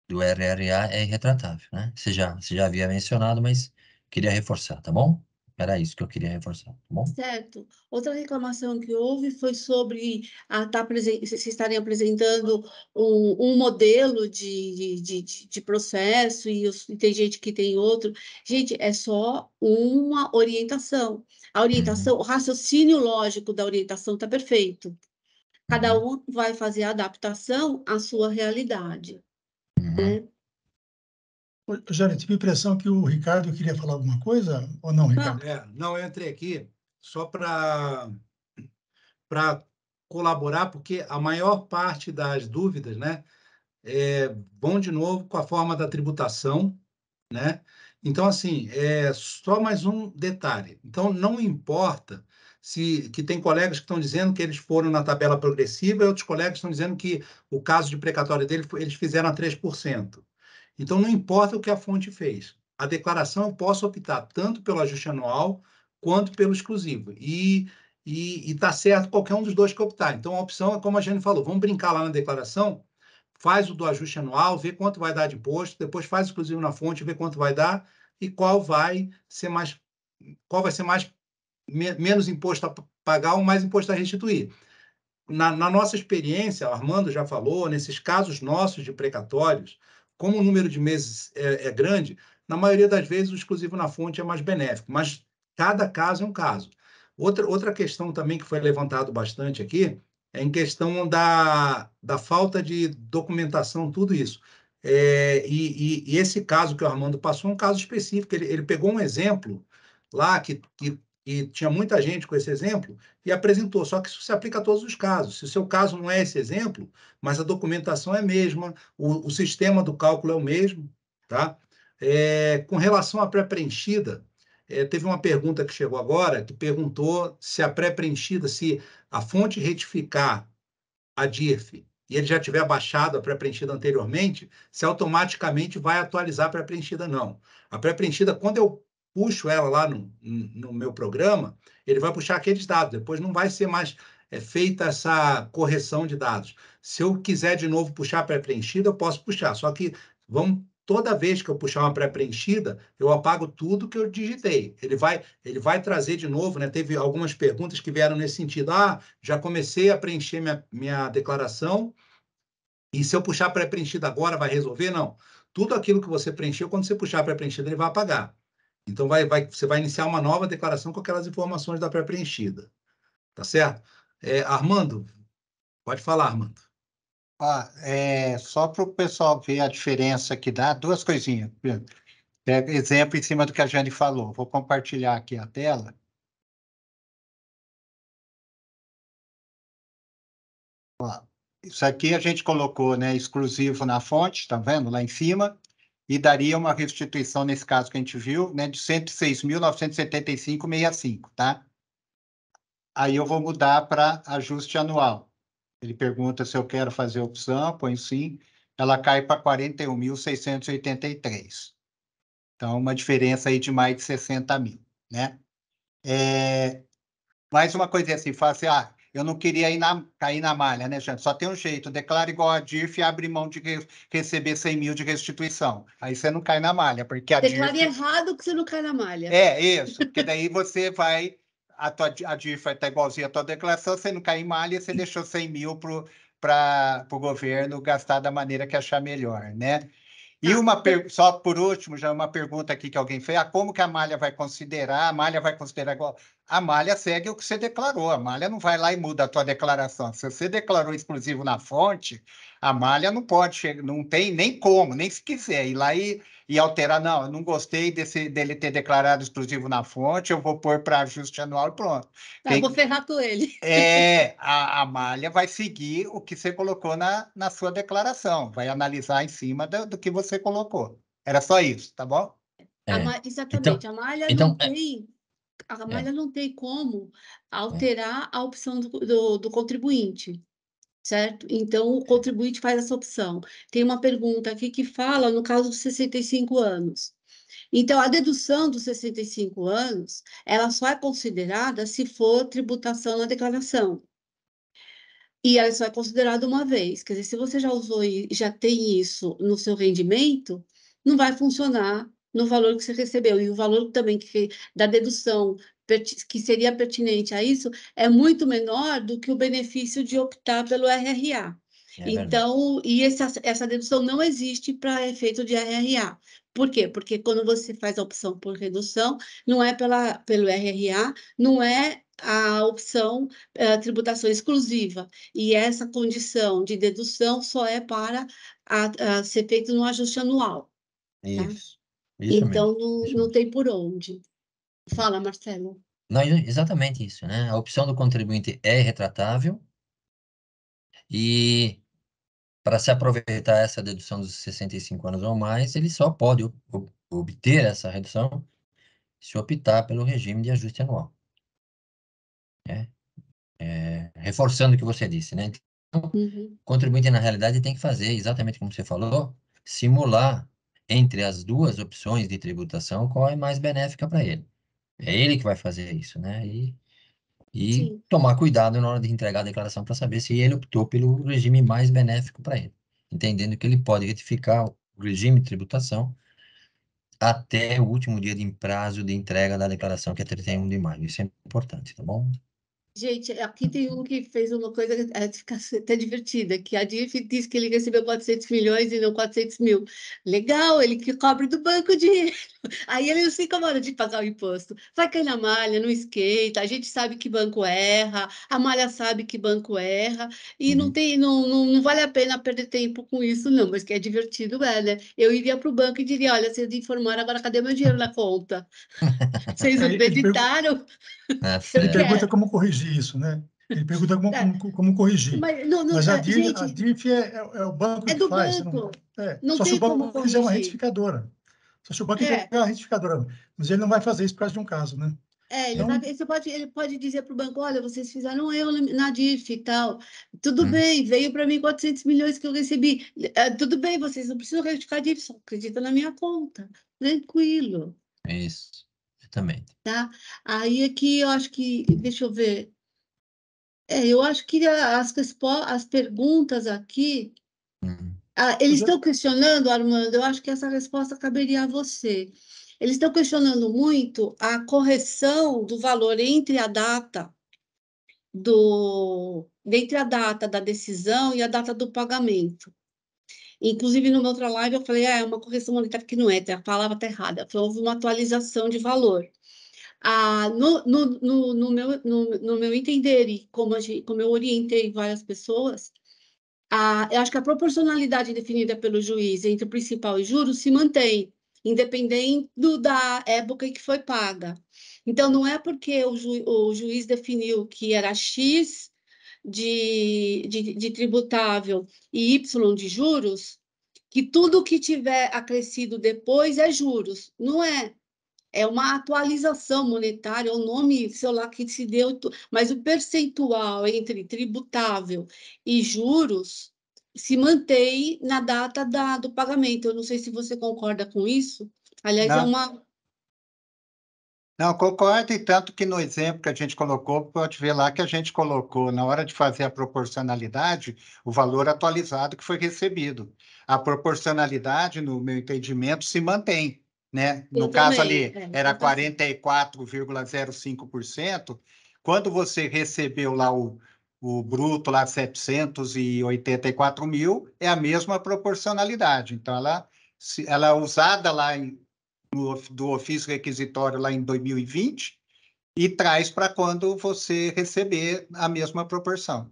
do RRA é irretratável, né? Você já, você já havia mencionado, mas queria reforçar, tá bom? Era isso que eu queria reforçar, tá bom? Certo. Outra reclamação que houve foi sobre a tá, se estarem apresentando um, um modelo de, de, de, de processo e, os, e, tem gente que tem outro. Gente, é só uma orientação. A orientação, uhum. o raciocínio lógico da orientação está perfeito. Cada uhum. um vai fazer a adaptação à sua realidade. Né? Uhum. Né? Jair, tive a impressão que o Ricardo queria falar alguma coisa, ou não, Ricardo? Não, é, não eu entrei aqui só para colaborar, porque a maior parte das dúvidas né, é, vão de novo com a forma da tributação. Né? Então, assim, é só mais um detalhe. Então, não importa se que tem colegas que estão dizendo que eles foram na tabela progressiva e outros colegas estão dizendo que o caso de precatório dele, eles fizeram a 3%. Então, não importa o que a fonte fez. A declaração eu posso optar tanto pelo ajuste anual quanto pelo exclusivo. E e está certo qualquer um dos dois que optar. Então, a opção é como a Jane falou, vamos brincar lá na declaração, faz o do ajuste anual, vê quanto vai dar de imposto, depois faz exclusivo na fonte, vê quanto vai dar e qual vai ser mais, qual vai ser mais menos imposto a pagar ou mais imposto a restituir. Na, na, nossa experiência, o Armando já falou, nesses casos nossos de precatórios, como o número de meses é, é grande, na maioria das vezes o exclusivo na fonte é mais benéfico, mas cada caso é um caso. Outra, outra questão também que foi levantado bastante aqui é em questão da, da falta de documentação, tudo isso. É, e, e, e, esse caso que o Armando passou é um caso específico. Ele, ele pegou um exemplo lá que, que e tinha muita gente com esse exemplo, e apresentou. Só que isso se aplica a todos os casos. Se o seu caso não é esse exemplo, mas a documentação é a mesma, o, o sistema do cálculo é o mesmo, tá? É, com relação à pré-preenchida, é, teve uma pergunta que chegou agora, que perguntou se a pré-preenchida, se a fonte retificar a DIRF e ele já tiver baixado a pré-preenchida anteriormente, se automaticamente vai atualizar a pré-preenchida, não. A pré-preenchida, quando eu puxo ela lá no, no meu programa, ele vai puxar aqueles dados. Depois não vai ser mais é, feita essa correção de dados. Se eu quiser de novo puxar pré-preenchida, eu posso puxar. Só que vamos toda vez que eu puxar uma pré-preenchida, eu apago tudo que eu digitei. Ele vai, ele vai trazer de novo, né? Teve algumas perguntas que vieram nesse sentido. Ah, já comecei a preencher minha, minha declaração, e se eu puxar pré-preenchida agora, vai resolver? Não. Tudo aquilo que você preencheu, quando você puxar pré-preenchida, ele vai apagar. Então, vai, vai, você vai iniciar uma nova declaração com aquelas informações da pré-preenchida. Tá certo? É, Armando, pode falar, Armando. Ah, é, só para o pessoal ver a diferença que dá, duas coisinhas. É, exemplo em cima do que a Jane falou. Vou compartilhar aqui a tela. Ó, isso aqui a gente colocou né, exclusivo na fonte, tá vendo? Lá em cima e daria uma restituição, nesse caso que a gente viu, né, de 106.975,65, tá? Aí eu vou mudar para ajuste anual. Ele pergunta se eu quero fazer opção, põe sim, ela cai para 41.683. Então, uma diferença aí de mais de 60 mil, né? É, mais uma coisa assim, fala assim, ah, eu não queria na, cair na malha, né, gente? Só tem um jeito, declara igual a DIRF e abre mão de re, receber 100 mil de restituição. Aí você não cai na malha, porque a Declare errado que você não cai na malha. É, isso, porque daí você vai... A, tua, a DIRF vai estar tá igualzinha à tua declaração, você não cai em malha e você deixou 100 mil para o governo gastar da maneira que achar melhor, né? E ah, uma per... só por último, já uma pergunta aqui que alguém fez: ah, como que a malha vai considerar? A malha vai considerar igual a malha segue o que você declarou. A malha não vai lá e muda a tua declaração. Se você declarou exclusivo na fonte, a malha não pode chegar, não tem nem como, nem se quiser ir lá e, e alterar. Não, eu não gostei desse, dele ter declarado exclusivo na fonte, eu vou pôr para ajuste anual e pronto. Tá, tem, eu vou ferrar com ele. É, a, a, malha vai seguir o que você colocou na, na sua declaração, vai analisar em cima do, do que você colocou. Era só isso, tá bom? É. A, então, exatamente, então, a malha então, não é, tem. É a malha é. não tem como é. alterar a opção do, do, do contribuinte certo? Então, o é. contribuinte faz essa opção. Tem uma pergunta aqui que fala no caso dos 65 anos. Então, a dedução dos 65 anos, ela só é considerada se for tributação na declaração. E ela só é considerada uma vez. Quer dizer, se você já usou e já tem isso no seu rendimento, não vai funcionar no valor que você recebeu e o valor também que, da dedução que seria pertinente a isso é muito menor do que o benefício de optar pelo RRA. É então, e essa, essa dedução não existe para efeito de RRA. Por quê? Porque quando você faz a opção por redução, não é pela, pelo RRA, não é a opção a eh, tributação exclusiva. E essa condição de dedução só é para a, a ser feito no ajuste anual. Né? Isso. Tá? Isso então mesmo, não, não tem por onde. Fala, Marcelo. Não, é exatamente isso, né? A opção do contribuinte é retratável e para se aproveitar essa dedução dos 65 anos ou mais, ele só pode obter essa redução se optar pelo regime de ajuste anual. É, é, reforçando o que você disse, né? Então, uhum. contribuinte, na realidade, tem que fazer exatamente como você falou, simular entre as duas opções de tributação qual é mais benéfica para ele. É ele que vai fazer isso, né? E, e tomar cuidado na hora de entregar a declaração para saber se ele optou pelo regime mais benéfico para ele, entendendo que ele pode retificar o regime de tributação até o último dia de prazo de entrega da declaração, que é 31 de maio. Isso é importante, tá bom? Gente, aqui tem um que fez uma coisa é até divertida, que a DIF diz que ele recebeu 400 milhões e não 400 mil. Legal, ele que cobre do banco dinheiro. Aí ele não se incomoda de pagar o imposto. Vai cair na malha, não esquenta. A gente sabe que banco erra, a malha sabe que banco erra, e uhum. não tem, não, não, não, vale a pena perder tempo com isso, não, mas que é divertido, é, né? Eu iria para o banco e diria: olha, vocês informaram, agora cadê meu dinheiro na conta? vocês não acreditaram? Ah, ele pergunta como corrigir isso, né? Ele pergunta como, é. como, como, corrigir. Mas, não, não, Mas a, DIF, gente, a DIF é, é, é, o banco é do que faz. Banco. É. Não, é, só se o banco fizer uma retificadora. Só se o banco é. entregar a retificadora. Mas ele não vai fazer isso por causa de um caso, né? É, ele, então... vai, você pode, ele pode dizer para o banco, olha, vocês fizeram um erro na DIF e tal. Tudo hum. bem, veio para mim 400 milhões que eu recebi. É, tudo bem, vocês não precisam retificar a DIF, só acredita na minha conta. Tranquilo. É isso, exatamente. Tá? Aí aqui eu acho que, deixa eu ver. É, eu acho que as, as perguntas aqui ah, eles uhum. estão questionando, Armando, eu acho que essa resposta caberia a você. Eles estão questionando muito a correção do valor entre a data do entre a data da decisão e a data do pagamento. Inclusive, numa outra live, eu falei, ah, é uma correção monetária que não é, tá, a palavra está errada. Falei, houve uma atualização de valor. Ah, no, no, no, no, meu, no, no meu entender, e como, gente, como eu orientei várias pessoas, a, eu acho que a proporcionalidade definida pelo juiz entre principal e juros se mantém, independente do, da época em que foi paga. Então, não é porque o, ju, o juiz definiu que era X de, de, de, tributável e Y de juros, que tudo que tiver acrescido depois é juros. Não é é uma atualização monetária, é o nome, sei lá, que se deu, mas o percentual entre tributável e juros se mantém na data da, do pagamento. Eu não sei se você concorda com isso. Aliás, é não. é uma. Não, concordo, e tanto que no exemplo que a gente colocou, pode ver lá que a gente colocou, na hora de fazer a proporcionalidade, o valor atualizado que foi recebido. A proporcionalidade, no meu entendimento, se mantém né? No caso também, ali, é, era 44,05%. Quando você recebeu lá o, o bruto, lá 784 mil, é a mesma proporcionalidade. Então, ela, ela é usada lá em, no, do ofício requisitório lá em 2020 e traz para quando você receber a mesma proporção.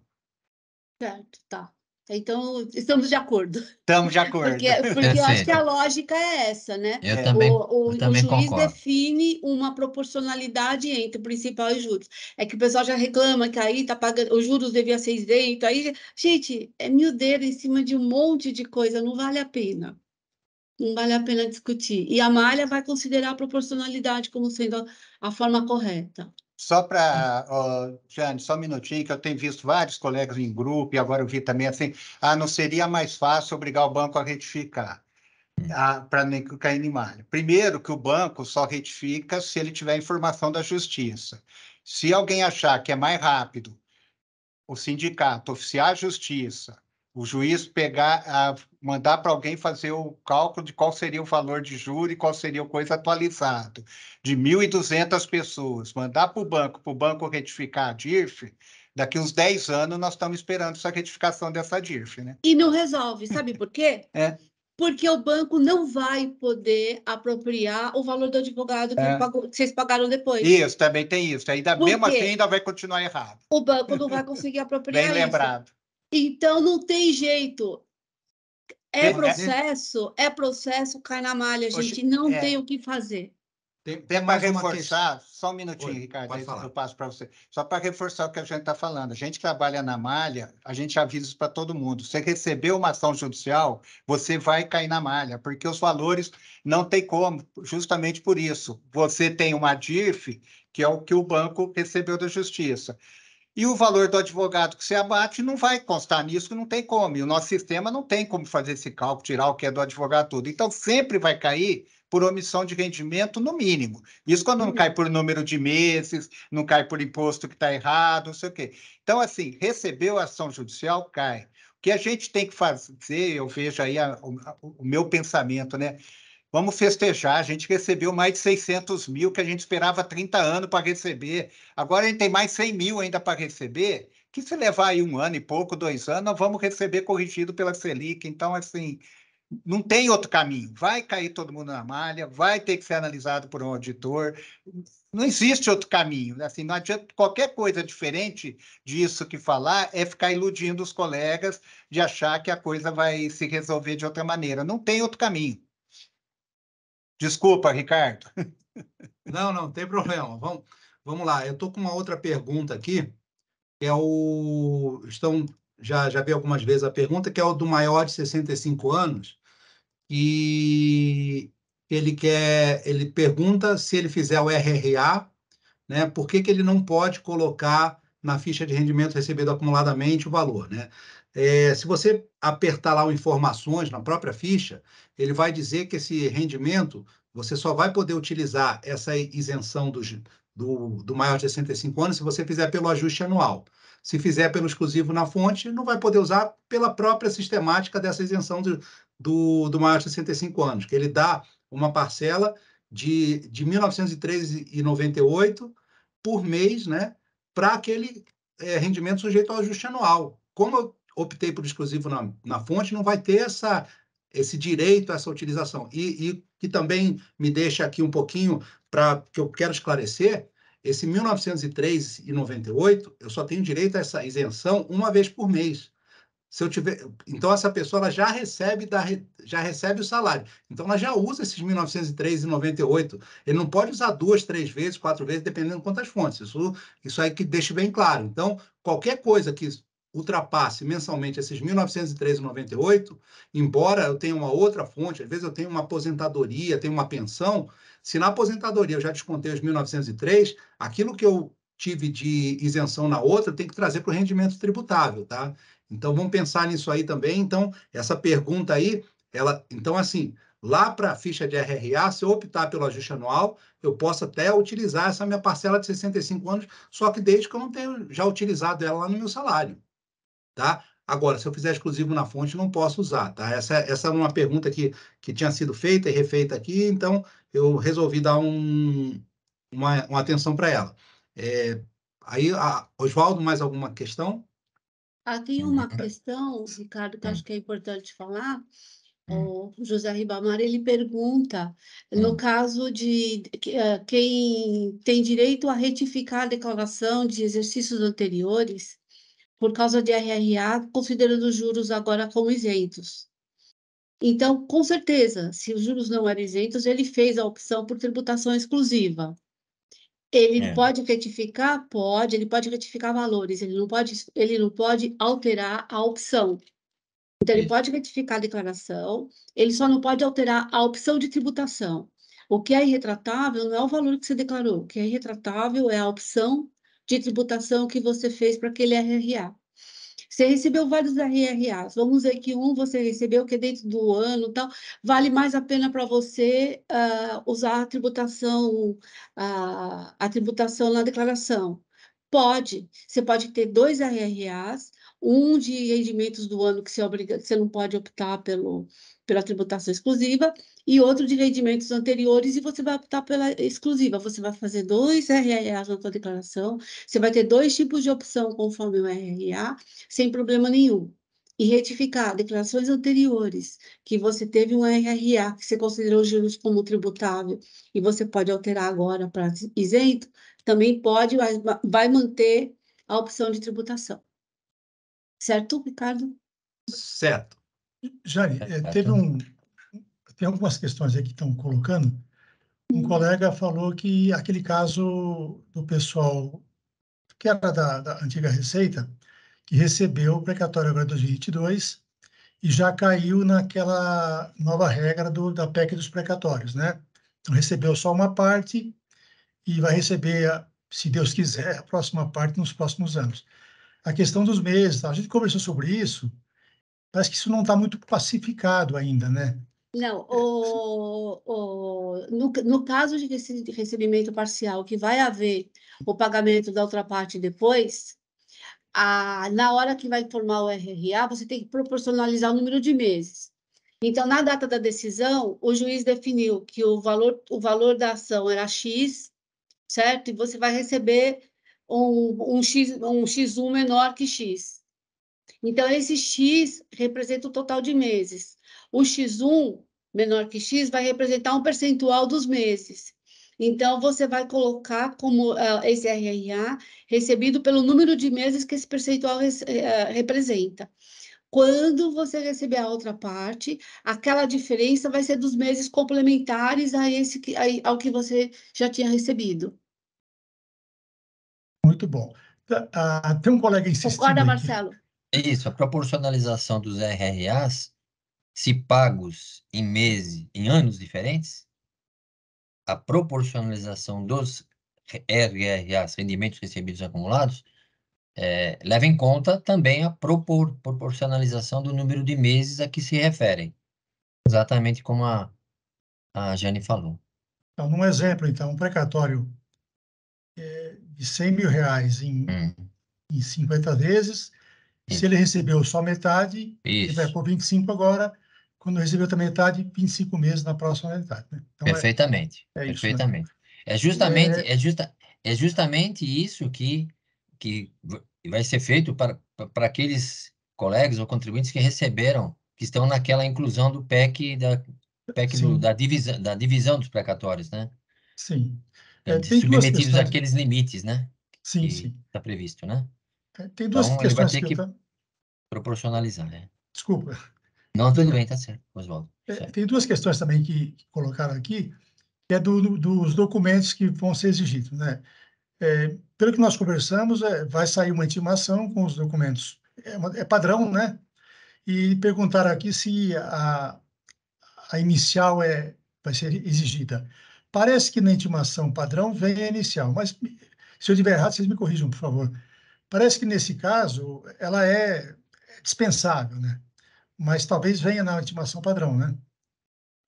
Certo, tá. Então, estamos de acordo. Estamos de acordo. Porque, porque eu acho que a lógica é essa, né? Eu é. também, o, o, eu também o juiz concordo. define uma proporcionalidade entre principal e juros. É que o pessoal já reclama que aí tá pagando, os juros devia ser isento. Aí, gente, é mil dedos em cima de um monte de coisa, não vale a pena. Não vale a pena discutir. E a malha vai considerar a proporcionalidade como sendo a, a forma correta. Só para, Jane, só um minutinho, que eu tenho visto vários colegas em grupo, e agora eu vi também assim, ah, não seria mais fácil obrigar o banco a retificar, hum. ah, para nem cair em malha. Primeiro, que o banco só retifica se ele tiver informação da justiça. Se alguém achar que é mais rápido o sindicato oficiar a justiça o juiz pegar, a, mandar para alguém fazer o cálculo de qual seria o valor de juro e qual seria o coisa atualizado, de 1.200 pessoas, mandar para o banco, para o banco retificar a DIRF, daqui uns 10 anos nós estamos esperando essa retificação dessa DIRF, né? E não resolve, sabe por quê? é. Porque o banco não vai poder apropriar o valor do advogado que, é. pagou, que vocês pagaram depois. Isso, também tem isso. Ainda, mesmo assim, ainda vai continuar errado. O banco não vai conseguir apropriar Bem isso. lembrado. Então não tem jeito. É processo, é processo, cai na malha, gente. não é. tem o que fazer. Tem, para reforçar, ah, só um minutinho, Oi, Ricardo, aí eu passo para você. Só para reforçar o que a gente está falando. A gente trabalha na malha, a gente avisa isso para todo mundo. Você recebeu uma ação judicial, você vai cair na malha, porque os valores não tem como, justamente por isso. Você tem uma DIF, que é o que o banco recebeu da justiça e o valor do advogado que se abate não vai constar nisso, não tem como. E o nosso sistema não tem como fazer esse cálculo, tirar o que é do advogado tudo. Então, sempre vai cair por omissão de rendimento, no mínimo. Isso quando não uhum. cai por número de meses, não cai por imposto que está errado, não sei o quê. Então, assim, recebeu a ação judicial, cai. O que a gente tem que fazer, eu vejo aí a, o meu pensamento, né? Vamos festejar. A gente recebeu mais de 600 mil, que a gente esperava 30 anos para receber. Agora a gente tem mais 100 mil ainda para receber, que se levar aí um ano e pouco, dois anos, nós vamos receber corrigido pela Selic. Então, assim, não tem outro caminho. Vai cair todo mundo na malha, vai ter que ser analisado por um auditor. Não existe outro caminho. Né? Assim, não adianta qualquer coisa diferente disso que falar é ficar iludindo os colegas de achar que a coisa vai se resolver de outra maneira. Não tem outro caminho. Desculpa, Ricardo. Não, não, tem problema. Vamos, vamos lá. Eu estou com uma outra pergunta aqui, é o. Estão, já, já vi algumas vezes a pergunta, que é o do maior de 65 anos, e ele quer. Ele pergunta se ele fizer o RRA, né? Por que, que ele não pode colocar na ficha de rendimento recebido acumuladamente o valor, né? É, se você apertar lá o informações na própria ficha, ele vai dizer que esse rendimento, você só vai poder utilizar essa isenção do, do maior de 65 anos se você fizer pelo ajuste anual. Se fizer pelo exclusivo na fonte, não vai poder usar pela própria sistemática dessa isenção do, do, do maior de 65 anos, que ele dá uma parcela de, de 1.913,98 por mês, né, para aquele é, rendimento sujeito ao ajuste anual. Como optei por exclusivo na, na fonte, não vai ter essa, esse direito a essa utilização. E, e que também me deixa aqui um pouquinho para que eu quero esclarecer, esse 1903 e 98, eu só tenho direito a essa isenção uma vez por mês. Se eu tiver, então essa pessoa ela já recebe da, já recebe o salário. Então ela já usa esses 1903 e 98. Ele não pode usar duas, três vezes, quatro vezes, dependendo de quantas fontes. Isso isso aí que deixa bem claro. Então, qualquer coisa que ultrapasse mensalmente esses 1.903,98. embora eu tenha uma outra fonte, às vezes eu tenho uma aposentadoria, tenho uma pensão, se na aposentadoria eu já descontei os 1903, aquilo que eu tive de isenção na outra tem que trazer para o rendimento tributável, tá? Então vamos pensar nisso aí também. Então essa pergunta aí, ela, então assim, lá para a ficha de RRA, se eu optar pelo ajuste anual, eu posso até utilizar essa minha parcela de 65 anos, só que desde que eu não tenho já utilizado ela lá no meu salário tá? Agora, se eu fizer exclusivo na fonte, não posso usar, tá? Essa, essa é uma pergunta que, que tinha sido feita e refeita aqui, então eu resolvi dar um, uma, uma atenção para ela. É, aí, Oswaldo, mais alguma questão? Ah, tem uma questão, Ricardo, que hum. acho que é importante falar. O hum. José Ribamar, ele pergunta, no hum. caso de eh, quem tem direito a retificar a declaração de exercícios anteriores, por causa de RRA, considerando os juros agora como isentos. Então, com certeza, se os juros não eram isentos, ele fez a opção por tributação exclusiva. Ele é. pode retificar? Pode, ele pode retificar valores, ele não pode, ele não pode alterar a opção. Então, ele pode retificar a declaração, ele só não pode alterar a opção de tributação. O que é irretratável não é o valor que você declarou, o que é irretratável é a opção de tributação que você fez para aquele RRA. Você recebeu vários RRAs. Vamos dizer que um você recebeu que é dentro do ano tal vale mais a pena para você uh, usar a tributação uh, a tributação na declaração. Pode. Você pode ter dois RRAs um de rendimentos do ano que você, obriga, que você não pode optar pelo, pela tributação exclusiva, e outro de rendimentos anteriores, e você vai optar pela exclusiva. Você vai fazer dois RRAs na sua declaração, você vai ter dois tipos de opção conforme o RRA, sem problema nenhum. E retificar declarações anteriores, que você teve um RRA, que você considerou juros como tributável, e você pode alterar agora para isento, também pode, mas vai manter a opção de tributação. Certo, Ricardo? Certo. Jane, é, eh, tá teve um, tem algumas questões aí que estão colocando. Um hum. colega falou que aquele caso do pessoal que era da, da antiga Receita, que recebeu o precatório agora 2022 e já caiu naquela nova regra do, da PEC dos precatórios, né? Então, recebeu só uma parte e vai receber, se Deus quiser, a próxima parte nos próximos anos a questão dos meses. Tá? A gente conversou sobre isso. Parece que isso não está muito pacificado ainda, né? Não, o, o, no, no caso de recebimento parcial, que vai haver o pagamento da outra parte depois, a, na hora que vai informar o RRA, você tem que proporcionalizar o número de meses. Então, na data da decisão, o juiz definiu que o valor, o valor da ação era X, certo? E você vai receber um, um, X, um X1 menor que X. Então, esse X representa o total de meses. O X1 menor que X vai representar um percentual dos meses. Então, você vai colocar como uh, esse RRA recebido pelo número de meses que esse percentual uh, representa. Quando você receber a outra parte, aquela diferença vai ser dos meses complementares a esse que, a, ao que você já tinha recebido muito bom. Tá, ah, tem um colega insistindo. Concorda, aqui. Marcelo? Isso, a proporcionalização dos RRAs, se pagos em meses, em anos diferentes, a proporcionalização dos RRAs, rendimentos recebidos acumulados, é, leva em conta também a propor, proporcionalização do número de meses a que se referem, exatamente como a, a Jane falou. Então, num exemplo, então, um precatório é, de 100 mil reais em, hum. em 50 vezes. Se ele recebeu só metade, Isso. ele vai pôr 25 agora. Quando recebeu outra metade, 25 meses na próxima metade. Né? Então, é perfeitamente. É, é perfeitamente. Isso, né? É justamente é... é... justa, é justamente isso que que vai ser feito para para aqueles colegas ou contribuintes que receberam que estão naquela inclusão do PEC da PEC do, da divisão da divisão dos precatórios, né? Sim. É, é tem submetidos àqueles limites, né? Sim, sim. Está previsto, né? É, tem duas então, questões ele vai ter que, que tá... proporcionalizar, né? Desculpa. Não, tudo bem, tá certo, Oswaldo. É, tem duas questões também que, colocaram aqui, que é do, dos documentos que vão ser exigidos, né? É, pelo que nós conversamos, é, vai sair uma intimação com os documentos. É, é padrão, né? E perguntaram aqui se a, a inicial é, vai ser exigida. Parece que na intimação padrão vem a inicial, mas se eu estiver errado, vocês me corrijam, por favor. Parece que nesse caso ela é dispensável, né? Mas talvez venha na intimação padrão, né?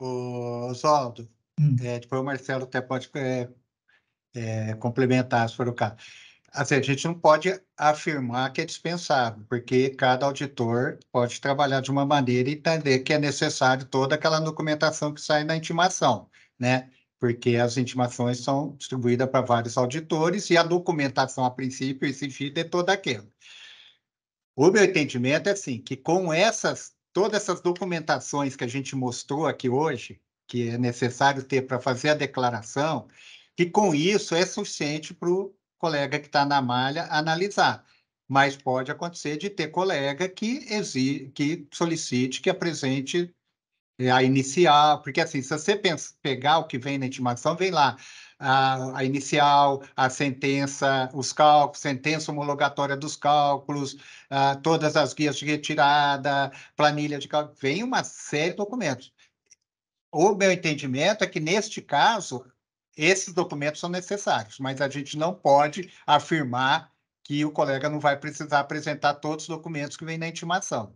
O Oswaldo, hum. é, depois o Marcelo até pode é, é, complementar, se for o caso. Assim, a gente não pode afirmar que é dispensável, porque cada auditor pode trabalhar de uma maneira e entender que é necessário toda aquela documentação que sai na intimação, né? porque as intimações são distribuídas para vários auditores e a documentação, a princípio, exigida é toda aquela. O meu entendimento é assim, que com essas, todas essas documentações que a gente mostrou aqui hoje, que é necessário ter para fazer a declaração, que com isso é suficiente para o colega que está na malha analisar. Mas pode acontecer de ter colega que, exige, que solicite que apresente a inicial, porque assim, se você pensa, pegar o que vem na intimação, vem lá a, a, inicial, a sentença, os cálculos, sentença homologatória dos cálculos, a, todas as guias de retirada, planilha de cálculo, vem uma série de documentos. O meu entendimento é que, neste caso, esses documentos são necessários, mas a gente não pode afirmar que o colega não vai precisar apresentar todos os documentos que vem na intimação.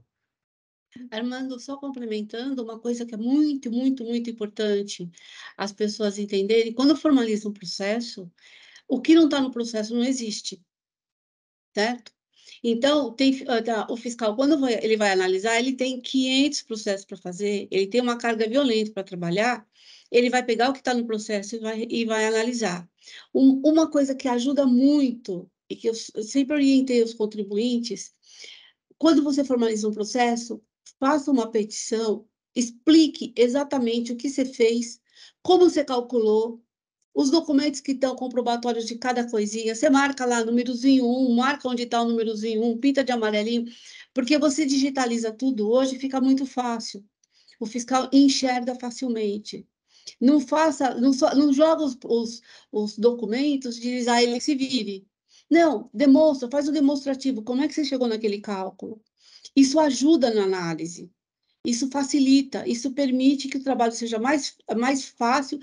Armando, só complementando, uma coisa que é muito, muito, muito importante as pessoas entenderem, quando formaliza um processo, o que não está no processo não existe, certo? Então, tem, ah, tá, o fiscal, quando ele vai analisar, ele tem 500 processos para fazer, ele tem uma carga violenta para trabalhar, ele vai pegar o que está no processo e vai, e vai analisar. Um, uma coisa que ajuda muito, e que eu sempre orientei os contribuintes, quando você formaliza um processo, faça uma petição, explique exatamente o que você fez, como você calculou, os documentos que estão comprobatórios de cada coisinha. Você marca lá númerozinho 1, um, marca onde está o númerozinho 1, um, pinta de amarelinho, porque você digitaliza tudo hoje, fica muito fácil. O fiscal enxerga facilmente. Não faça, não, não joga os, os, os documentos e diz, ah, ele se vive. Não, demonstra, faz o demonstrativo. Como é que você chegou naquele cálculo? Isso ajuda na análise, isso facilita, isso permite que o trabalho seja mais, mais fácil,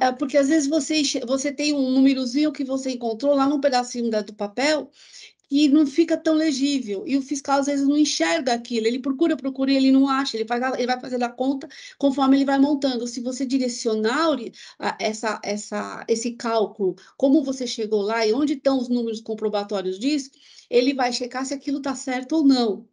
é, porque às vezes você, você tem um númerozinho que você encontrou lá num pedacinho do papel e não fica tão legível. E o fiscal às vezes não enxerga aquilo, ele procura, procura e ele não acha, ele, faz, ele vai fazendo a conta conforme ele vai montando. Se você direcionar essa, essa, esse cálculo, como você chegou lá e onde estão os números comprobatórios disso, ele vai checar se aquilo está certo ou não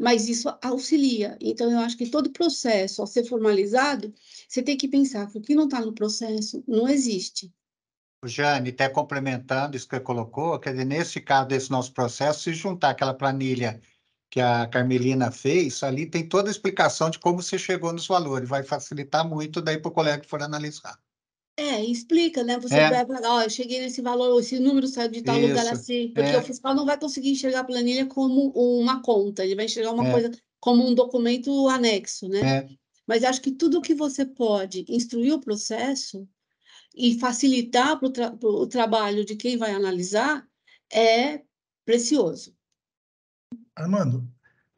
mas isso auxilia. Então, eu acho que todo processo, ao ser formalizado, você tem que pensar que o que não está no processo não existe. Jane, até complementando isso que você colocou, quer dizer, nesse caso desse nosso processo, se juntar aquela planilha que a Carmelina fez, ali tem toda a explicação de como você chegou nos valores, vai facilitar muito daí para o colega que for analisar. É, explica, né? Você é. vai pagar, ó, eu cheguei nesse valor, esse número saiu de tal Isso. lugar assim, porque é. o fiscal não vai conseguir enxergar a planilha como uma conta, ele vai enxergar uma é. coisa como um documento anexo, né? É. Mas acho que tudo que você pode instruir o processo e facilitar para tra o trabalho de quem vai analisar é precioso. Armando,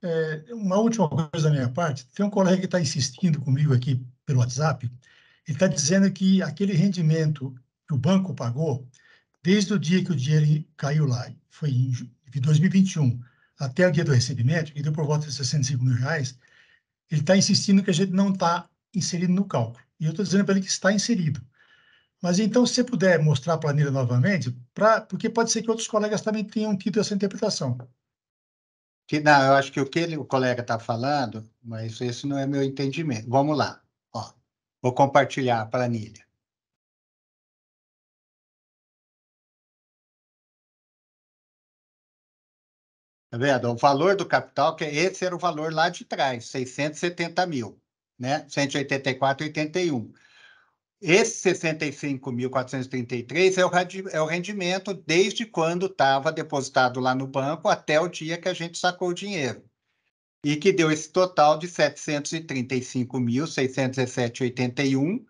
é, uma última coisa da minha parte. Tem um colega que está insistindo comigo aqui pelo WhatsApp ele está dizendo que aquele rendimento que o banco pagou, desde o dia que o dinheiro caiu lá, foi em 2021, até o dia do recebimento, que deu por volta de 65 mil reais, ele está insistindo que a gente não está inserido no cálculo. E eu estou dizendo para ele que está inserido. Mas então, se você puder mostrar a planilha novamente, pra, porque pode ser que outros colegas também tenham tido essa interpretação. Que não, eu acho que o que ele, o colega está falando, mas esse não é meu entendimento. Vamos lá. Vou compartilhar a planilha. Tá vendo? O valor do capital, que é, esse era o valor lá de trás, 670 mil, né? 184,81. Esse 65.433 é, é o rendimento desde quando estava depositado lá no banco até o dia que a gente sacou o dinheiro e que deu esse total de 735.617,81,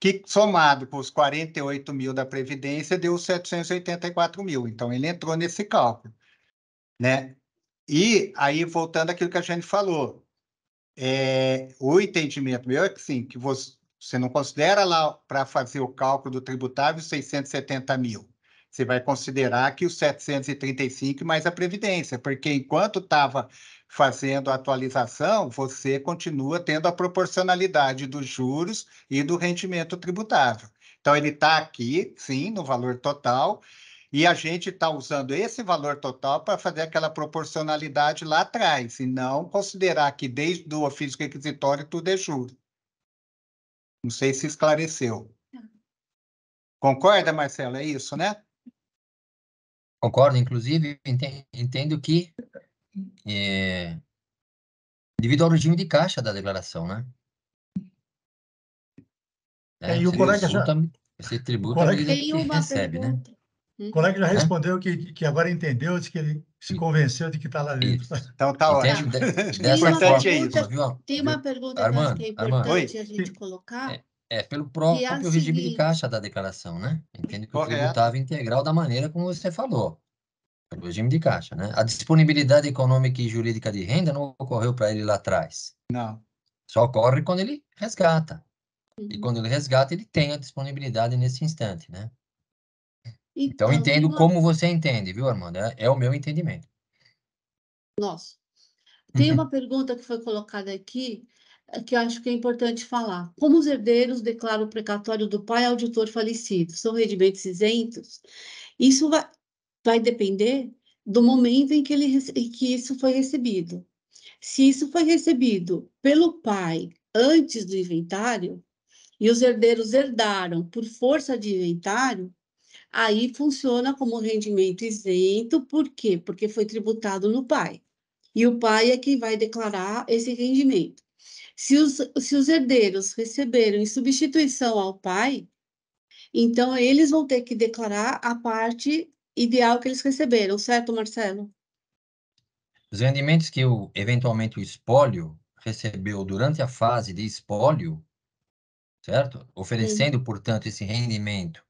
que somado com os 48 mil da Previdência, deu 784 mil. Então, ele entrou nesse cálculo. Né? E aí, voltando àquilo que a gente falou, é, o entendimento meu é que sim, que você, você não considera lá para fazer o cálculo do tributável 670 mil. Você vai considerar que os 735 mais a Previdência, porque enquanto estava fazendo a atualização, você continua tendo a proporcionalidade dos juros e do rendimento tributável. Então, ele está aqui, sim, no valor total, e a gente está usando esse valor total para fazer aquela proporcionalidade lá atrás, e não considerar que desde o ofício requisitório tudo é juro. Não sei se esclareceu. Concorda, Marcelo? É isso, né? Concordo, inclusive, entendo que é, devido ao regime de caixa da declaração, né? É, é e o colega já... É esse tributo colega... ele uma recebe, né? pergunta. né? O colega já respondeu que, que agora entendeu, disse que ele se convenceu de que está lá dentro. Então tá ótimo. Tem, tem, uma pergunta, tem uma pergunta que é importante Armando. a gente colocar. É, é pelo é próprio é regime seguinte. de caixa da declaração, né? Entende que Correto. tributo estava integral da maneira como você falou regime de caixa, né? A disponibilidade econômica e jurídica de renda não ocorreu para ele lá atrás. Não. Só ocorre quando ele resgata. Uhum. E quando ele resgata, ele tem a disponibilidade nesse instante, né? Então, então entendo como você entende, viu, Armanda? É, é o meu entendimento. Nossa. Tem uhum. uma pergunta que foi colocada aqui eh, que eu acho que é importante falar. Como os herdeiros declaram o precatório do pai auditor falecido, são rendimentos isentos? Isso vai, vai depender do momento em que, ele, em que isso foi recebido. Se isso foi recebido pelo pai antes do inventário, e os herdeiros herdaram por força de inventário, aí funciona como rendimento isento, por quê? Porque foi tributado no pai. E o pai é quem vai declarar esse rendimento. Se os, se os herdeiros receberam em substituição ao pai, então eles vão ter que declarar a parte ideal que eles receberam, certo, Marcelo? Os rendimentos que o, eventualmente o espólio recebeu durante a fase de espólio, certo? Oferecendo, Sim. portanto, esse rendimento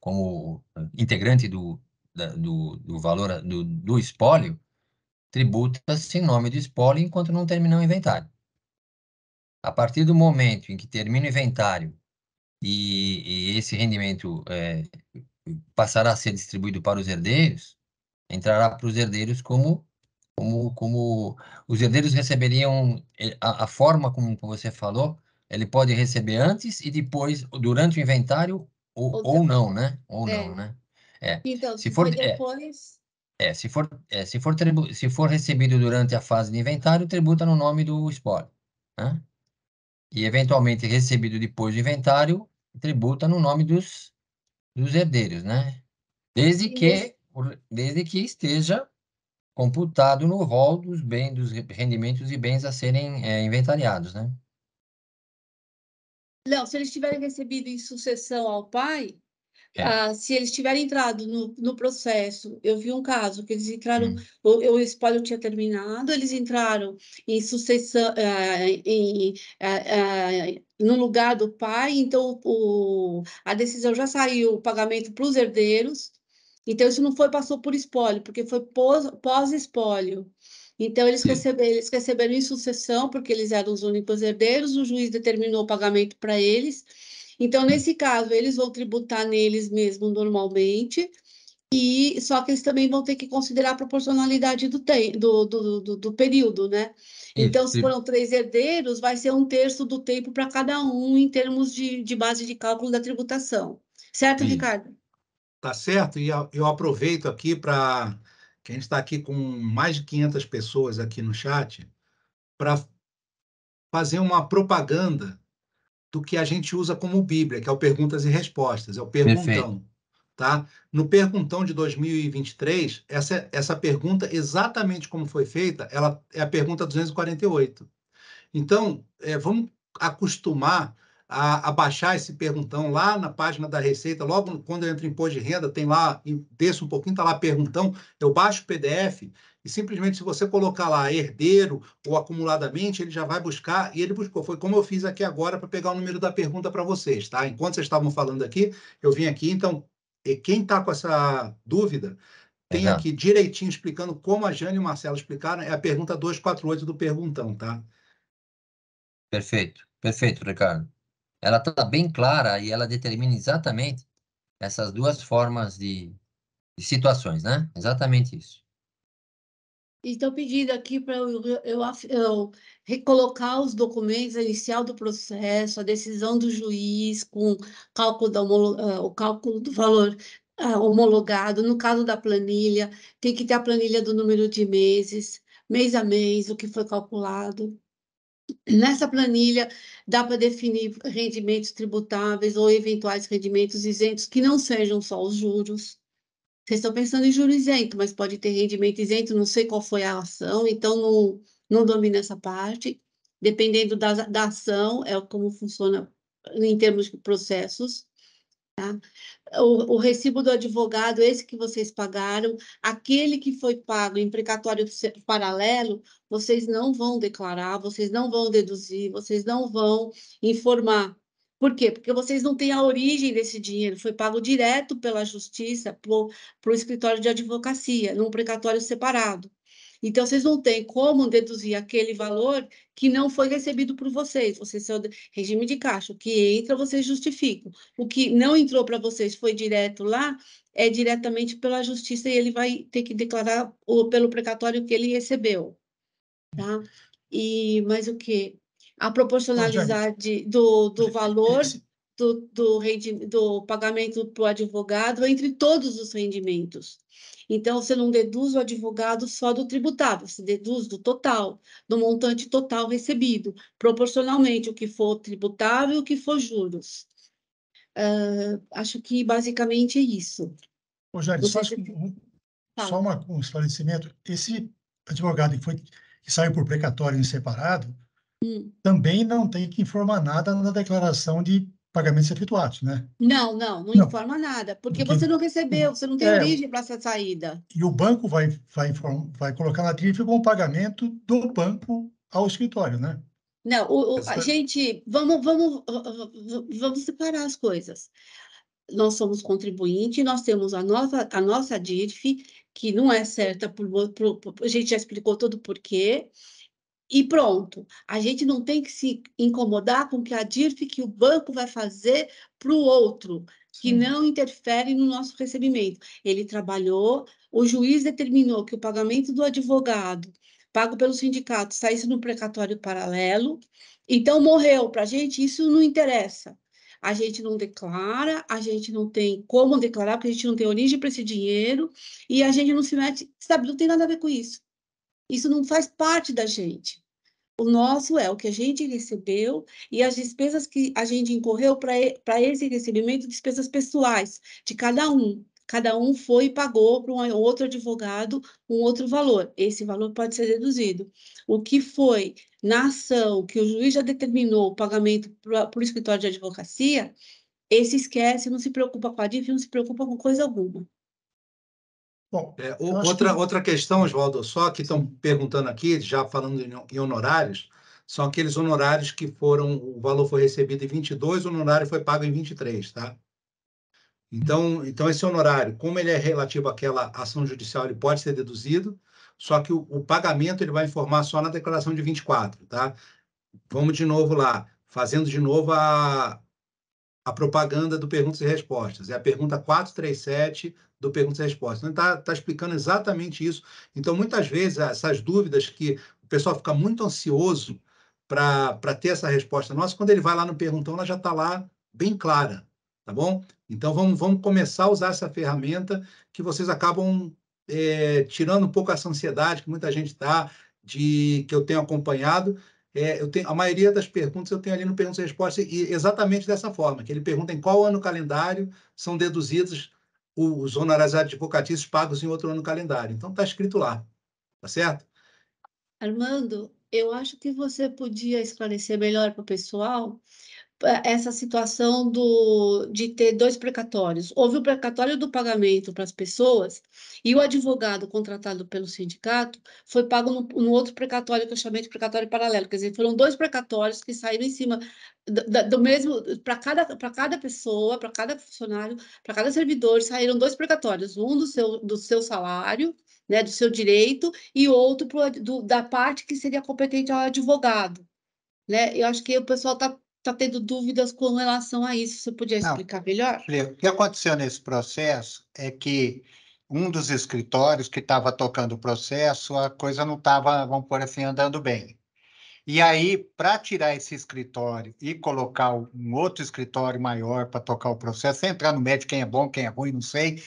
como integrante do, da, do, do, valor do, do espólio, tributa-se em nome do espólio enquanto não terminar o inventário. A partir do momento em que termina o inventário e, e esse rendimento é, passará a ser distribuído para os herdeiros, entrará para os herdeiros como como, como os herdeiros receberiam eh, a, a, forma como você falou, ele pode receber antes e depois, durante o inventário, ou, ou, não, né? Ou é. não, né? É. Então, se for é. depois. É, é, se for, é, se, for tribu, se for recebido durante a fase de inventário, tributa no nome do espólio. Né? E, eventualmente, recebido depois do inventário, tributa no nome dos dos herdeiros, né? Desde que, desde que esteja computado no rol dos bens, dos rendimentos e bens a serem é, inventariados, né? Não, se eles tiverem recebido em sucessão ao pai, é. Ah, se eles tiverem entrado no, no, processo, eu vi um caso que eles entraram, hum. o, o espólio tinha terminado, eles entraram em sucessão, ah, em, ah, no lugar do pai, então o, a decisão já saiu, o pagamento para os herdeiros, então isso não foi passou por espólio, porque foi pós-espólio. Pós então, eles receberam, eles receberam em sucessão, porque eles eram os únicos herdeiros, o juiz determinou o pagamento para eles, então, nesse caso, eles vão tributar neles mesmo normalmente, e só que eles também vão ter que considerar a proporcionalidade do, te, do, do, do, do, período, né? Então, se foram três herdeiros, vai ser um terço do tempo para cada um em termos de, de base de cálculo da tributação. Certo, Ricardo? Tá certo, e eu aproveito aqui para que a gente está aqui com mais de 500 pessoas aqui no chat, para fazer uma propaganda do que a gente usa como Bíblia, que é o Perguntas e Respostas, é o Perguntão. Tá? No Perguntão de 2023, essa, essa pergunta, exatamente como foi feita, ela é a pergunta 248. Então, é, vamos acostumar a, a, baixar esse perguntão lá na página da Receita, logo quando eu entro em imposto de renda, tem lá, desço um pouquinho, está lá perguntão, eu baixo o PDF e simplesmente se você colocar lá herdeiro ou acumuladamente, ele já vai buscar, e ele buscou, foi como eu fiz aqui agora para pegar o número da pergunta para vocês, tá? Enquanto vocês estavam falando aqui, eu vim aqui, então, quem está com essa dúvida, tem aqui direitinho explicando como a Jane e o Marcelo explicaram, é a pergunta 248 do Perguntão, tá? Perfeito, perfeito, Ricardo ela está bem clara e ela determina exatamente essas duas formas de, de situações, né? Exatamente isso. Estou pedindo aqui para eu, eu, eu, recolocar os documentos, a inicial do processo, a decisão do juiz com cálculo da, ah, o cálculo do valor ah, homologado. No caso da planilha, tem que ter a planilha do número de meses, mês a mês, o que foi calculado. Nessa planilha, dá para definir rendimentos tributáveis ou eventuais rendimentos isentos que não sejam só os juros. Vocês estão pensando em juros isento, mas pode ter rendimento isento, não sei qual foi a ação, então não, não domina essa parte. Dependendo da, da ação, é como funciona em termos de processos. Tá? O, o, recibo do advogado, esse que vocês pagaram, aquele que foi pago em precatório paralelo, vocês não vão declarar, vocês não vão deduzir, vocês não vão informar. Por quê? Porque vocês não têm a origem desse dinheiro, foi pago direto pela justiça para o escritório de advocacia, num precatório separado. Então, vocês não têm como deduzir aquele valor que não foi recebido por vocês. Vocês são regime de caixa. O que entra, vocês justificam. O que não entrou para vocês foi direto lá, é diretamente pela justiça e ele vai ter que declarar o, pelo precatório que ele recebeu. Tá? E mais o que? A proporcionalidade do, do valor do, do, rendi, do pagamento para o advogado entre todos os rendimentos. Então, você não deduz o advogado só do tributável, você deduz do total, do montante total recebido, proporcionalmente o que for tributável e o que for juros. Uh, acho que basicamente é isso. Ô, Jair, só, um, só uma, um esclarecimento. Esse advogado que, foi, que saiu por precatório em separado hum. também não tem que informar nada na declaração de pagamentos efetuados, né? Não, não, não, não. informa nada, porque, você não recebeu, você não tem é, origem para essa saída. E o banco vai, vai, vai colocar na TRIF como pagamento do banco ao escritório, né? Não, o, o, essa... gente, vamos, vamos, vamos separar as coisas. Nós somos contribuinte, nós temos a nossa, a nossa DIRF, que não é certa, por, por, por a gente já explicou todo o porquê, e pronto. A gente não tem que se incomodar com o que a DIRF, que o banco vai fazer para o outro, que Sim. não interfere no nosso recebimento. Ele trabalhou, o juiz determinou que o pagamento do advogado pago pelo sindicato saísse no precatório paralelo, então morreu. Para a gente, isso não interessa. A gente não declara, a gente não tem como declarar, porque a gente não tem origem para esse dinheiro, e a gente não se mete, sabe, não tem nada a ver com isso. Isso não faz parte da gente. O nosso é o que a gente recebeu e as despesas que a gente incorreu para esse recebimento, despesas pessoais de cada um. Cada um foi e pagou para um outro advogado um outro valor. Esse valor pode ser deduzido. O que foi na ação que o juiz já determinou o pagamento para o escritório de advocacia, esse esquece, não se preocupa com a DIF, não se preocupa com coisa alguma. Bom, é, outra, que... outra questão, Oswaldo, só que estão perguntando aqui, já falando em honorários, são aqueles honorários que foram, o valor foi recebido em 22, o honorário foi pago em 23, tá? Então, então esse honorário, como ele é relativo àquela ação judicial, ele pode ser deduzido, só que o, o pagamento ele vai informar só na declaração de 24, tá? Vamos de novo lá, fazendo de novo a, a propaganda do Perguntas e Respostas. É a pergunta 437 do Perguntas e Respostas. está então, tá explicando exatamente isso. Então, muitas vezes, essas dúvidas que o pessoal fica muito ansioso para ter essa resposta nossa, quando ele vai lá no perguntão, ela já está lá bem clara, tá bom? Então, vamos, vamos começar a usar essa ferramenta que vocês acabam é, tirando um pouco essa ansiedade que muita gente está, de que eu tenho acompanhado, é, eu tenho, a maioria das perguntas eu tenho ali no Perguntas e Respostas e exatamente dessa forma, que ele pergunta em qual ano calendário são deduzidos os honorários advocatícios pagos em outro ano calendário. Então, está escrito lá, tá certo? Armando, eu acho que você podia esclarecer melhor para o pessoal essa situação do, de ter dois precatórios. Houve o precatório do pagamento para as pessoas e o advogado contratado pelo sindicato foi pago no, no, outro precatório que eu chamei de precatório paralelo. Quer dizer, foram dois precatórios que saíram em cima do, do mesmo para cada para cada pessoa, para cada funcionário, para cada servidor saíram dois precatórios, um do seu do seu salário né, do seu direito e outro pro, do, da parte que seria competente ao advogado. Né? Eu acho que o pessoal está está tendo dúvidas com relação a isso. Você podia explicar Não, melhor? O que aconteceu nesse processo é que um dos escritórios que estava tocando o processo, a coisa não estava, vamos por assim, andando bem. E aí, para tirar esse escritório e colocar um outro escritório maior para tocar o processo, entrar no médico quem é bom, quem é ruim, não sei,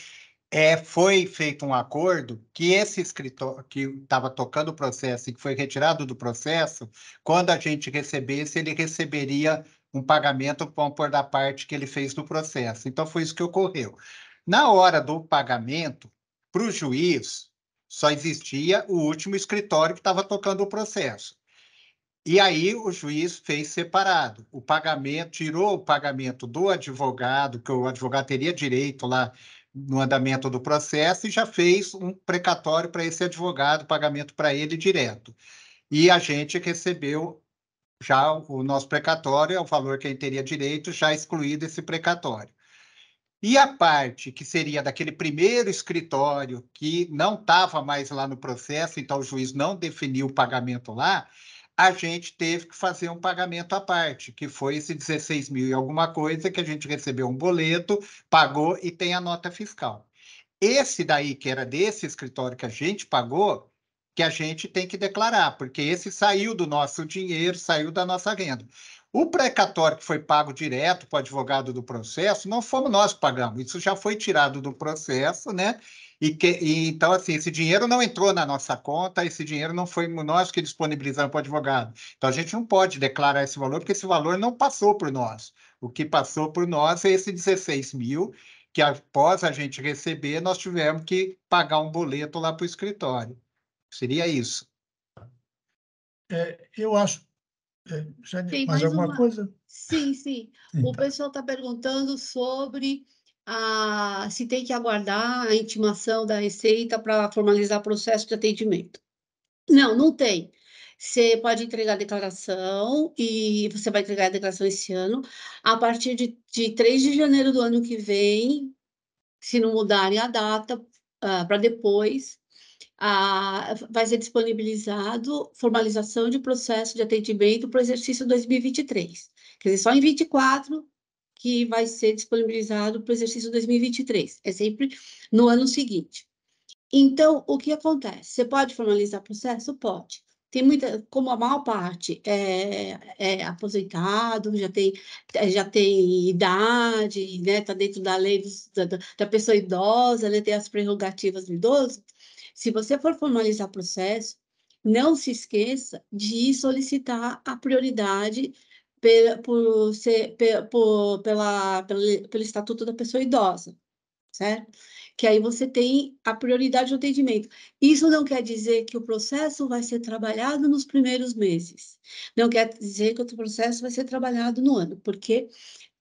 é, foi feito um acordo que esse escritor que estava tocando o processo e que foi retirado do processo, quando a gente recebesse, ele receberia um pagamento por da parte que ele fez do processo. Então, foi isso que ocorreu. Na hora do pagamento, para o juiz, só existia o último escritório que estava tocando o processo. E aí o juiz fez separado. O pagamento, tirou o pagamento do advogado, que o advogado teria direito lá no andamento do processo e já fez um precatório para esse advogado, pagamento para ele direto. E a gente recebeu já o nosso precatório, é o valor que ele teria direito, já excluído esse precatório. E a parte que seria daquele primeiro escritório que não estava mais lá no processo, então o juiz não definiu o pagamento lá, a gente teve que fazer um pagamento à parte, que foi esse 16 mil e alguma coisa que a gente recebeu um boleto, pagou e tem a nota fiscal. Esse daí, que era desse escritório que a gente pagou, que a gente tem que declarar, porque esse saiu do nosso dinheiro, saiu da nossa renda. O precatório que foi pago direto para o advogado do processo, não fomos nós que pagamos, isso já foi tirado do processo, né? E, que, e, então, assim, esse dinheiro não entrou na nossa conta, esse dinheiro não foi nós que disponibilizamos para o advogado. Então, a gente não pode declarar esse valor, porque esse valor não passou por nós. O que passou por nós é esse 16 mil, que após a gente receber, nós tivemos que pagar um boleto lá para o escritório. Seria isso. É, eu acho. É, mais, mais, alguma uma... coisa? Sim, sim. Então. O tá. pessoal está perguntando sobre a, ah, se tem que aguardar a intimação da Receita para formalizar o processo de atendimento. Não, não tem. Você pode entregar a declaração e você vai entregar a declaração esse ano. A partir de, de 3 de janeiro do ano que vem, se não mudarem a data uh, ah, para depois, uh, vai ser disponibilizado formalização de processo de atendimento para o exercício 2023. Quer dizer, só em 24 que vai ser disponibilizado para o exercício 2023, é sempre no ano seguinte. Então, o que acontece? Você pode formalizar processo? Pode. Tem muita, como a maior parte é, é aposentado, já tem, é, já tem idade, né? Está dentro da lei dos, da, da pessoa idosa, né? tem as prerrogativas do idoso. Se você for formalizar processo, não se esqueça de solicitar a prioridade por ser, por, pela, pelo, pelo Estatuto da Pessoa Idosa, certo? Que aí você tem a prioridade do atendimento. Isso não quer dizer que o processo vai ser trabalhado nos primeiros meses. Não quer dizer que o processo vai ser trabalhado no ano, porque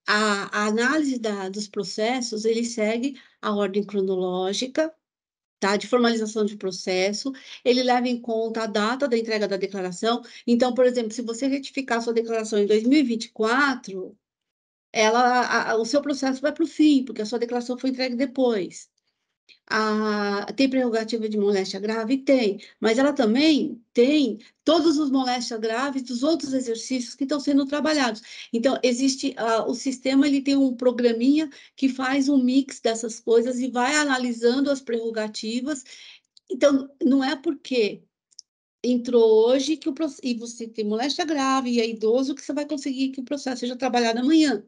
a, a análise da, dos processos ele segue a ordem cronológica Tá, de formalização de processo, ele leva em conta a data da entrega da declaração. Então, por exemplo, se você retificar sua declaração em 2024, ela, a, o seu processo vai para o fim, porque a sua declaração foi entregue depois. A, tem prerrogativa de moléstia grave? Tem, mas ela também tem todos os moléstias graves dos outros exercícios que estão sendo trabalhados. Então, existe ah, o sistema, ele tem um programinha que faz um mix dessas coisas e vai analisando as prerrogativas. Então, não é porque entrou hoje que o, e você tem moléstia grave e é idoso que você vai conseguir que o processo seja trabalhado amanhã.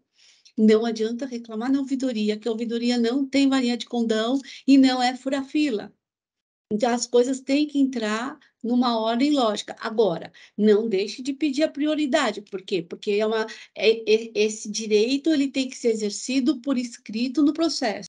Não adianta reclamar na ouvidoria, que a ouvidoria não tem varinha de condão e não é fura-fila. Então, as coisas têm que entrar numa ordem lógica. Agora, não deixe de pedir a prioridade. Por quê? Porque é uma, é, é, esse direito ele tem que ser exercido por escrito no processo.